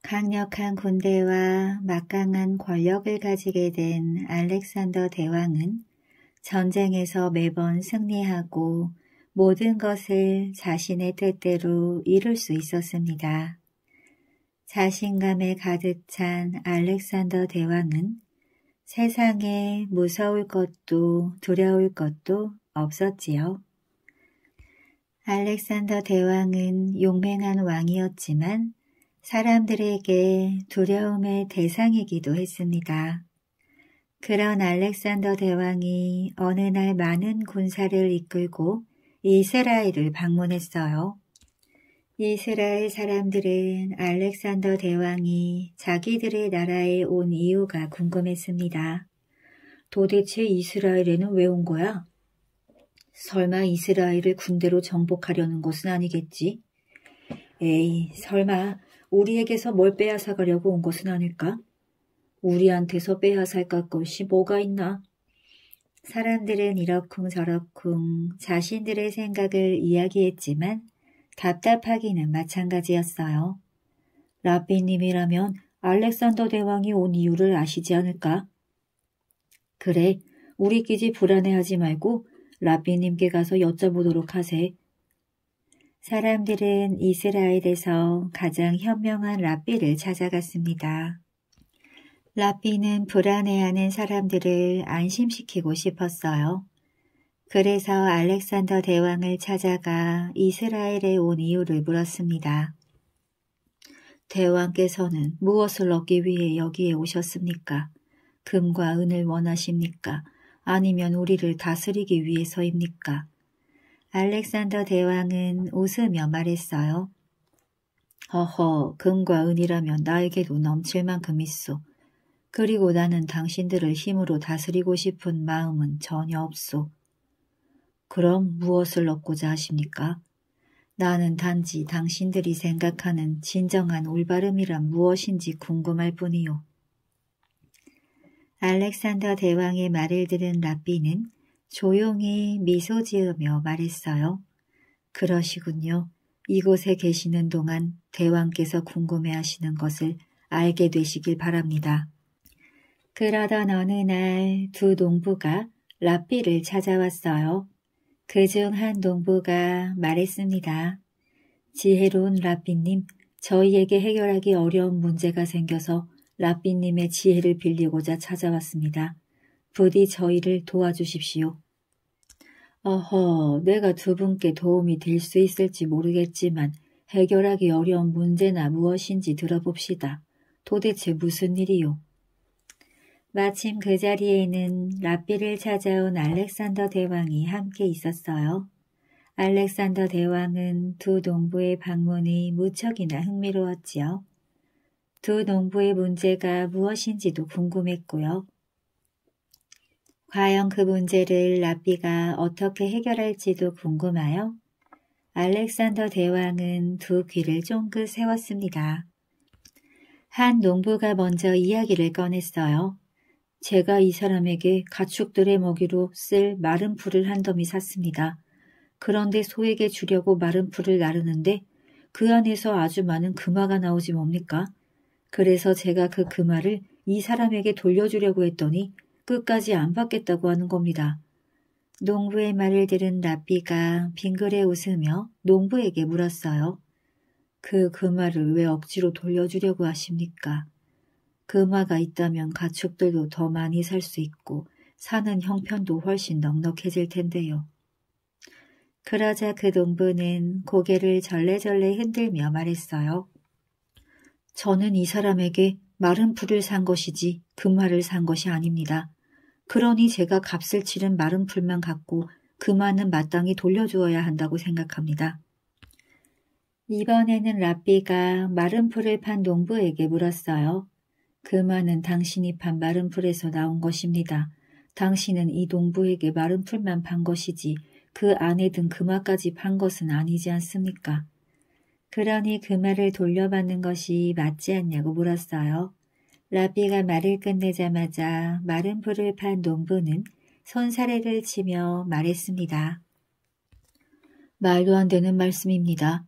강력한 군대와 막강한 권력을 가지게 된 알렉산더 대왕은 전쟁에서 매번 승리하고 모든 것을 자신의 뜻대로 이룰 수 있었습니다. 자신감에 가득 찬 알렉산더 대왕은 세상에 무서울 것도 두려울 것도 없었지요. 알렉산더 대왕은 용맹한 왕이었지만 사람들에게 두려움의 대상이기도 했습니다. 그런 알렉산더 대왕이 어느 날 많은 군사를 이끌고 이스라엘을 방문했어요. 이스라엘 사람들은 알렉산더 대왕이 자기들의 나라에 온 이유가 궁금했습니다. 도대체 이스라엘에는 왜 온 거야? 설마 이스라엘을 군대로 정복하려는 것은 아니겠지? 에이, 설마 우리에게서 뭘 빼앗아가려고 온 것은 아닐까? 우리한테서 빼앗아갈 것이 뭐가 있나? 사람들은 이러쿵저러쿵 자신들의 생각을 이야기했지만 답답하기는 마찬가지였어요. 라비님이라면 알렉산더 대왕이 온 이유를 아시지 않을까? 그래, 우리끼리 불안해하지 말고 라비님께 가서 여쭤보도록 하세. 사람들은 이스라엘에서 가장 현명한 라비를 찾아갔습니다. 라비는 불안해하는 사람들을 안심시키고 싶었어요. 그래서 알렉산더 대왕을 찾아가 이스라엘에 온 이유를 물었습니다. 대왕께서는 무엇을 얻기 위해 여기에 오셨습니까? 금과 은을 원하십니까? 아니면 우리를 다스리기 위해서입니까? 알렉산더 대왕은 웃으며 말했어요. 허허, 금과 은이라면 나에게도 넘칠 만큼 있어 그리고 나는 당신들을 힘으로 다스리고 싶은 마음은 전혀 없소. 그럼 무엇을 얻고자 하십니까? 나는 단지 당신들이 생각하는 진정한 올바름이란 무엇인지 궁금할 뿐이요. 알렉산더 대왕의 말을 들은 라비는 조용히 미소 지으며 말했어요. 그러시군요. 이곳에 계시는 동안 대왕께서 궁금해하시는 것을 알게 되시길 바랍니다. 그러던 어느 날 두 농부가 라비를 찾아왔어요. 그 중 한 농부가 말했습니다. 지혜로운 라비님, 저희에게 해결하기 어려운 문제가 생겨서 라삐님의 지혜를 빌리고자 찾아왔습니다. 부디 저희를 도와주십시오. 어허, 내가 두 분께 도움이 될 수 있을지 모르겠지만 해결하기 어려운 문제나 무엇인지 들어봅시다. 도대체 무슨 일이요? 마침 그 자리에는 라삐를 찾아온 알렉산더 대왕이 함께 있었어요. 알렉산더 대왕은 두 농부의 방문이 무척이나 흥미로웠지요. 두 농부의 문제가 무엇인지도 궁금했고요. 과연 그 문제를 라비가 어떻게 해결할지도 궁금하여 알렉산더 대왕은 두 귀를 쫑긋 세웠습니다. 한 농부가 먼저 이야기를 꺼냈어요. 제가 이 사람에게 가축들의 먹이로 쓸 마른 풀을 한 더미 샀습니다. 그런데 소에게 주려고 마른 풀을 나르는데 그 안에서 아주 많은 금화가 나오지 뭡니까? 그래서 제가 그 금화를 그 이 사람에게 돌려주려고 했더니 끝까지 안 받겠다고 하는 겁니다. 농부의 말을 들은 나비가 빙그레 웃으며 농부에게 물었어요. 그 금화를 그 왜 억지로 돌려주려고 하십니까? 금화가 있다면 가축들도 더 많이 살 수 있고 사는 형편도 훨씬 넉넉해질 텐데요. 그러자 그 농부는 고개를 절레절레 흔들며 말했어요. 저는 이 사람에게 마른 풀을 산 것이지 금화를 산 것이 아닙니다. 그러니 제가 값을 치른 마른 풀만 갖고 금화는 마땅히 돌려주어야 한다고 생각합니다. 이번에는 라비가 마른 풀을 판 농부에게 물었어요. 금화는 당신이 판 마른 풀에서 나온 것입니다. 당신은 이 농부에게 마른 풀만 판 것이지 그 안에 든 금화까지 판 것은 아니지 않습니까? 그러니 그 말을 돌려받는 것이 맞지 않냐고 물었어요. 라비가 말을 끝내자마자 마른 풀을 판 농부는 손사래를 치며 말했습니다. 말도 안 되는 말씀입니다.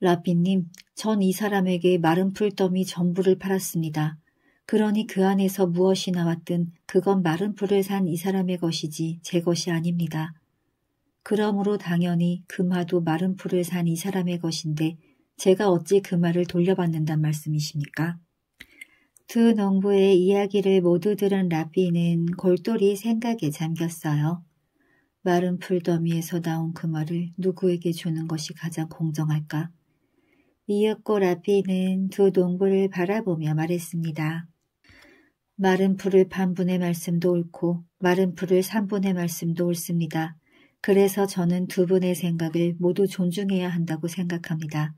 라비님, 전 이 사람에게 마른 풀더미 전부를 팔았습니다. 그러니 그 안에서 무엇이 나왔든 그건 마른 풀을 산 이 사람의 것이지 제 것이 아닙니다. 그러므로 당연히 금화도 마른 풀을 산 이 사람의 것인데 제가 어찌 그 말을 돌려받는단 말씀이십니까? 두 농부의 이야기를 모두 들은 라비는 골똘히 생각에 잠겼어요. 마른 풀더미에서 나온 그 말을 누구에게 주는 것이 가장 공정할까? 이윽고 라비는 두 농부를 바라보며 말했습니다. 마른 풀을 반분의 말씀도 옳고 마른 풀을 3분의 말씀도 옳습니다. 그래서 저는 두 분의 생각을 모두 존중해야 한다고 생각합니다.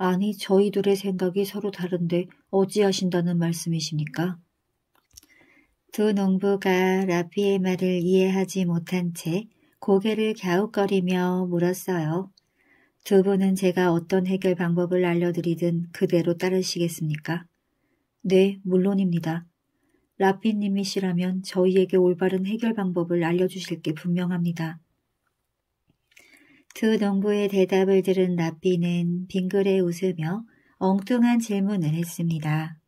아니 저희 둘의 생각이 서로 다른데 어찌하신다는 말씀이십니까? 두 농부가 라피의 말을 이해하지 못한 채 고개를 갸웃거리며 물었어요. 두 분은 제가 어떤 해결 방법을 알려드리든 그대로 따르시겠습니까? 네, 물론입니다. 라피님이시라면 저희에게 올바른 해결 방법을 알려주실 게 분명합니다. 두 농부의 대답을 들은 나비는 빙그레 웃으며 엉뚱한 질문을 했습니다.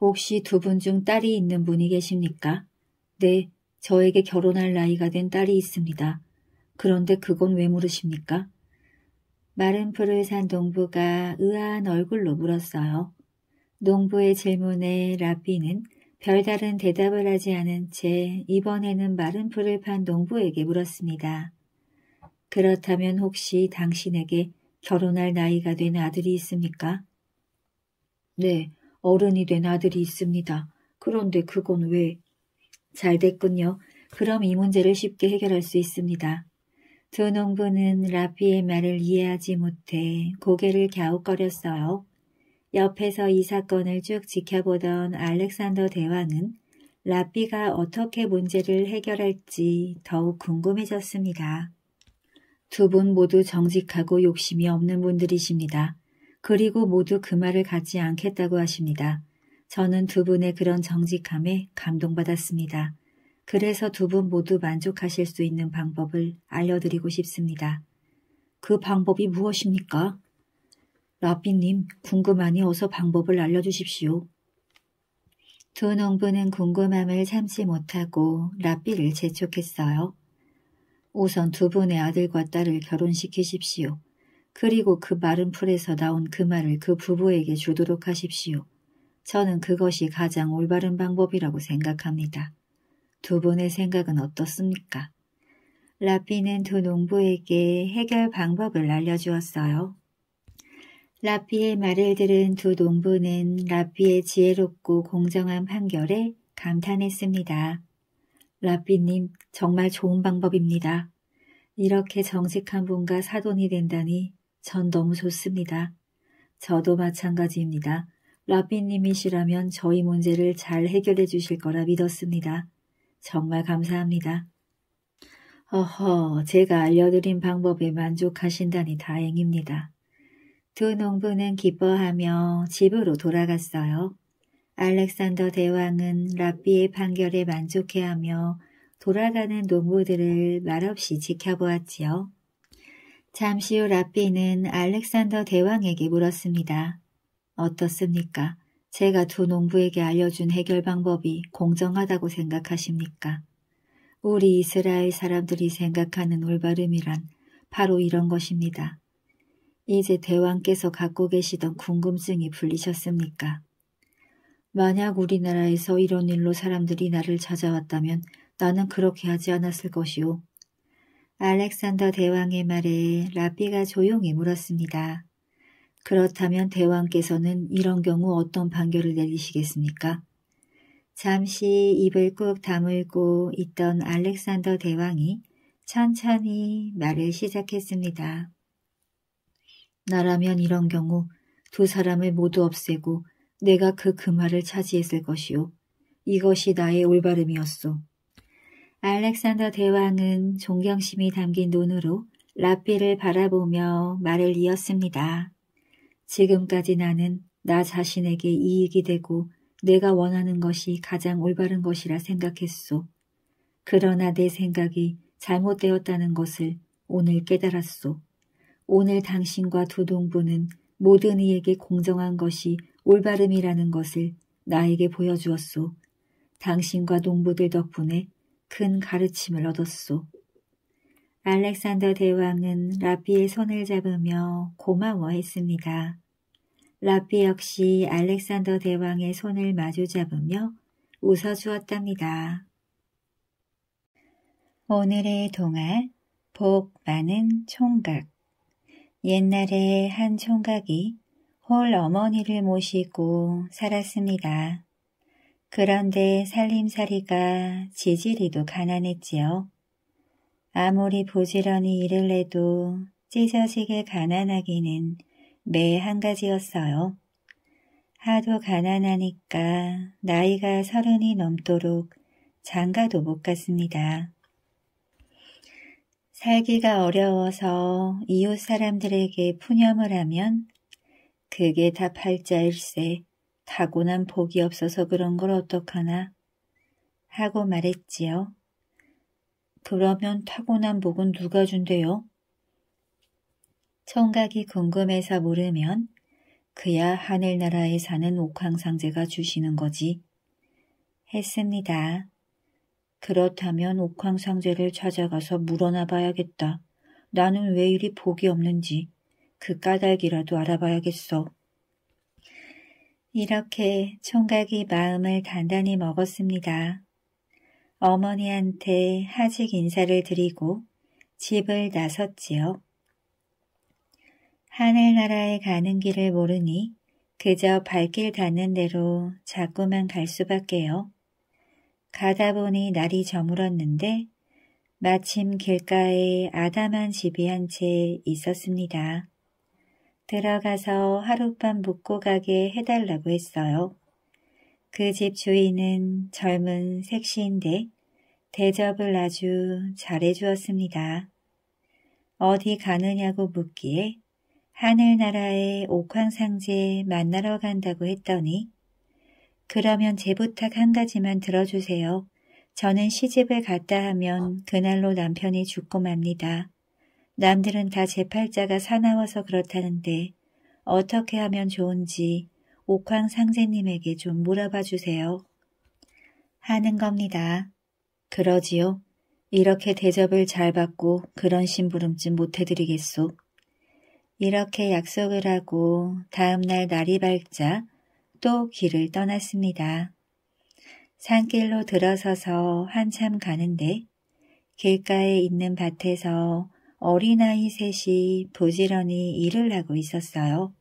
혹시 두 분 중 딸이 있는 분이 계십니까? 네, 저에게 결혼할 나이가 된 딸이 있습니다. 그런데 그건 왜 물으십니까? 마른 풀을 산 농부가 의아한 얼굴로 물었어요. 농부의 질문에 라비는 별다른 대답을 하지 않은 채 이번에는 마른 풀을 판 농부에게 물었습니다. 그렇다면 혹시 당신에게 결혼할 나이가 된 아들이 있습니까? 네, 어른이 된 아들이 있습니다. 그런데 그건 왜? 잘 됐군요. 그럼 이 문제를 쉽게 해결할 수 있습니다. 두 농부는 라피의 말을 이해하지 못해 고개를 갸웃거렸어요. 옆에서 이 사건을 쭉 지켜보던 알렉산더 대왕은 라피가 어떻게 문제를 해결할지 더욱 궁금해졌습니다. 두분 모두 정직하고 욕심이 없는 분들이십니다. 그리고 모두 그 말을 갖지 않겠다고 하십니다. 저는 두 분의 그런 정직함에 감동받았습니다. 그래서 두 분 모두 만족하실 수 있는 방법을 알려드리고 싶습니다. 그 방법이 무엇입니까? 러비님, 궁금하니 어서 방법을 알려주십시오. 두 농부는 궁금함을 참지 못하고 라비를 재촉했어요. 우선 두 분의 아들과 딸을 결혼시키십시오. 그리고 그 마른 풀에서 나온 그 말을 그 부부에게 주도록 하십시오. 저는 그것이 가장 올바른 방법이라고 생각합니다. 두 분의 생각은 어떻습니까? 라피는 두 농부에게 해결 방법을 알려주었어요. 라피의 말을 들은 두 농부는 라피의 지혜롭고 공정한 판결에 감탄했습니다. 라삐님, 정말 좋은 방법입니다. 이렇게 정직한 분과 사돈이 된다니 전 너무 좋습니다. 저도 마찬가지입니다. 라삐님이시라면 저희 문제를 잘 해결해 주실 거라 믿었습니다. 정말 감사합니다. 어허, 제가 알려드린 방법에 만족하신다니 다행입니다. 두 농부는 기뻐하며 집으로 돌아갔어요. 알렉산더 대왕은 라비의 판결에 만족해하며 돌아가는 농부들을 말없이 지켜보았지요. 잠시 후라비는 알렉산더 대왕에게 물었습니다. 어떻습니까? 제가 두 농부에게 알려준 해결 방법이 공정하다고 생각하십니까? 우리 이스라엘 사람들이 생각하는 올바름이란 바로 이런 것입니다. 이제 대왕께서 갖고 계시던 궁금증이 풀리셨습니까? 만약 우리나라에서 이런 일로 사람들이 나를 찾아왔다면 나는 그렇게 하지 않았을 것이오. 알렉산더 대왕의 말에 라비가 조용히 물었습니다. 그렇다면 대왕께서는 이런 경우 어떤 판결을 내리시겠습니까? 잠시 입을 꾹 다물고 있던 알렉산더 대왕이 천천히 말을 시작했습니다. 나라면 이런 경우 두 사람을 모두 없애고 내가 그 금화를 차지했을 것이요. 이것이 나의 올바름이었소. 알렉산더 대왕은 존경심이 담긴 눈으로 라피를 바라보며 말을 이었습니다. 지금까지 나는 나 자신에게 이익이 되고 내가 원하는 것이 가장 올바른 것이라 생각했소. 그러나 내 생각이 잘못되었다는 것을 오늘 깨달았소. 오늘 당신과 두 동부는 모든 이에게 공정한 것이 올바름이라는 것을 나에게 보여주었소. 당신과 농부들 덕분에 큰 가르침을 얻었소. 알렉산더 대왕은 라삐의 손을 잡으며 고마워했습니다. 라삐 역시 알렉산더 대왕의 손을 마주 잡으며 웃어주었답니다. 오늘의 동화 복 많은 총각 옛날에 한 총각이 홀 어머니를 모시고 살았습니다. 그런데 살림살이가 지지리도 가난했지요. 아무리 부지런히 일을 해도 찢어지게 가난하기는 매 한 가지였어요. 하도 가난하니까 나이가 서른이 넘도록 장가도 못 갔습니다. 살기가 어려워서 이웃 사람들에게 푸념을 하면 그게 다 팔자일세. 타고난 복이 없어서 그런 걸 어떡하나. 하고 말했지요. 그러면 타고난 복은 누가 준대요? 청각이 궁금해서 물으면 그야 하늘나라에 사는 옥황상제가 주시는 거지. 했습니다. 그렇다면 옥황상제를 찾아가서 물어나 봐야겠다. 나는 왜 이리 복이 없는지. 그 까닭이라도 알아봐야겠어. 이렇게 총각이 마음을 단단히 먹었습니다. 어머니한테 하직 인사를 드리고 집을 나섰지요. 하늘나라에 가는 길을 모르니 그저 발길 닿는 대로 자꾸만 갈 수밖에요. 가다 보니 날이 저물었는데 마침 길가에 아담한 집이 한 채 있었습니다. 들어가서 하룻밤 묵고 가게 해달라고 했어요. 그 집 주인은 젊은 색시인데 대접을 아주 잘해주었습니다. 어디 가느냐고 묻기에 하늘나라의 옥황상제 만나러 간다고 했더니 그러면 제 부탁 한 가지만 들어주세요. 저는 시집을 갔다 하면 그날로 남편이 죽고 맙니다. 남들은 다 제팔자가 사나워서 그렇다는데 어떻게 하면 좋은지 옥황 상제님에게 좀 물어봐 주세요. 하는 겁니다. 그러지요. 이렇게 대접을 잘 받고 그런 심부름쯤 못해드리겠소. 이렇게 약속을 하고 다음날 날이 밝자 또 길을 떠났습니다. 산길로 들어서서 한참 가는데 길가에 있는 밭에서 어린아이 셋이 부지런히 일을 하고 있었어요.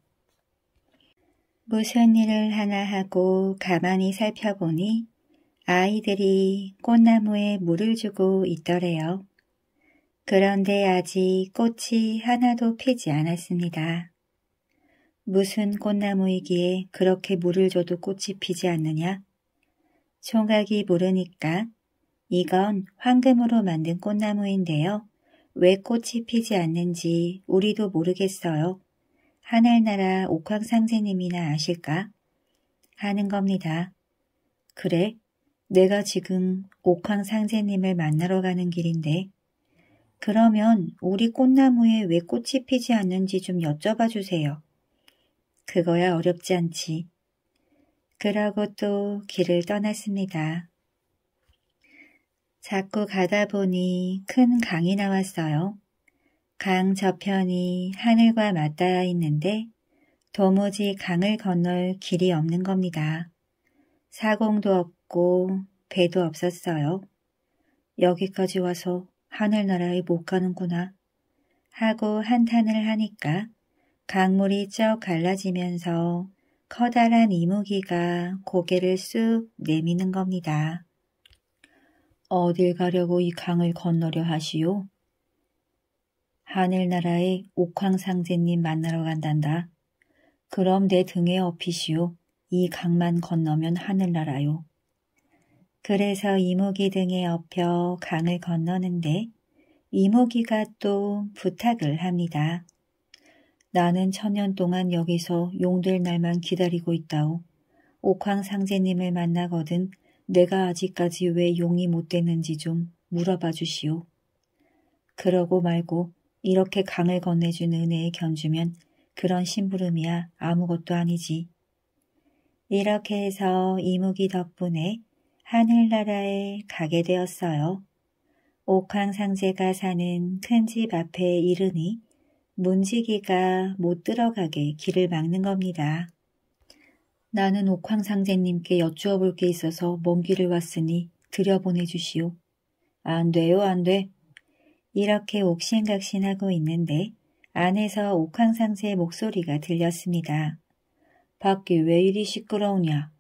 무슨 일을 하나 하고 가만히 살펴보니 아이들이 꽃나무에 물을 주고 있더래요. 그런데 아직 꽃이 하나도 피지 않았습니다. 무슨 꽃나무이기에 그렇게 물을 줘도 꽃이 피지 않느냐? 총각이 물으니까 이건 황금으로 만든 꽃나무인데요. 왜 꽃이 피지 않는지 우리도 모르겠어요. 하늘나라 옥황상제님이나 아실까? 하는 겁니다. 그래, 내가 지금 옥황상제님을 만나러 가는 길인데 그러면 우리 꽃나무에 왜 꽃이 피지 않는지 좀 여쭤봐 주세요. 그거야 어렵지 않지. 그러고 또 길을 떠났습니다. 자꾸 가다 보니 큰 강이 나왔어요. 강 저편이 하늘과 맞닿아 있는데 도무지 강을 건널 길이 없는 겁니다. 사공도 없고 배도 없었어요. 여기까지 와서 하늘나라에 못 가는구나 하고 한탄을 하니까 강물이 쩍 갈라지면서 커다란 이무기가 고개를 쑥 내미는 겁니다. 어딜 가려고 이 강을 건너려 하시오? 하늘나라의 옥황상제님 만나러 간단다. 그럼 내 등에 업히시오. 이 강만 건너면 하늘나라요. 그래서 이모기 등에 업혀 강을 건너는데 이모기가 또 부탁을 합니다. 나는 천년 동안 여기서 용될 날만 기다리고 있다오. 옥황상제님을 만나거든 내가 아직까지 왜 용이 못됐는지좀 물어봐 주시오. 그러고 말고 이렇게 강을 건네준 은혜에 견주면 그런 심부름이야 아무것도 아니지. 이렇게 해서 이무기 덕분에 하늘나라에 가게 되었어요. 옥황 상제가 사는 큰 집 앞에 이르니 문지기가 못 들어가게 길을 막는 겁니다. 나는 옥황상제님께 여쭈어 볼 게 있어서 먼 길을 왔으니 들여보내주시오. 안 돼요, 안 돼. 이렇게 옥신각신하고 있는데 안에서 옥황상제의 목소리가 들렸습니다. 밖에 왜 이리 시끄러우냐.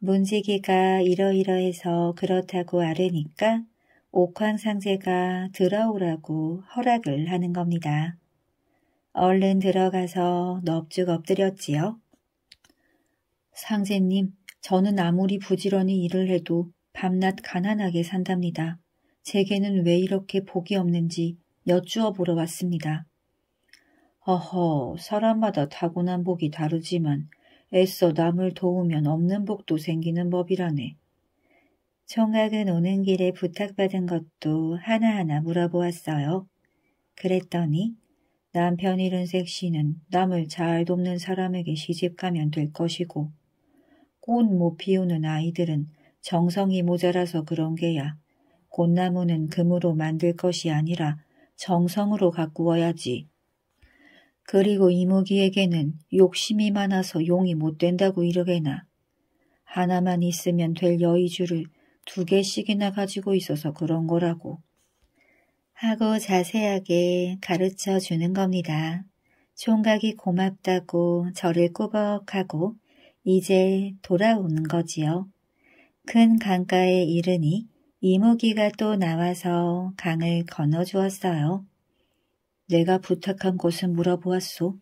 문지기가 이러이러해서 그렇다고 아뢰니까 옥황상제가 들어오라고 허락을 하는 겁니다. 얼른 들어가서 넙죽 엎드렸지요. 상제님, 저는 아무리 부지런히 일을 해도 밤낮 가난하게 산답니다. 제게는 왜 이렇게 복이 없는지 여쭈어 보러 왔습니다. 어허, 사람마다 타고난 복이 다르지만 애써 남을 도우면 없는 복도 생기는 법이라네. 총각은 오는 길에 부탁받은 것도 하나하나 물어보았어요. 그랬더니 남편 잃은 색시는 남을 잘 돕는 사람에게 시집가면 될 것이고 꽃못 피우는 아이들은 정성이 모자라서 그런 게야. 꽃나무는 금으로 만들 것이 아니라 정성으로 가꾸어야지. 그리고 이무기에게는 욕심이 많아서 용이 못 된다고 이러게나. 하나만 있으면 될 여의주를 두 개씩이나 가지고 있어서 그런 거라고. 하고 자세하게 가르쳐 주는 겁니다. 총각이 고맙다고 저를 꾸벅하고 이제 돌아오는 거지요. 큰 강가에 이르니 이모기가 또 나와서 강을 건너주었어요. 내가 부탁한 곳은 물어보았소.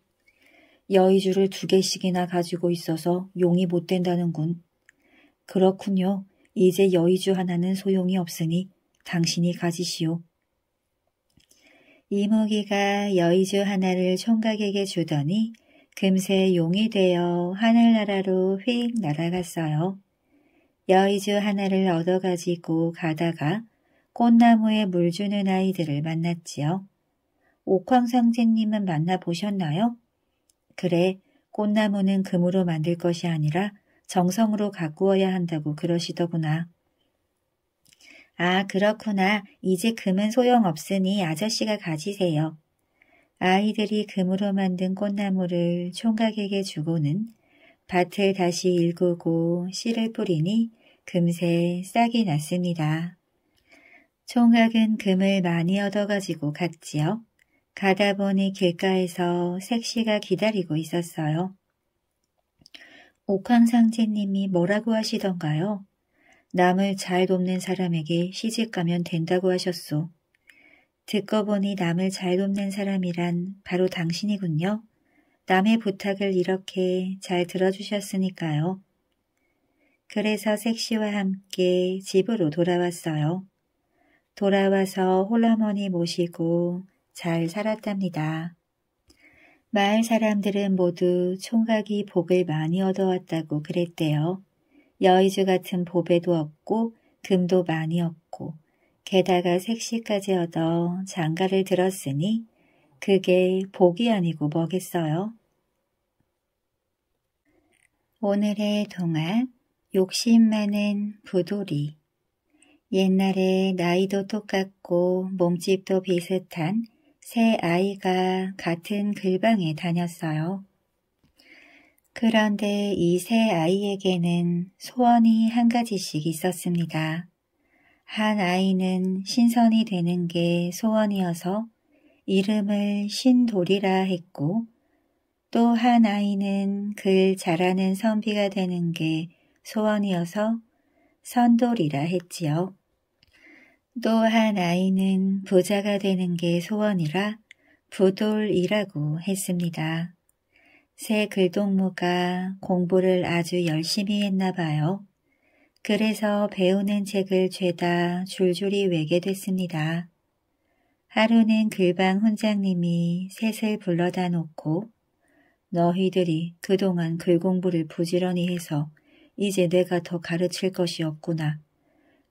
여의주를 두 개씩이나 가지고 있어서 용이 못 된다는군. 그렇군요. 이제 여의주 하나는 소용이 없으니 당신이 가지시오. 이모기가 여의주 하나를 총각에게 주더니 금세 용이 되어 하늘나라로 휙 날아갔어요. 여의주 하나를 얻어가지고 가다가 꽃나무에 물 주는 아이들을 만났지요. 옥황상제님은 만나보셨나요? 그래, 꽃나무는 금으로 만들 것이 아니라 정성으로 가꾸어야 한다고 그러시더구나. 아, 그렇구나. 이제 금은 소용없으니 아저씨가 가지세요. 아이들이 금으로 만든 꽃나무를 총각에게 주고는 밭을 다시 일구고 씨를 뿌리니 금세 싹이 났습니다. 총각은 금을 많이 얻어가지고 갔지요. 가다 보니 길가에서 색시가 기다리고 있었어요. 옥황상제님이 뭐라고 하시던가요? 남을 잘 돕는 사람에게 시집가면 된다고 하셨소. 듣고 보니 남을 잘 돕는 사람이란 바로 당신이군요. 남의 부탁을 이렇게 잘 들어주셨으니까요. 그래서 색시와 함께 집으로 돌아왔어요. 돌아와서 홀라머니 모시고 잘 살았답니다. 마을 사람들은 모두 총각이 복을 많이 얻어왔다고 그랬대요. 여의주 같은 보배도 얻고 금도 많이 얻고 게다가 색시까지 얻어 장가를 들었으니 그게 복이 아니고 뭐겠어요. 오늘의 동안 욕심 많은 부돌이 옛날에 나이도 똑같고 몸집도 비슷한 세 아이가 같은 글방에 다녔어요. 그런데 이 세 아이에게는 소원이 한 가지씩 있었습니다. 한 아이는 신선이 되는 게 소원이어서 이름을 신돌이라 했고 또 한 아이는 글 잘하는 선비가 되는 게 소원이어서 선돌이라 했지요. 또 한 아이는 부자가 되는 게 소원이라 부돌이라고 했습니다. 새 글동무가 공부를 아주 열심히 했나 봐요. 그래서 배우는 책을 죄다 줄줄이 외게 됐습니다. 하루는 글방 훈장님이 셋을 불러다 놓고 너희들이 그동안 글 공부를 부지런히 해서 이제 내가 더 가르칠 것이 없구나.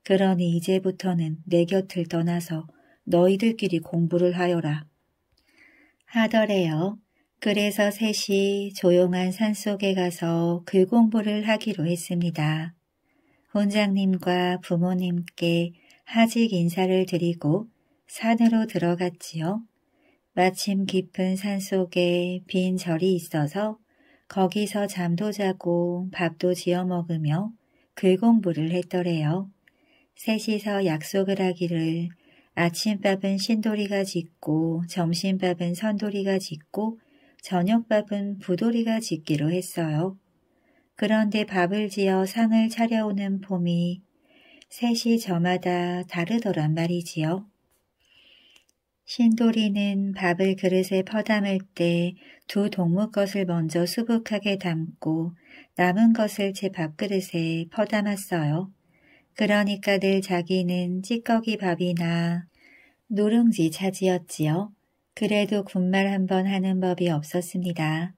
그러니 이제부터는 내 곁을 떠나서 너희들끼리 공부를 하여라. 하더래요. 그래서 셋이 조용한 산속에 가서 글 공부를 하기로 했습니다. 본장님과 부모님께 하직 인사를 드리고 산으로 들어갔지요. 마침 깊은 산속에 빈 절이 있어서 거기서 잠도 자고 밥도 지어 먹으며 글공부를 했더래요. 셋이서 약속을 하기를 아침밥은 신도리가 짓고 점심밥은 선도리가 짓고 저녁밥은 부도리가 짓기로 했어요. 그런데 밥을 지어 상을 차려오는 봄이 셋이 저마다 다르더란 말이지요. 신도리는 밥을 그릇에 퍼담을 때 두 동무 것을 먼저 수북하게 담고 남은 것을 제 밥그릇에 퍼담았어요. 그러니까 늘 자기는 찌꺼기 밥이나 노룽지 차지였지요. 그래도 군말 한번 하는 법이 없었습니다.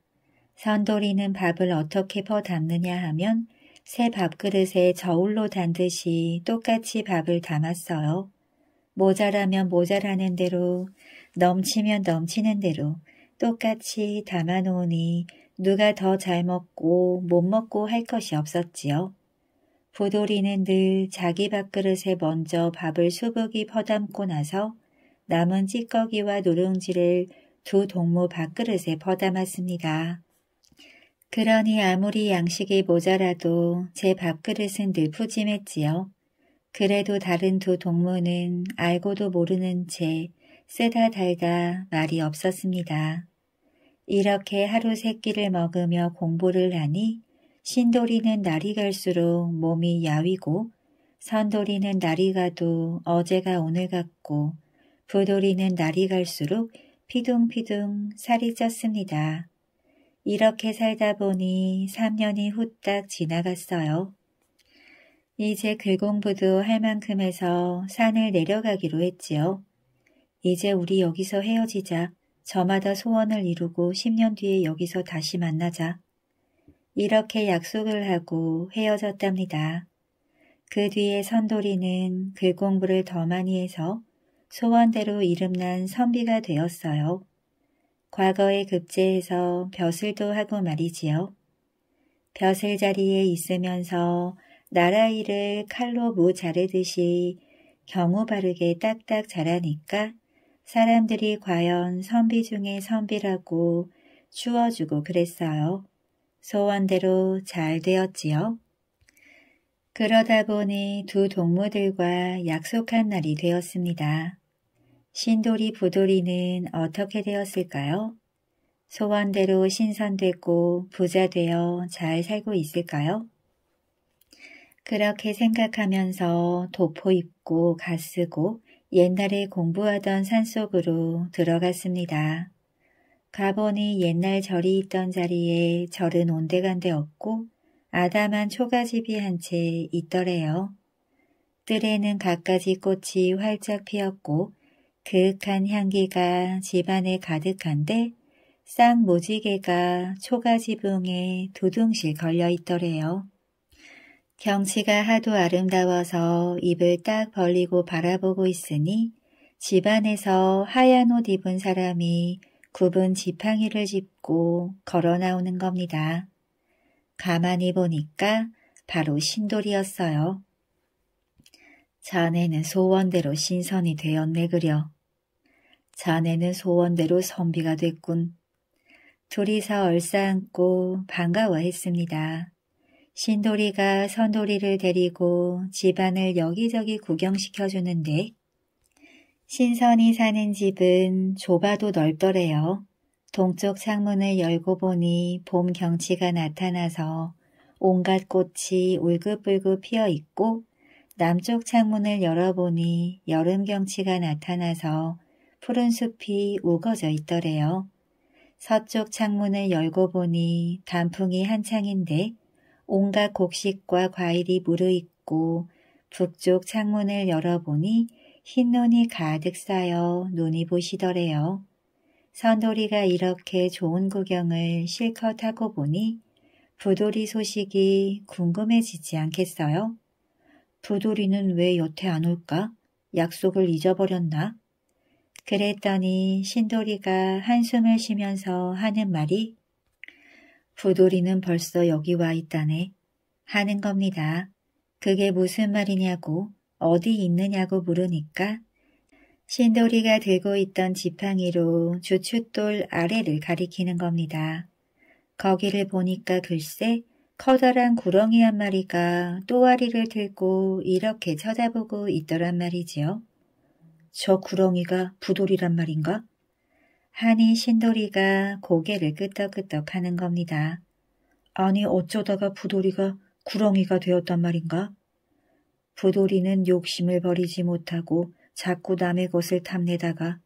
선돌이는 밥을 어떻게 퍼담느냐 하면 새 밥그릇에 저울로 단 듯이 똑같이 밥을 담았어요. 모자라면 모자라는 대로 넘치면 넘치는 대로 똑같이 담아놓으니 누가 더 잘 먹고 못 먹고 할 것이 없었지요. 부돌이는 늘 자기 밥그릇에 먼저 밥을 수북이 퍼담고 나서 남은 찌꺼기와 누룽지를 두 동무 밥그릇에 퍼담았습니다. 그러니 아무리 양식이 모자라도 제 밥그릇은 늘 푸짐했지요. 그래도 다른 두 동무는 알고도 모르는 채 쎄다 달다 말이 없었습니다. 이렇게 하루 세 끼를 먹으며 공부를 하니 신돌이는 날이 갈수록 몸이 야위고 선돌이는 날이 가도 어제가 오늘 같고 부돌이는 날이 갈수록 피둥피둥 살이 쪘습니다. 이렇게 살다 보니 3년이 후딱 지나갔어요. 이제 글 공부도 할 만큼 해서 산을 내려가기로 했지요. 이제 우리 여기서 헤어지자. 저마다 소원을 이루고 10년 뒤에 여기서 다시 만나자. 이렇게 약속을 하고 헤어졌답니다. 그 뒤에 선돌이는 글 공부를 더 많이 해서 소원대로 이름난 선비가 되었어요. 과거에 급제해서 벼슬도 하고 말이지요. 벼슬 자리에 있으면서 나라 일을 칼로 모 자르듯이 경우 바르게 딱딱 자라니까 사람들이 과연 선비 중에 선비라고 추워주고 그랬어요. 소원대로 잘 되었지요. 그러다 보니 두 동무들과 약속한 날이 되었습니다. 신돌이부돌이는 어떻게 되었을까요? 소원대로 신선됐고 부자되어 잘 살고 있을까요? 그렇게 생각하면서 도포 입고 가쓰고 옛날에 공부하던 산속으로 들어갔습니다. 가보니 옛날 절이 있던 자리에 절은 온데간데 없고 아담한 초가집이 한 채 있더래요. 뜰에는 갖가지 꽃이 활짝 피었고 그윽한 향기가 집안에 가득한데 쌍모지개가 초가지붕에 두둥실 걸려 있더래요. 경치가 하도 아름다워서 입을 딱 벌리고 바라보고 있으니 집안에서 하얀 옷 입은 사람이 굽은 지팡이를 짚고 걸어 나오는 겁니다. 가만히 보니까 바로 신돌이었어요. 자네는 소원대로 신선이 되었네 그려. 자네는 소원대로 선비가 됐군. 둘이서 얼싸안고 반가워했습니다. 신돌이가 선돌이를 데리고 집안을 여기저기 구경시켜주는데 신선이 사는 집은 좁아도 넓더래요. 동쪽 창문을 열고 보니 봄 경치가 나타나서 온갖 꽃이 울긋불긋 피어 있고 남쪽 창문을 열어보니 여름 경치가 나타나서 푸른 숲이 우거져 있더래요. 서쪽 창문을 열고 보니 단풍이 한창인데 온갖 곡식과 과일이 무르익고 북쪽 창문을 열어보니 흰 눈이 가득 쌓여 눈이 보시더래요. 선돌이가 이렇게 좋은 구경을 실컷 하고 보니 부돌이 소식이 궁금해지지 않겠어요? 부돌이는 왜 여태 안 올까? 약속을 잊어버렸나? 그랬더니 신돌이가 한숨을 쉬면서 하는 말이 부돌이는 벌써 여기 와 있다네 하는 겁니다. 그게 무슨 말이냐고 어디 있느냐고 물으니까 신돌이가 들고 있던 지팡이로 주춧돌 아래를 가리키는 겁니다. 거기를 보니까 글쎄 커다란 구렁이 한 마리가 또아리를 들고 이렇게 쳐다보고 있더란 말이지요. 저 구렁이가 부돌이란 말인가? 하니 신돌이가 고개를 끄떡끄떡 하는 겁니다. 아니 어쩌다가 부돌이가 구렁이가 되었단 말인가? 부돌이는 욕심을 버리지 못하고 자꾸 남의 것을 탐내다가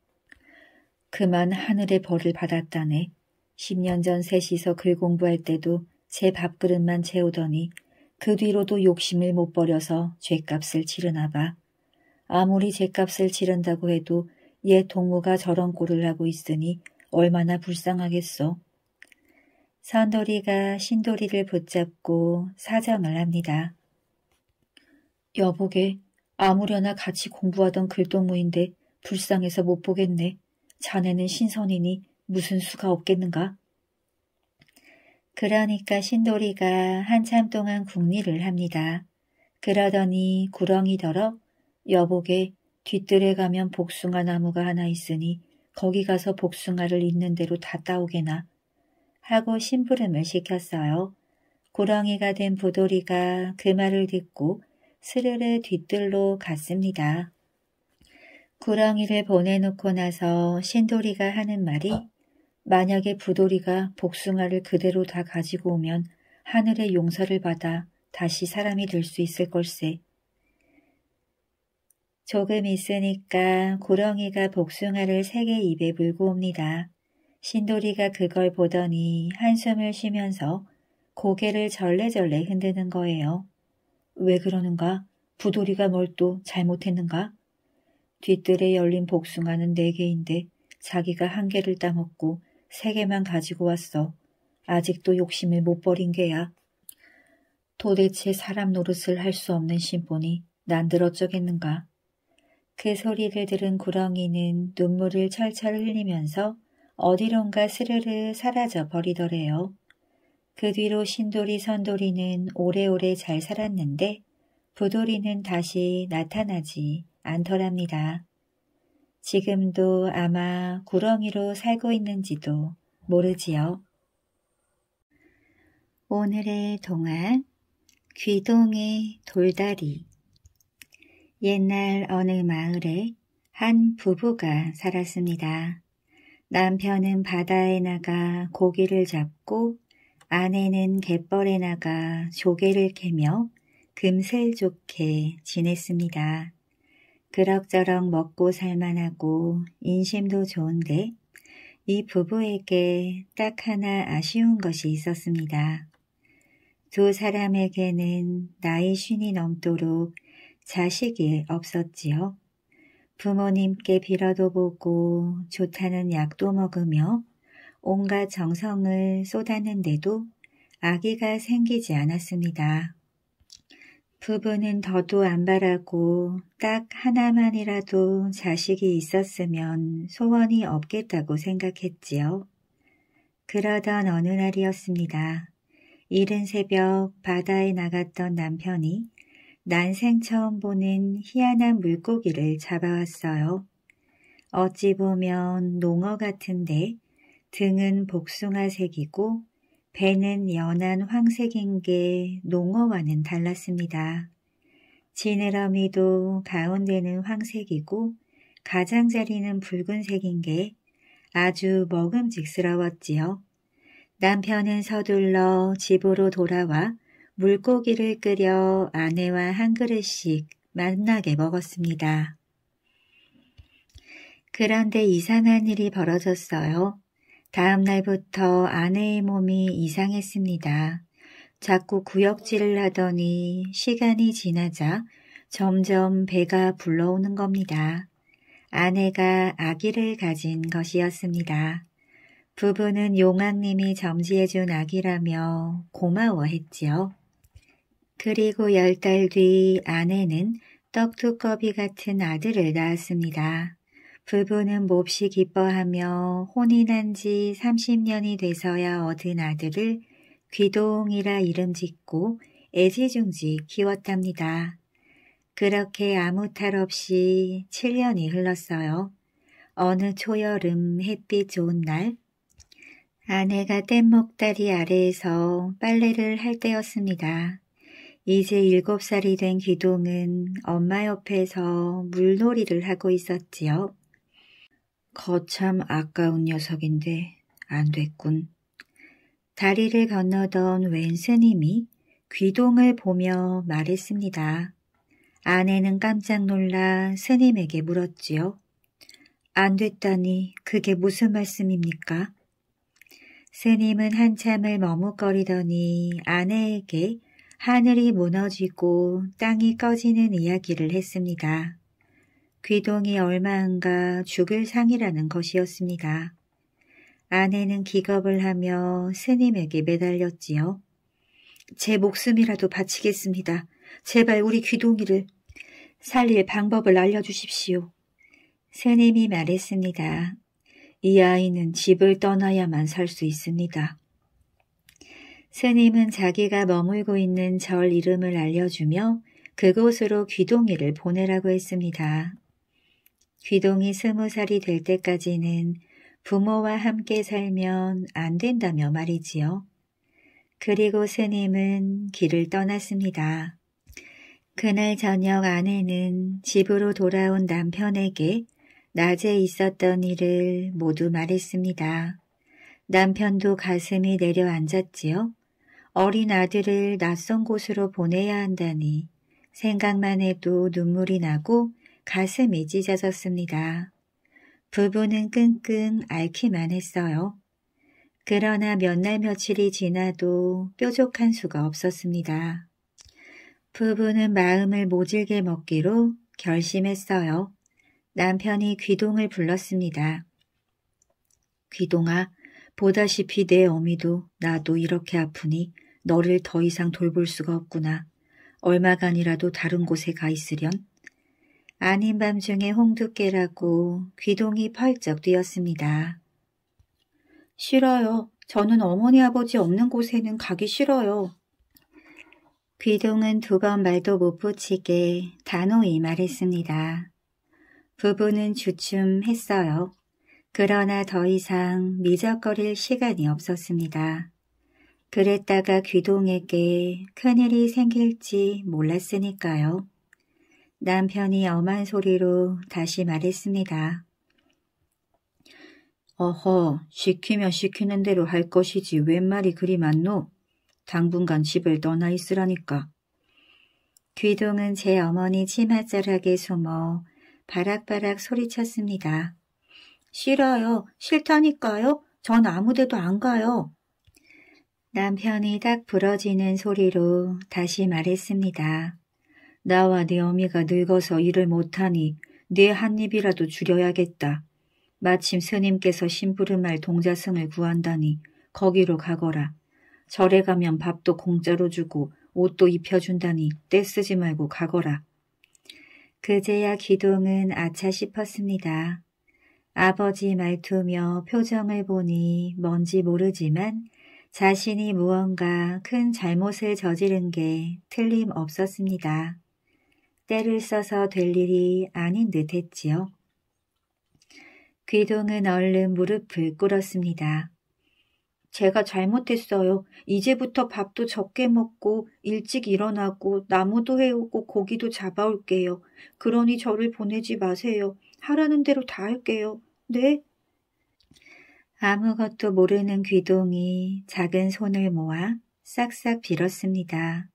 그만 하늘의 벌을 받았다네. 10년 전 셋이서 글 공부할 때도 제 밥그릇만 채우더니 그 뒤로도 욕심을 못 버려서 죄값을 치르나 봐. 아무리 제값을 치른다고 해도 옛 동무가 저런 꼴을 하고 있으니 얼마나 불쌍하겠소. 선돌이가 신돌이를 붙잡고 사정을 합니다. 여보게 아무려나 같이 공부하던 글동무인데 불쌍해서 못 보겠네. 자네는 신선이니 무슨 수가 없겠는가? 그러니까 신돌이가 한참 동안 궁리를 합니다. 그러더니 구렁이더러 여복에 뒤뜰에 가면 복숭아 나무가 하나 있으니 거기 가서 복숭아를 있는 대로 다 따오게나 하고 심부름을 시켰어요. 고렁이가 된부돌이가그 말을 듣고 스르르 뒤뜰로 갔습니다. 구렁이를 보내놓고 나서 신돌이가 하는 말이 만약에 부돌이가 복숭아를 그대로 다 가지고 오면 하늘의 용서를 받아 다시 사람이 될 수 있을 걸세. 조금 있으니까 고렁이가 복숭아를 세 개 입에 물고 옵니다. 신돌이가 그걸 보더니 한숨을 쉬면서 고개를 절레절레 흔드는 거예요. 왜 그러는가? 부돌이가 뭘 또 잘못했는가? 뒤뜰에 열린 복숭아는 네 개인데 자기가 한 개를 따먹고 세 개만 가지고 왔어. 아직도 욕심을 못 버린 게야. 도대체 사람 노릇을 할 수 없는 신분이 난 들어쩌겠는가? 그 소리를 들은 구렁이는 눈물을 철철 흘리면서 어디론가 스르르 사라져 버리더래요. 그 뒤로 신돌이 선돌이는 오래오래 잘 살았는데 부돌이는 다시 나타나지 않더랍니다. 지금도 아마 구렁이로 살고 있는지도 모르지요. 오늘의 동안 귀동의 돌다리 옛날 어느 마을에 한 부부가 살았습니다. 남편은 바다에 나가 고기를 잡고 아내는 갯벌에 나가 조개를 캐며 금세 좋게 지냈습니다. 그럭저럭 먹고 살만하고 인심도 좋은데 이 부부에게 딱 하나 아쉬운 것이 있었습니다. 두 사람에게는 나이 쉰이 넘도록 자식이 없었지요. 부모님께 빌어도 보고 좋다는 약도 먹으며 온갖 정성을 쏟았는데도 아기가 생기지 않았습니다. 부부는 더도 안 바라고 딱 하나만이라도 자식이 있었으면 소원이 없겠다고 생각했지요. 그러던 어느 날이었습니다. 이른 새벽 바다에 나갔던 남편이 난생 처음 보는 희한한 물고기를 잡아왔어요. 어찌 보면 농어 같은데 등은 복숭아색이고 배는 연한 황색인 게 농어와는 달랐습니다. 지느러미도 가운데는 황색이고 가장자리는 붉은색인 게 아주 먹음직스러웠지요. 남편은 서둘러 집으로 돌아와 물고기를 끓여 아내와 한 그릇씩 맛나게 먹었습니다. 그런데 이상한 일이 벌어졌어요. 다음 날부터 아내의 몸이 이상했습니다. 자꾸 구역질을 하더니 시간이 지나자 점점 배가 불러오는 겁니다. 아내가 아기를 가진 것이었습니다. 부부는 용왕님이 점지해준 아기라며 고마워했지요. 그리고 열 달 뒤 아내는 떡두꺼비 같은 아들을 낳았습니다. 부부는 몹시 기뻐하며 혼인한 지 30년이 돼서야 얻은 아들을 귀동이라 이름 짓고 애지중지 키웠답니다. 그렇게 아무 탈 없이 7년이 흘렀어요. 어느 초여름 햇빛 좋은 날 아내가 뗏목다리 아래에서 빨래를 할 때였습니다. 이제 일곱 살이 된 기동은 엄마 옆에서 물놀이를 하고 있었지요. 거참 아까운 녀석인데 안 됐군. 다리를 건너던 웬 스님이 귀동을 보며 말했습니다. 아내는 깜짝 놀라 스님에게 물었지요. 안 됐다니 그게 무슨 말씀입니까? 스님은 한참을 머뭇거리더니 아내에게 하늘이 무너지고 땅이 꺼지는 이야기를 했습니다. 귀동이 얼마 안가 죽을 상이라는 것이었습니다. 아내는 기겁을 하며 스님에게 매달렸지요. 제 목숨이라도 바치겠습니다. 제발 우리 귀동이를 살릴 방법을 알려주십시오. 스님이 말했습니다. 이 아이는 집을 떠나야만 살 수 있습니다. 스님은 자기가 머물고 있는 절 이름을 알려주며 그곳으로 귀동이를 보내라고 했습니다. 귀동이 스무 살이 될 때까지는 부모와 함께 살면 안 된다며 말이지요. 그리고 스님은 길을 떠났습니다. 그날 저녁 아내는 집으로 돌아온 남편에게 낮에 있었던 일을 모두 말했습니다. 남편도 가슴이 내려앉았지요. 어린 아들을 낯선 곳으로 보내야 한다니 생각만 해도 눈물이 나고 가슴이 찢어졌습니다. 부부는 끙끙 앓기만 했어요. 그러나 몇 날 며칠이 지나도 뾰족한 수가 없었습니다. 부부는 마음을 모질게 먹기로 결심했어요. 남편이 귀동을 불렀습니다. 귀동아, 보다시피 내 어미도 나도 이렇게 아프니 너를 더 이상 돌볼 수가 없구나. 얼마간이라도 다른 곳에 가 있으련? 아닌 밤중에 홍두깨라고 귀동이 펄쩍 뛰었습니다. 싫어요. 저는 어머니 아버지 없는 곳에는 가기 싫어요. 귀동은 두 번 말도 못 붙이게 단호히 말했습니다. 부부는 주춤했어요. 그러나 더 이상 미적거릴 시간이 없었습니다. 그랬다가 귀동에게 큰일이 생길지 몰랐으니까요. 남편이 엄한 소리로 다시 말했습니다. 어허, 시키면 시키는 대로 할 것이지 웬 말이 그리 많노? 당분간 집을 떠나 있으라니까. 귀동은 제 어머니 치맛자락에 숨어 바락바락 소리쳤습니다. 싫어요. 싫다니까요. 전 아무데도 안 가요. 남편이 딱 부러지는 소리로 다시 말했습니다. 나와 네 어미가 늙어서 일을 못하니 네 한 입이라도 줄여야겠다. 마침 스님께서 심부름할 동자승을 구한다니 거기로 가거라. 절에 가면 밥도 공짜로 주고 옷도 입혀준다니 떼쓰지 말고 가거라. 그제야 기동은 아차 싶었습니다. 아버지 말투며 표정을 보니 뭔지 모르지만 자신이 무언가 큰 잘못을 저지른 게 틀림없었습니다. 때를 써서 될 일이 아닌 듯했지요. 귀동은 얼른 무릎을 꿇었습니다. 제가 잘못했어요. 이제부터 밥도 적게 먹고 일찍 일어나고 나무도 해오고 고기도 잡아올게요. 그러니 저를 보내지 마세요. 하라는 대로 다 할게요. 네, 아무것도 모르는 귀동이 작은 손을 모아 싹싹 빌었습니다.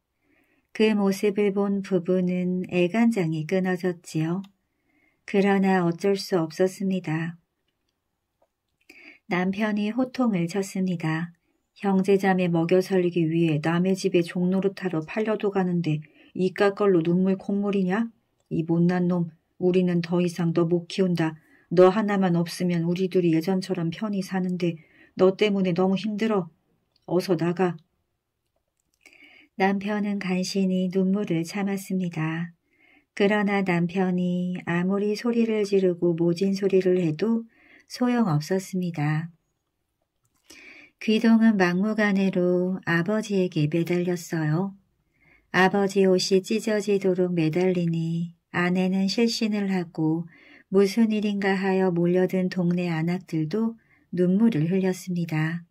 그 모습을 본 부부는 애간장이 끊어졌지요. 그러나 어쩔 수 없었습니다. 남편이 호통을 쳤습니다. 형제자매 먹여 살리기 위해 남의 집에 종로로타러 팔려도 가는데 이깟 걸로 눈물 콧물이냐? 이 못난 놈, 우리는 더 이상 너 못 키운다. 너 하나만 없으면 우리 둘이 예전처럼 편히 사는데 너 때문에 너무 힘들어. 어서 나가. 남편은 간신히 눈물을 참았습니다. 그러나 남편이 아무리 소리를 지르고 모진 소리를 해도 소용없었습니다. 귀동은 막무가내로 아버지에게 매달렸어요. 아버지 옷이 찢어지도록 매달리니 아내는 실신을 하고 무슨 일인가 하여 몰려든 동네 안악들도 눈물을 흘렸습니다.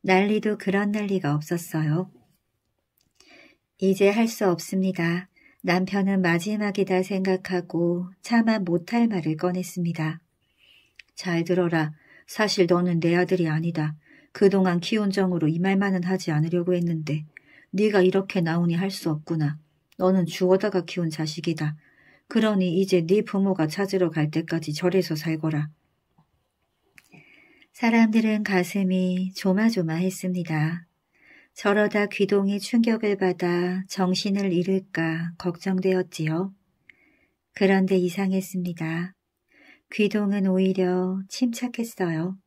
난리도 그런 난리가 없었어요. 이제 할 수 없습니다. 남편은 마지막이다 생각하고 차마 못할 말을 꺼냈습니다. 잘 들어라. 사실 너는 내 아들이 아니다. 그동안 키운 정으로 이 말만은 하지 않으려고 했는데 네가 이렇게 나오니 할 수 없구나. 너는 주워다가 키운 자식이다. 그러니 이제 네 부모가 찾으러 갈 때까지 절에서 살거라. 사람들은 가슴이 조마조마했습니다. 저러다 귀동이 충격을 받아 정신을 잃을까 걱정되었지요. 그런데 이상했습니다. 귀동은 오히려 침착했어요.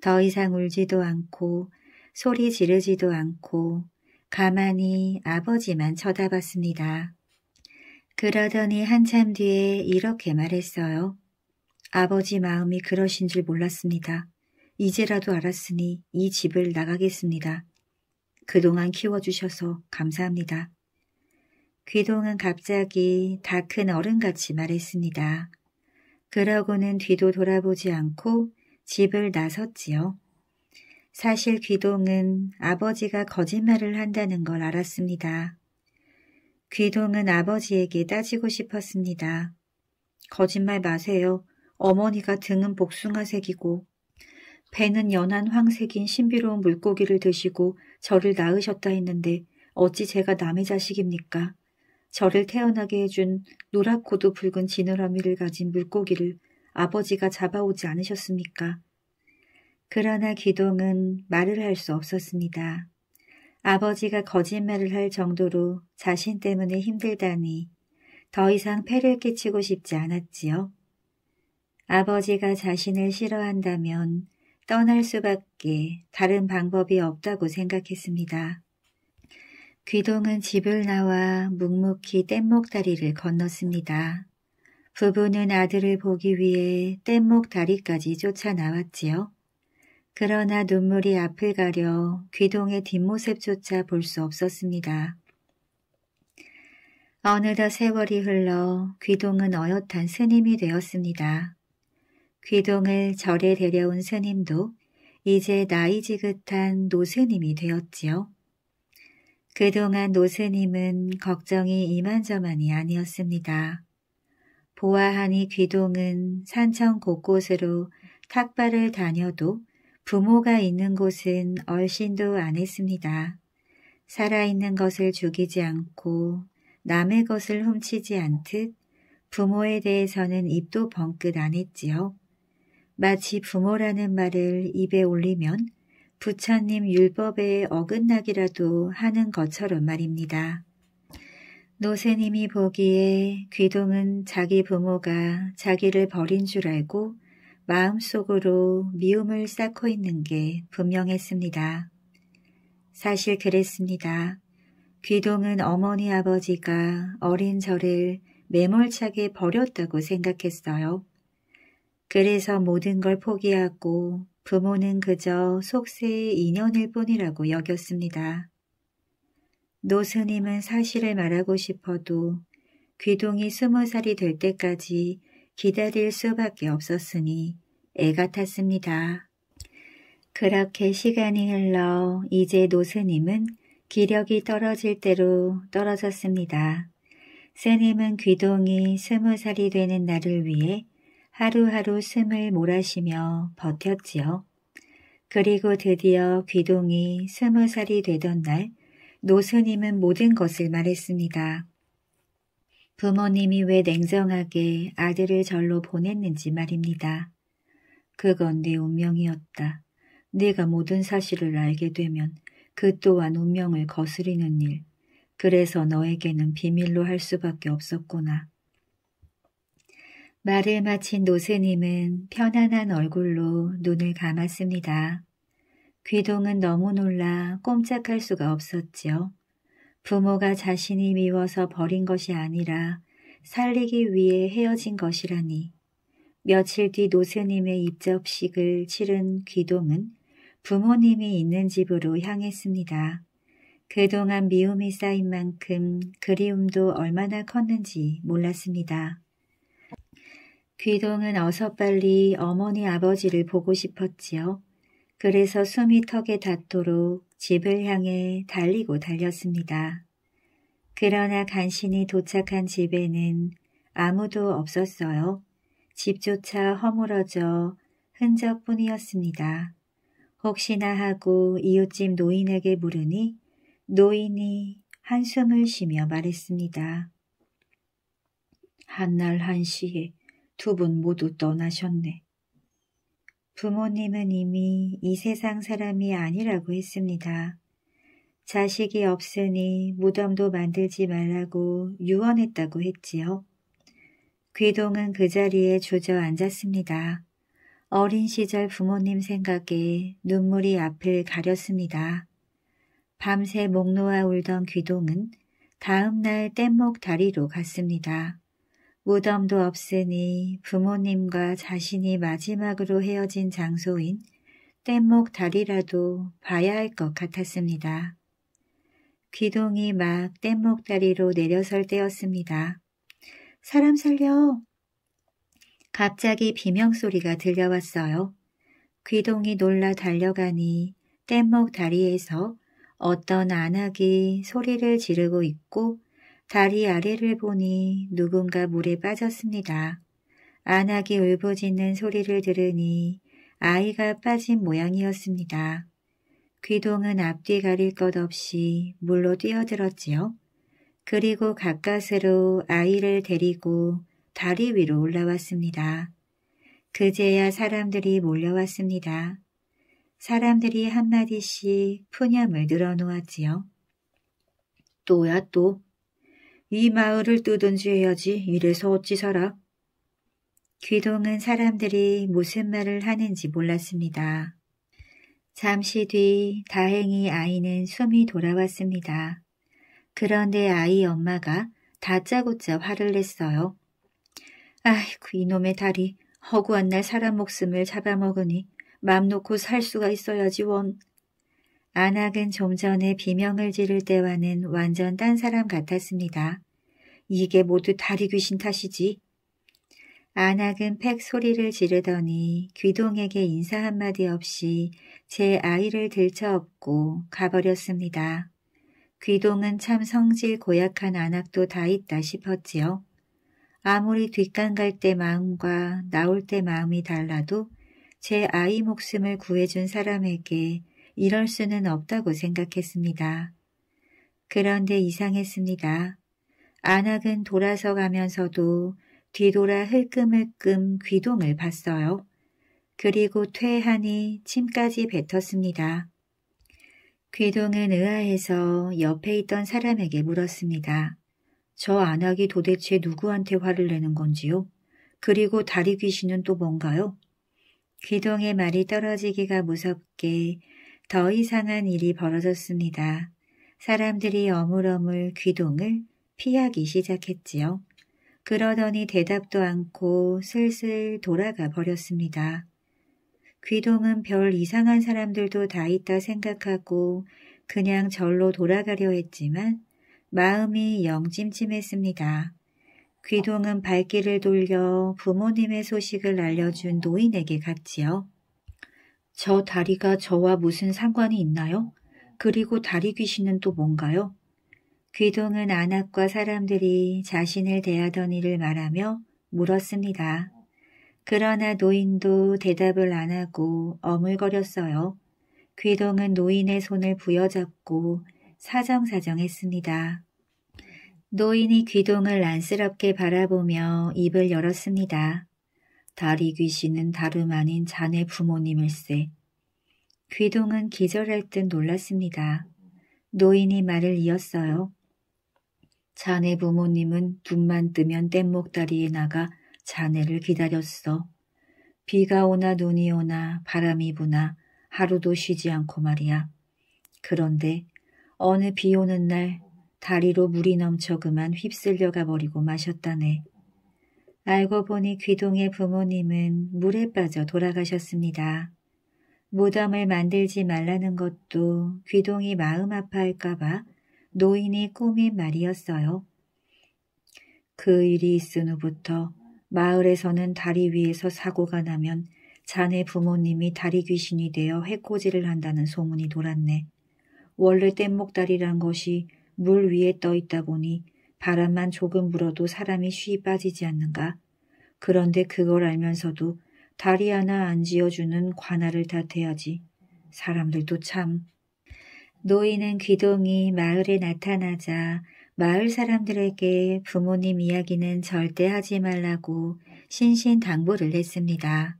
더 이상 울지도 않고 소리 지르지도 않고 가만히 아버지만 쳐다봤습니다. 그러더니 한참 뒤에 이렇게 말했어요. 아버지 마음이 그러신 줄 몰랐습니다. 이제라도 알았으니 이 집을 나가겠습니다. 그동안 키워주셔서 감사합니다. 귀동은 갑자기 다 큰 어른같이 말했습니다. 그러고는 뒤도 돌아보지 않고 집을 나섰지요. 사실 귀동은 아버지가 거짓말을 한다는 걸 알았습니다. 귀동은 아버지에게 따지고 싶었습니다. 거짓말 마세요. 어머니가 등은 복숭아색이고 배는 연한 황색인 신비로운 물고기를 드시고 저를 낳으셨다 했는데 어찌 제가 남의 자식입니까? 저를 태어나게 해준 노랗고도 붉은 지느러미를 가진 물고기를 아버지가 잡아오지 않으셨습니까? 그러나 기동은 말을 할 수 없었습니다. 아버지가 거짓말을 할 정도로 자신 때문에 힘들다니 더 이상 폐를 끼치고 싶지 않았지요. 아버지가 자신을 싫어한다면 떠날 수밖에 다른 방법이 없다고 생각했습니다. 귀동은 집을 나와 묵묵히 뗏목다리를 건넜습니다. 부부는 아들을 보기 위해 뗏목다리까지 쫓아나왔지요. 그러나 눈물이 앞을 가려 귀동의 뒷모습조차 볼 수 없었습니다. 어느덧 세월이 흘러 귀동은 어엿한 스님이 되었습니다. 귀동을 절에 데려온 스님도 이제 나이 지긋한 노스님이 되었지요. 그동안 노스님은 걱정이 이만저만이 아니었습니다. 보아하니 귀동은 산천 곳곳으로 탁발을 다녀도 부모가 있는 곳은 얼씬도 안 했습니다. 살아있는 것을 죽이지 않고 남의 것을 훔치지 않듯 부모에 대해서는 입도 벙긋안 했지요. 마치 부모라는 말을 입에 올리면 부처님 율법에 어긋나기라도 하는 것처럼 말입니다. 노세님이 보기에 귀동은 자기 부모가 자기를 버린 줄 알고 마음속으로 미움을 쌓고 있는 게 분명했습니다. 사실 그랬습니다. 귀동은 어머니 아버지가 어린 저를 매몰차게 버렸다고 생각했어요. 그래서 모든 걸 포기하고 부모는 그저 속세의 인연일 뿐이라고 여겼습니다. 노스님은 사실을 말하고 싶어도 귀동이 스무 살이 될 때까지 기다릴 수밖에 없었으니 애가탔습니다 그렇게 시간이 흘러 이제 노스님은 기력이 떨어질 대로 떨어졌습니다. 스님은 귀동이 스무 살이 되는 나를 위해 하루하루 숨을 몰아쉬며 버텼지요. 그리고 드디어 귀동이 스무 살이 되던 날 노스님은 모든 것을 말했습니다. 부모님이 왜 냉정하게 아들을 절로 보냈는지 말입니다. 그건 네 운명이었다. 네가 모든 사실을 알게 되면 그 또한 운명을 거스리는 일. 그래서 너에게는 비밀로 할 수밖에 없었구나. 말을 마친 노세님은 편안한 얼굴로 눈을 감았습니다. 귀동은 너무 놀라 꼼짝할 수가 없었지요. 부모가 자신이 미워서 버린 것이 아니라 살리기 위해 헤어진 것이라니. 며칠 뒤 노스님의 입접식을 치른 귀동은 부모님이 있는 집으로 향했습니다. 그동안 미움이 쌓인 만큼 그리움도 얼마나 컸는지 몰랐습니다. 귀동은 어서 빨리 어머니 아버지를 보고 싶었지요. 그래서 숨이 턱에 닿도록 집을 향해 달리고 달렸습니다. 그러나 간신히 도착한 집에는 아무도 없었어요. 집조차 허물어져 흔적뿐이었습니다. 혹시나 하고 이웃집 노인에게 물으니 노인이 한숨을 쉬며 말했습니다. 한 날 한시에 두 분 모두 떠나셨네. 부모님은 이미 이 세상 사람이 아니라고 했습니다. 자식이 없으니 무덤도 만들지 말라고 유언했다고 했지요. 귀동은 그 자리에 주저앉았습니다. 어린 시절 부모님 생각에 눈물이 앞을 가렸습니다. 밤새 목 놓아 울던 귀동은 다음날 뗏목 다리로 갔습니다. 무덤도 없으니 부모님과 자신이 마지막으로 헤어진 장소인 뗏목 다리라도 봐야 할 것 같았습니다. 귀동이 막 뗏목 다리로 내려설 때였습니다. 사람 살려! 갑자기 비명소리가 들려왔어요. 귀동이 놀라 달려가니 뗏목 다리에서 어떤 안악이 소리를 지르고 있고 다리 아래를 보니 누군가 물에 빠졌습니다. 안악이 울부짖는 소리를 들으니 아이가 빠진 모양이었습니다. 귀동은 앞뒤 가릴 것 없이 물로 뛰어들었지요. 그리고 가까스로 아이를 데리고 다리 위로 올라왔습니다. 그제야 사람들이 몰려왔습니다. 사람들이 한마디씩 푸념을 늘어놓았지요. 또야 또이 마을을 뜨든지 해야지 이래서 어찌 살아? 귀동은 사람들이 무슨 말을 하는지 몰랐습니다. 잠시 뒤 다행히 아이는 숨이 돌아왔습니다. 그런데 아이 엄마가 다짜고짜 화를 냈어요. 아이고 이놈의 다리 허구한 날 사람 목숨을 잡아먹으니 맘 놓고 살 수가 있어야지 원. 안악은 좀 전에 비명을 지를 때와는 완전 딴 사람 같았습니다. 이게 모두 다리 귀신 탓이지. 안악은 팩 소리를 지르더니 귀동에게 인사 한마디 없이 제 아이를 들쳐업고 가버렸습니다. 귀동은 참 성질 고약한 안악도 다 있다 싶었지요. 아무리 뒷간 갈 때 마음과 나올 때 마음이 달라도 제 아이 목숨을 구해준 사람에게 이럴 수는 없다고 생각했습니다. 그런데 이상했습니다. 안악은 돌아서 가면서도 뒤돌아 흘끔흘끔 귀동을 봤어요. 그리고 퇴하니 침까지 뱉었습니다. 귀동은 의아해서 옆에 있던 사람에게 물었습니다. 저 안악이 도대체 누구한테 화를 내는 건지요? 그리고 다리 귀신은 또 뭔가요? 귀동의 말이 떨어지기가 무섭게 더 이상한 일이 벌어졌습니다. 사람들이 어물어물 귀동을 피하기 시작했지요. 그러더니 대답도 않고 슬슬 돌아가 버렸습니다. 귀동은 별 이상한 사람들도 다 있다 생각하고 그냥 절로 돌아가려 했지만 마음이 영찜찜했습니다. 귀동은 발길을 돌려 부모님의 소식을 알려준 노인에게 갔지요. 저 다리가 저와 무슨 상관이 있나요? 그리고 다리 귀신은 또 뭔가요? 귀동은 안악과 사람들이 자신을 대하던 일을 말하며 물었습니다. 그러나 노인도 대답을 안 하고 어물거렸어요. 귀동은 노인의 손을 부여잡고 사정사정했습니다. 노인이 귀동을 안쓰럽게 바라보며 입을 열었습니다. 다리 귀신은 다름 아닌 자네 부모님일세. 귀동은 기절할 듯 놀랐습니다. 노인이 말을 이었어요. 자네 부모님은 눈만 뜨면 뗏목다리에 나가 자네를 기다렸어. 비가 오나 눈이 오나 바람이 부나 하루도 쉬지 않고 말이야. 그런데 어느 비 오는 날 다리로 물이 넘쳐 그만 휩쓸려가 버리고 마셨다네. 알고 보니 귀동의 부모님은 물에 빠져 돌아가셨습니다. 무덤을 만들지 말라는 것도 귀동이 마음 아파할까봐 노인이 꾸민 말이었어요. 그 일이 있은 후부터 마을에서는 다리 위에서 사고가 나면 자네 부모님이 다리 귀신이 되어 해코지를 한다는 소문이 돌았네. 원래 뗏목다리란 것이 물 위에 떠 있다 보니 바람만 조금 불어도 사람이 쉬이 빠지지 않는가. 그런데 그걸 알면서도 다리 하나 안 지어주는 관아를다 대야지. 사람들도 참. 노인은 귀동이 마을에 나타나자 마을 사람들에게 부모님 이야기는 절대 하지 말라고 신신당부를 했습니다.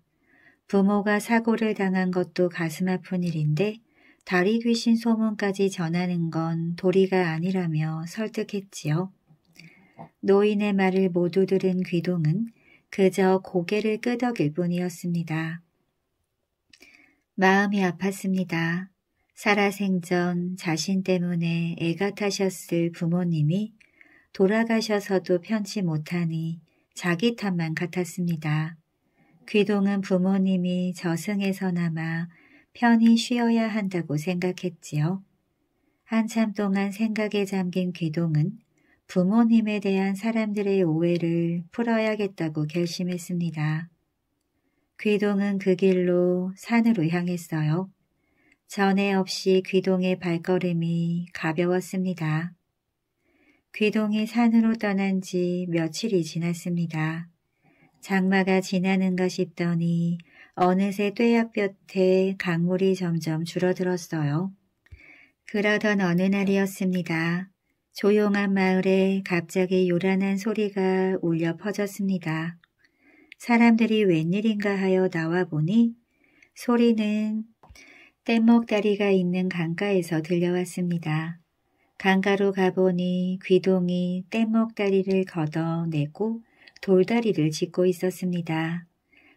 부모가 사고를 당한 것도 가슴 아픈 일인데 다리 귀신 소문까지 전하는 건 도리가 아니라며 설득했지요. 노인의 말을 모두 들은 귀동은 그저 고개를 끄덕일 뿐이었습니다. 마음이 아팠습니다. 살아생전 자신 때문에 애가 타셨을 부모님이 돌아가셔서도 편치 못하니 자기 탓만 같았습니다. 귀동은 부모님이 저승에서나마 편히 쉬어야 한다고 생각했지요. 한참 동안 생각에 잠긴 귀동은 부모님에 대한 사람들의 오해를 풀어야겠다고 결심했습니다. 귀동은 그 길로 산으로 향했어요. 전에 없이 귀동의 발걸음이 가벼웠습니다. 귀동이 산으로 떠난 지 며칠이 지났습니다. 장마가 지나는가 싶더니 어느새 뙤약볕에 강물이 점점 줄어들었어요. 그러던 어느 날이었습니다. 조용한 마을에 갑자기 요란한 소리가 울려 퍼졌습니다. 사람들이 웬일인가 하여 나와보니 소리는 뗏목다리가 있는 강가에서 들려왔습니다. 강가로 가보니 귀동이 뗏목다리를 걷어내고 돌다리를 짓고 있었습니다.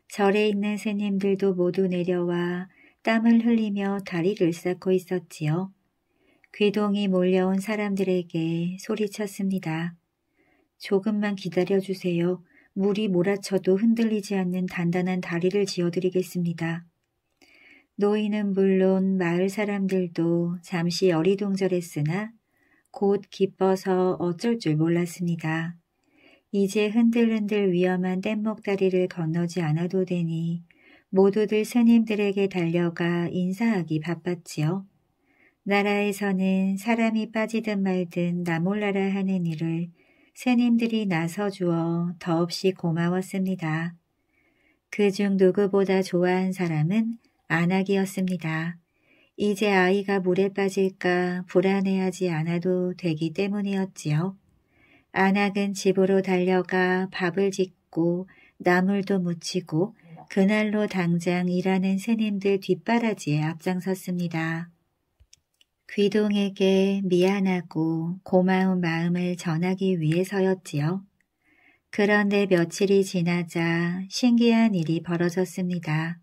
절에 있는 스님들도 모두 내려와 땀을 흘리며 다리를 쌓고 있었지요. 괴동이 몰려온 사람들에게 소리쳤습니다. 조금만 기다려주세요. 물이 몰아쳐도 흔들리지 않는 단단한 다리를 지어드리겠습니다. 노인은 물론 마을 사람들도 잠시 어리둥절했으나 곧 기뻐서 어쩔 줄 몰랐습니다. 이제 흔들흔들 위험한 뗏목다리를 건너지 않아도 되니 모두들 스님들에게 달려가 인사하기 바빴지요. 나라에서는 사람이 빠지든 말든 나몰라라 하는 일을 새님들이 나서 주어 더없이 고마웠습니다. 그 중 누구보다 좋아한 사람은 안악이었습니다. 이제 아이가 물에 빠질까 불안해하지 않아도 되기 때문이었지요. 안악은 집으로 달려가 밥을 짓고 나물도 묻히고 그날로 당장 일하는 새님들 뒷바라지에 앞장섰습니다. 귀동에게 미안하고 고마운 마음을 전하기 위해서였지요. 그런데 며칠이 지나자 신기한 일이 벌어졌습니다.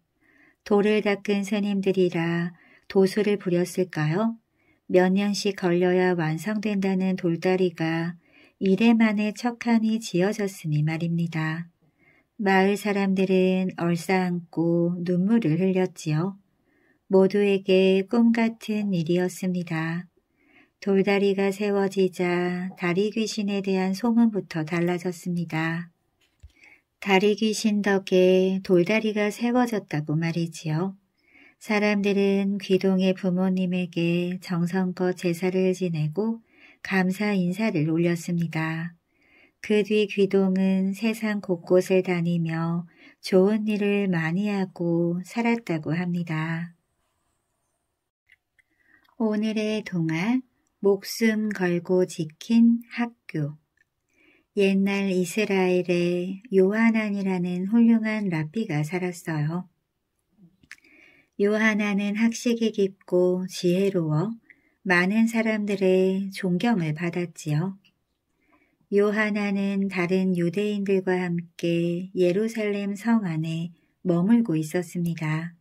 돌을 닦은 스님들이라 도수를 부렸을까요? 몇 년씩 걸려야 완성된다는 돌다리가 이래만에 척하니 지어졌으니 말입니다. 마을 사람들은 얼싸안고 눈물을 흘렸지요. 모두에게 꿈 같은 일이었습니다. 돌다리가 세워지자 다리 귀신에 대한 소문부터 달라졌습니다. 다리 귀신 덕에 돌다리가 세워졌다고 말이지요. 사람들은 귀동의 부모님에게 정성껏 제사를 지내고 감사 인사를 올렸습니다. 그 뒤 귀동은 세상 곳곳을 다니며 좋은 일을 많이 하고 살았다고 합니다. 오늘의 동화 목숨 걸고 지킨 학교 옛날 이스라엘에 요하난이라는 훌륭한 라피가 살았어요. 요하난은 학식이 깊고 지혜로워 많은 사람들의 존경을 받았지요. 요하나는 다른 유대인들과 함께 예루살렘 성 안에 머물고 있었습니다.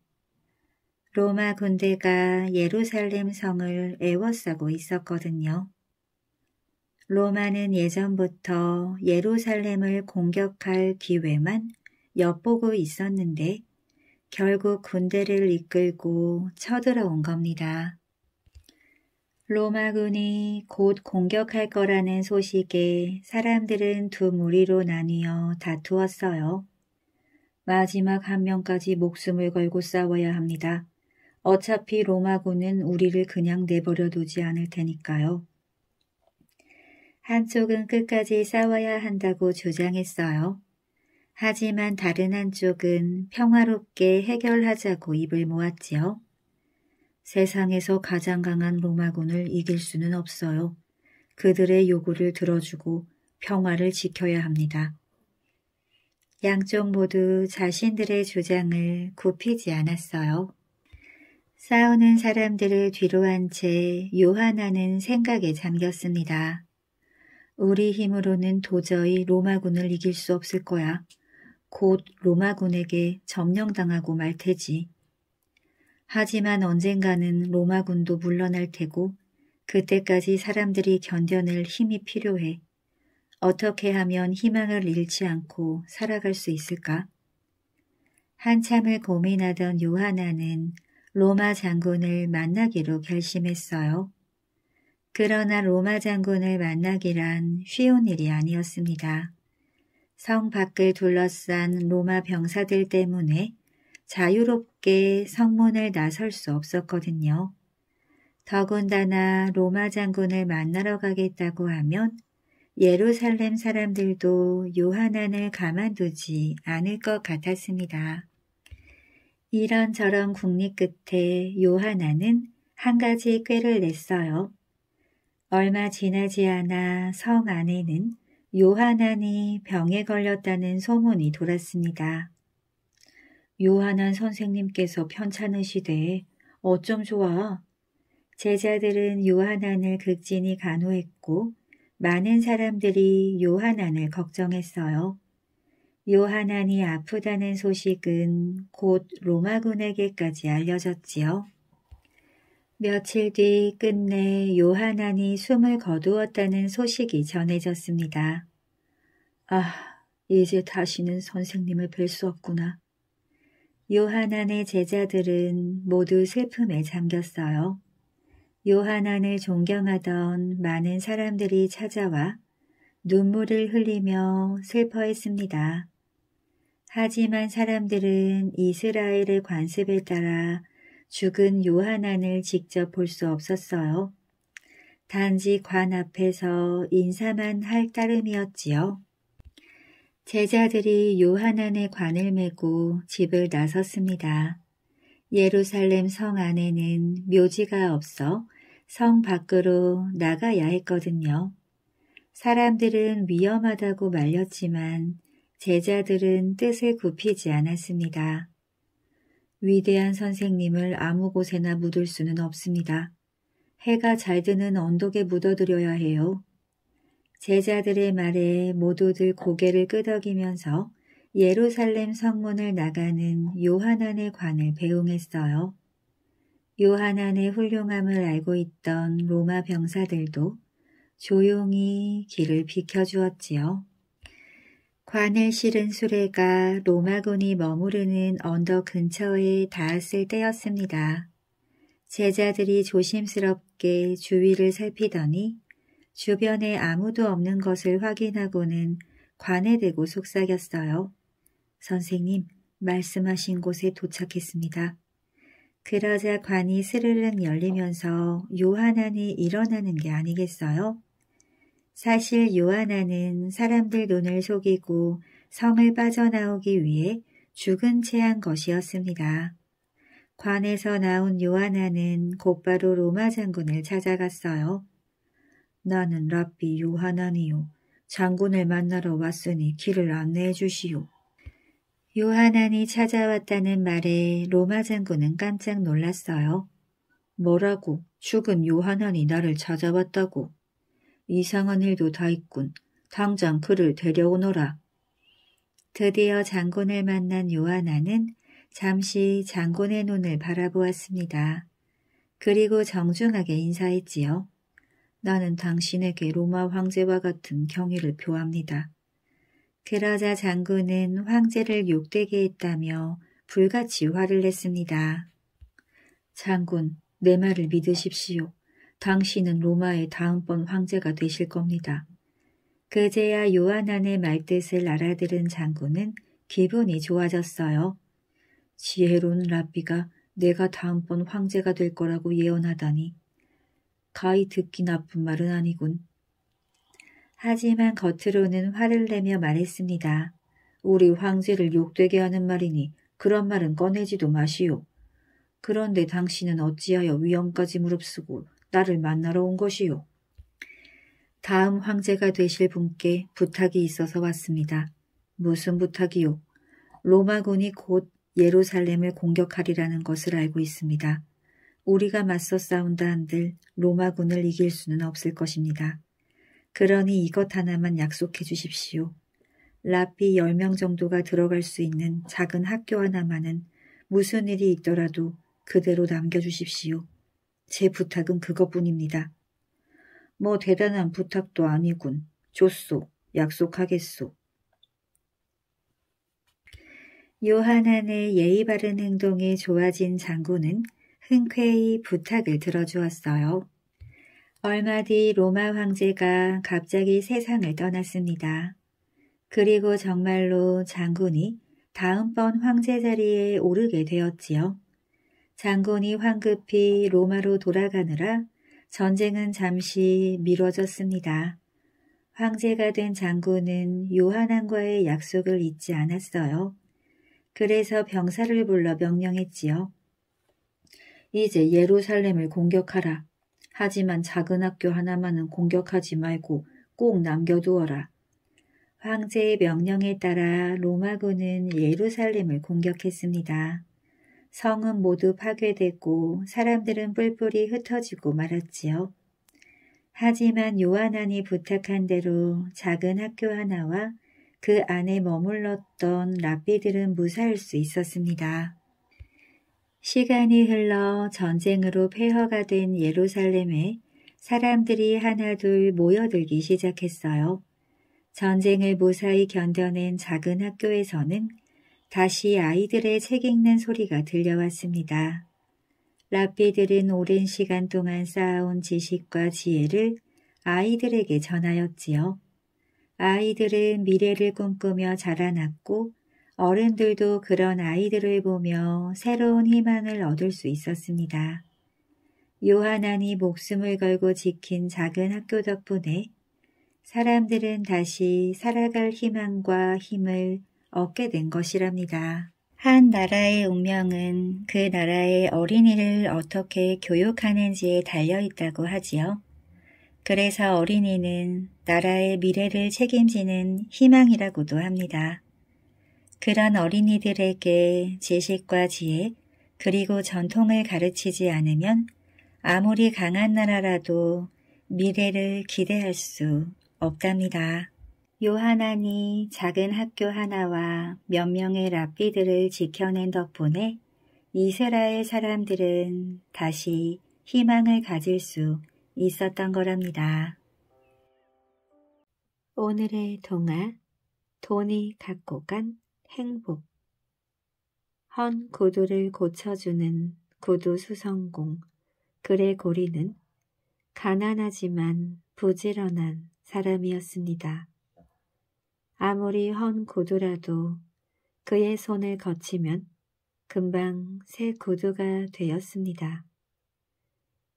로마 군대가 예루살렘 성을 애워싸고 있었거든요. 로마는 예전부터 예루살렘을 공격할 기회만 엿보고 있었는데 결국 군대를 이끌고 쳐들어온 겁니다. 로마군이 곧 공격할 거라는 소식에 사람들은 두 무리로 나뉘어 다투었어요. 마지막 한 명까지 목숨을 걸고 싸워야 합니다. 어차피 로마군은 우리를 그냥 내버려 두지 않을 테니까요. 한쪽은 끝까지 싸워야 한다고 주장했어요. 하지만 다른 한쪽은 평화롭게 해결하자고 입을 모았지요. 세상에서 가장 강한 로마군을 이길 수는 없어요. 그들의 요구를 들어주고 평화를 지켜야 합니다. 양쪽 모두 자신들의 주장을 굽히지 않았어요. 싸우는 사람들을 뒤로 한 채 요한나는 생각에 잠겼습니다. 우리 힘으로는 도저히 로마군을 이길 수 없을 거야. 곧 로마군에게 점령당하고 말 테지. 하지만 언젠가는 로마군도 물러날 테고 그때까지 사람들이 견뎌낼 힘이 필요해. 어떻게 하면 희망을 잃지 않고 살아갈 수 있을까? 한참을 고민하던 요하나는 로마 장군을 만나기로 결심했어요. 그러나 로마 장군을 만나기란 쉬운 일이 아니었습니다. 성 밖을 둘러싼 로마 병사들 때문에 자유롭게 성문을 나설 수 없었거든요. 더군다나 로마 장군을 만나러 가겠다고 하면 예루살렘 사람들도 요한안을 가만두지 않을 것 같았습니다. 이런저런 국립 끝에 요하나는 한 가지 꾀를 냈어요. 얼마 지나지 않아 성 안에는 요하나니 병에 걸렸다는 소문이 돌았습니다. 요하난 선생님께서 편찮으시되 어쩜 좋아. 제자들은 요하난을 극진히 간호했고 많은 사람들이 요하난을 걱정했어요. 요하난이 아프다는 소식은 곧 로마군에게까지 알려졌지요. 며칠 뒤 끝내 요하난이 숨을 거두었다는 소식이 전해졌습니다. 아, 이제 다시는 선생님을 뵐 수 없구나. 요하난의 제자들은 모두 슬픔에 잠겼어요. 요하난을 존경하던 많은 사람들이 찾아와 눈물을 흘리며 슬퍼했습니다. 하지만 사람들은 이스라엘의 관습에 따라 죽은 요한안을 직접 볼 수 없었어요. 단지 관 앞에서 인사만 할 따름이었지요. 제자들이 요한안의 관을 메고 집을 나섰습니다. 예루살렘 성 안에는 묘지가 없어 성 밖으로 나가야 했거든요. 사람들은 위험하다고 말렸지만 제자들은 뜻을 굽히지 않았습니다. 위대한 선생님을 아무 곳에나 묻을 수는 없습니다. 해가 잘 드는 언덕에 묻어드려야 해요. 제자들의 말에 모두들 고개를 끄덕이면서 예루살렘 성문을 나가는 요한안의 관을 배웅했어요. 요한안의 훌륭함을 알고 있던 로마 병사들도 조용히 길을 비켜주었지요. 관을 실은 수레가 로마군이 머무르는 언덕 근처에 닿았을 때였습니다. 제자들이 조심스럽게 주위를 살피더니 주변에 아무도 없는 것을 확인하고는 관에 대고 속삭였어요. 선생님, 말씀하신 곳에 도착했습니다. 그러자 관이 스르륵 열리면서 요하나니 일어나는 게 아니겠어요? 사실 요하나는 사람들 눈을 속이고 성을 빠져나오기 위해 죽은 채 한 것이었습니다. 관에서 나온 요하나는 곧바로 로마 장군을 찾아갔어요. 나는 랍비 요하나니요. 장군을 만나러 왔으니 길을 안내해 주시오. 요하나니 찾아왔다는 말에 로마 장군은 깜짝 놀랐어요. 뭐라고? 죽은 요하나니 나를 찾아왔다고? 이상한 일도 다 있군. 당장 그를 데려오너라. 드디어 장군을 만난 요하나는 잠시 장군의 눈을 바라보았습니다. 그리고 정중하게 인사했지요. 나는 당신에게 로마 황제와 같은 경의를 표합니다. 그러자 장군은 황제를 욕되게 했다며 불같이 화를 냈습니다. 장군, 내 말을 믿으십시오. 당신은 로마의 다음번 황제가 되실 겁니다. 그제야 요한안의 말뜻을 알아들은 장군은 기분이 좋아졌어요. 지혜로운 라비가 내가 다음번 황제가 될 거라고 예언하다니. 가히 듣기 나쁜 말은 아니군. 하지만 겉으로는 화를 내며 말했습니다. 우리 황제를 욕되게 하는 말이니 그런 말은 꺼내지도 마시오. 그런데 당신은 어찌하여 위험까지 무릅쓰고 나를 만나러 온 것이요. 다음 황제가 되실 분께 부탁이 있어서 왔습니다. 무슨 부탁이요? 로마군이 곧 예루살렘을 공격하리라는 것을 알고 있습니다. 우리가 맞서 싸운다 한들 로마군을 이길 수는 없을 것입니다. 그러니 이것 하나만 약속해 주십시오. 라피 10명 정도가 들어갈 수 있는 작은 학교 하나만은 무슨 일이 있더라도 그대로 남겨주십시오. 제 부탁은 그것뿐입니다. 뭐 대단한 부탁도 아니군. 줬소. 약속하겠소. 요한안의 예의 바른 행동에 좋아진 장군은 흔쾌히 부탁을 들어주었어요. 얼마 뒤 로마 황제가 갑자기 세상을 떠났습니다. 그리고 정말로 장군이 다음번 황제 자리에 오르게 되었지요. 장군이 황급히 로마로 돌아가느라 전쟁은 잠시 미뤄졌습니다. 황제가 된 장군은 요한왕과의 약속을 잊지 않았어요. 그래서 병사를 불러 명령했지요. 이제 예루살렘을 공격하라. 하지만 작은 학교 하나만은 공격하지 말고 꼭 남겨두어라. 황제의 명령에 따라 로마군은 예루살렘을 공격했습니다. 성은 모두 파괴되고 사람들은 뿔뿔이 흩어지고 말았지요. 하지만 요한안이 부탁한 대로 작은 학교 하나와 그 안에 머물렀던 랍비들은 무사할 수 있었습니다. 시간이 흘러 전쟁으로 폐허가 된 예루살렘에 사람들이 하나둘 모여들기 시작했어요. 전쟁을 무사히 견뎌낸 작은 학교에서는 다시 아이들의 책 읽는 소리가 들려왔습니다. 랍비들은 오랜 시간 동안 쌓아온 지식과 지혜를 아이들에게 전하였지요. 아이들은 미래를 꿈꾸며 자라났고 어른들도 그런 아이들을 보며 새로운 희망을 얻을 수 있었습니다. 요하나니 목숨을 걸고 지킨 작은 학교 덕분에 사람들은 다시 살아갈 희망과 힘을 얻게 된 것이랍니다. 한 나라의 운명은 그 나라의 어린이를 어떻게 교육하는지에 달려 있다고 하지요. 그래서 어린이는 나라의 미래를 책임지는 희망이라고도 합니다. 그런 어린이들에게 지식과 지혜 그리고 전통을 가르치지 않으면 아무리 강한 나라라도 미래를 기대할 수 없답니다. 요하나니 작은 학교 하나와 몇 명의 랍비들을 지켜낸 덕분에 이스라엘 사람들은 다시 희망을 가질 수 있었던 거랍니다. 오늘의 동화 돈이 갖고 간 행복 헌 구두를 고쳐주는 구두 수성공 그레고리는 가난하지만 부지런한 사람이었습니다. 아무리 헌 구두라도 그의 손을 거치면 금방 새 구두가 되었습니다.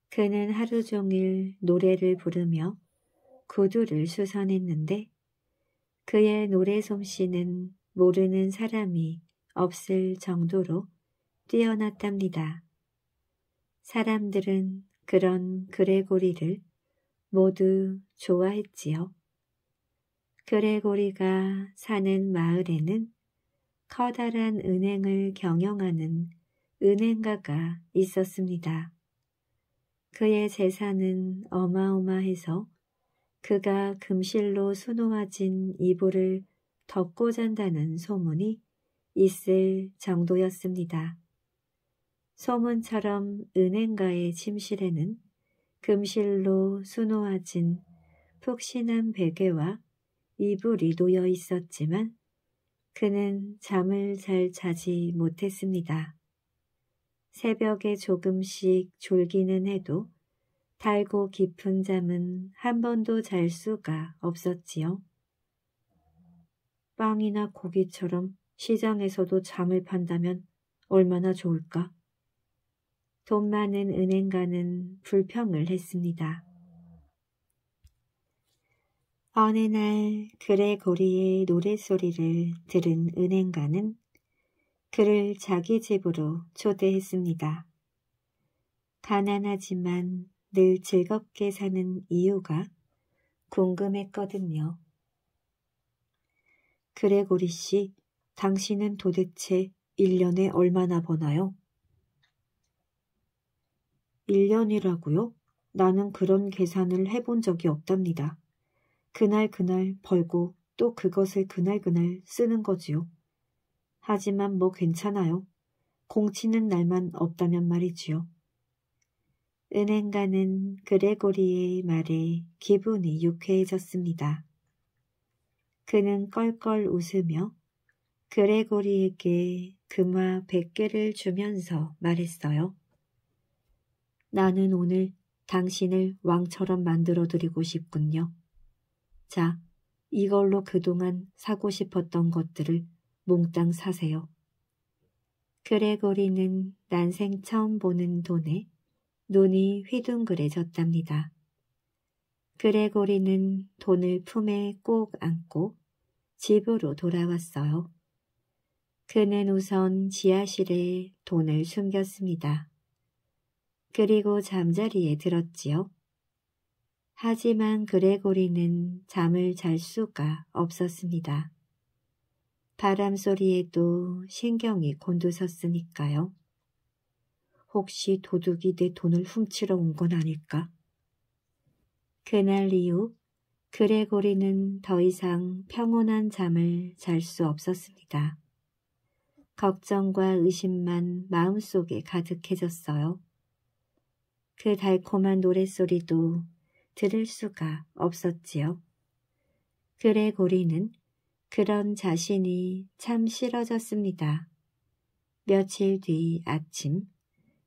그는 하루 종일 노래를 부르며 구두를 수선했는데 그의 노래 솜씨는 모르는 사람이 없을 정도로 뛰어났답니다. 사람들은 그런 그레고리를 모두 좋아했지요. 그레고리가 사는 마을에는 커다란 은행을 경영하는 은행가가 있었습니다. 그의 재산은 어마어마해서 그가 금실로 수놓아진 이불을 덮고 잔다는 소문이 있을 정도였습니다. 소문처럼 은행가의 침실에는 금실로 수놓아진 푹신한 베개와 이불이 놓여 있었지만 그는 잠을 잘 자지 못했습니다. 새벽에 조금씩 졸기는 해도 달고 깊은 잠은 한 번도 잘 수가 없었지요. 빵이나 고기처럼 시장에서도 잠을 판다면 얼마나 좋을까? 돈 많은 은행가는 불평을 했습니다. 어느 날그레 고리의 노랫소리를 들은 은행가는 그를 자기 집으로 초대했습니다. 가난하지만 늘 즐겁게 사는 이유가 궁금했거든요. 그레고리 씨, 당신은 도대체 1년에 얼마나 버나요? 1년이라고요? 나는 그런 계산을 해본 적이 없답니다. 그날 그날 벌고 또 그것을 그날 그날 쓰는 거지요. 하지만 뭐 괜찮아요. 공치는 날만 없다면 말이지요. 은행가는 그레고리의 말에 기분이 유쾌해졌습니다. 그는 껄껄 웃으며 그레고리에게 금화 100개를 주면서 말했어요. 나는 오늘 당신을 왕처럼 만들어드리고 싶군요. 자, 이걸로 그동안 사고 싶었던 것들을 몽땅 사세요. 그레고리는 난생 처음 보는 돈에 눈이 휘둥그레졌답니다. 그레고리는 돈을 품에 꼭 안고 집으로 돌아왔어요. 그는 우선 지하실에 돈을 숨겼습니다. 그리고 잠자리에 들었지요. 하지만 그레고리는 잠을 잘 수가 없었습니다. 바람 소리에도 신경이 곤두섰으니까요. 혹시 도둑이 내 돈을 훔치러 온 건 아닐까? 그날 이후 그레고리는 더 이상 평온한 잠을 잘 수 없었습니다. 걱정과 의심만 마음속에 가득해졌어요. 그 달콤한 노랫소리도 들을 수가 없었지요. 그레고리는 그런 자신이 참 싫어졌습니다. 며칠 뒤 아침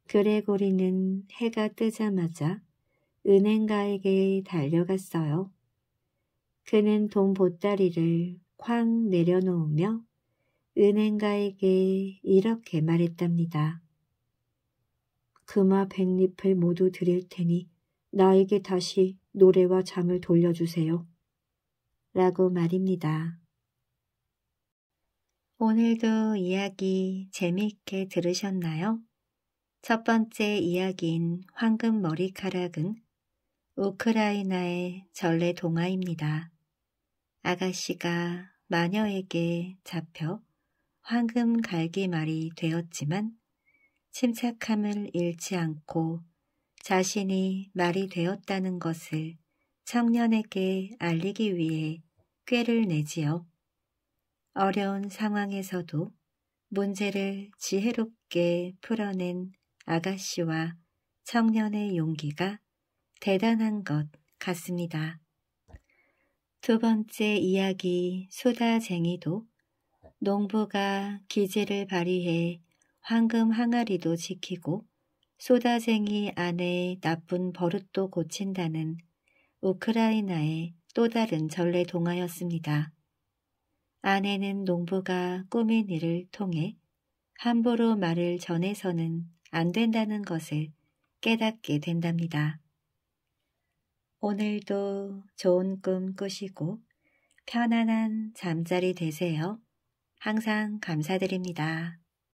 그레고리는 해가 뜨자마자 은행가에게 달려갔어요. 그는 돈 보따리를 쾅 내려놓으며 은행가에게 이렇게 말했답니다. 금화 백립을 모두 드릴 테니 나에게 다시 노래와 장을 돌려주세요. 라고 말입니다. 오늘도 이야기 재미있게 들으셨나요? 첫 번째 이야기인 황금 머리카락은 우크라이나의 전래 동화입니다. 아가씨가 마녀에게 잡혀 황금 갈기 말이 되었지만 침착함을 잃지 않고 자신이 말이 되었다는 것을 청년에게 알리기 위해 꾀를 내지요. 어려운 상황에서도 문제를 지혜롭게 풀어낸 아가씨와 청년의 용기가 대단한 것 같습니다. 두 번째 이야기 소다쟁이도 농부가 기질를 발휘해 황금 항아리도 지키고 소다쟁이 아내의 나쁜 버릇도 고친다는 우크라이나의 또 다른 전래 동화였습니다. 아내는 농부가 꾸민 일을 통해 함부로 말을 전해서는 안 된다는 것을 깨닫게 된답니다. 오늘도 좋은 꿈 꾸시고 편안한 잠자리 되세요. 항상 감사드립니다.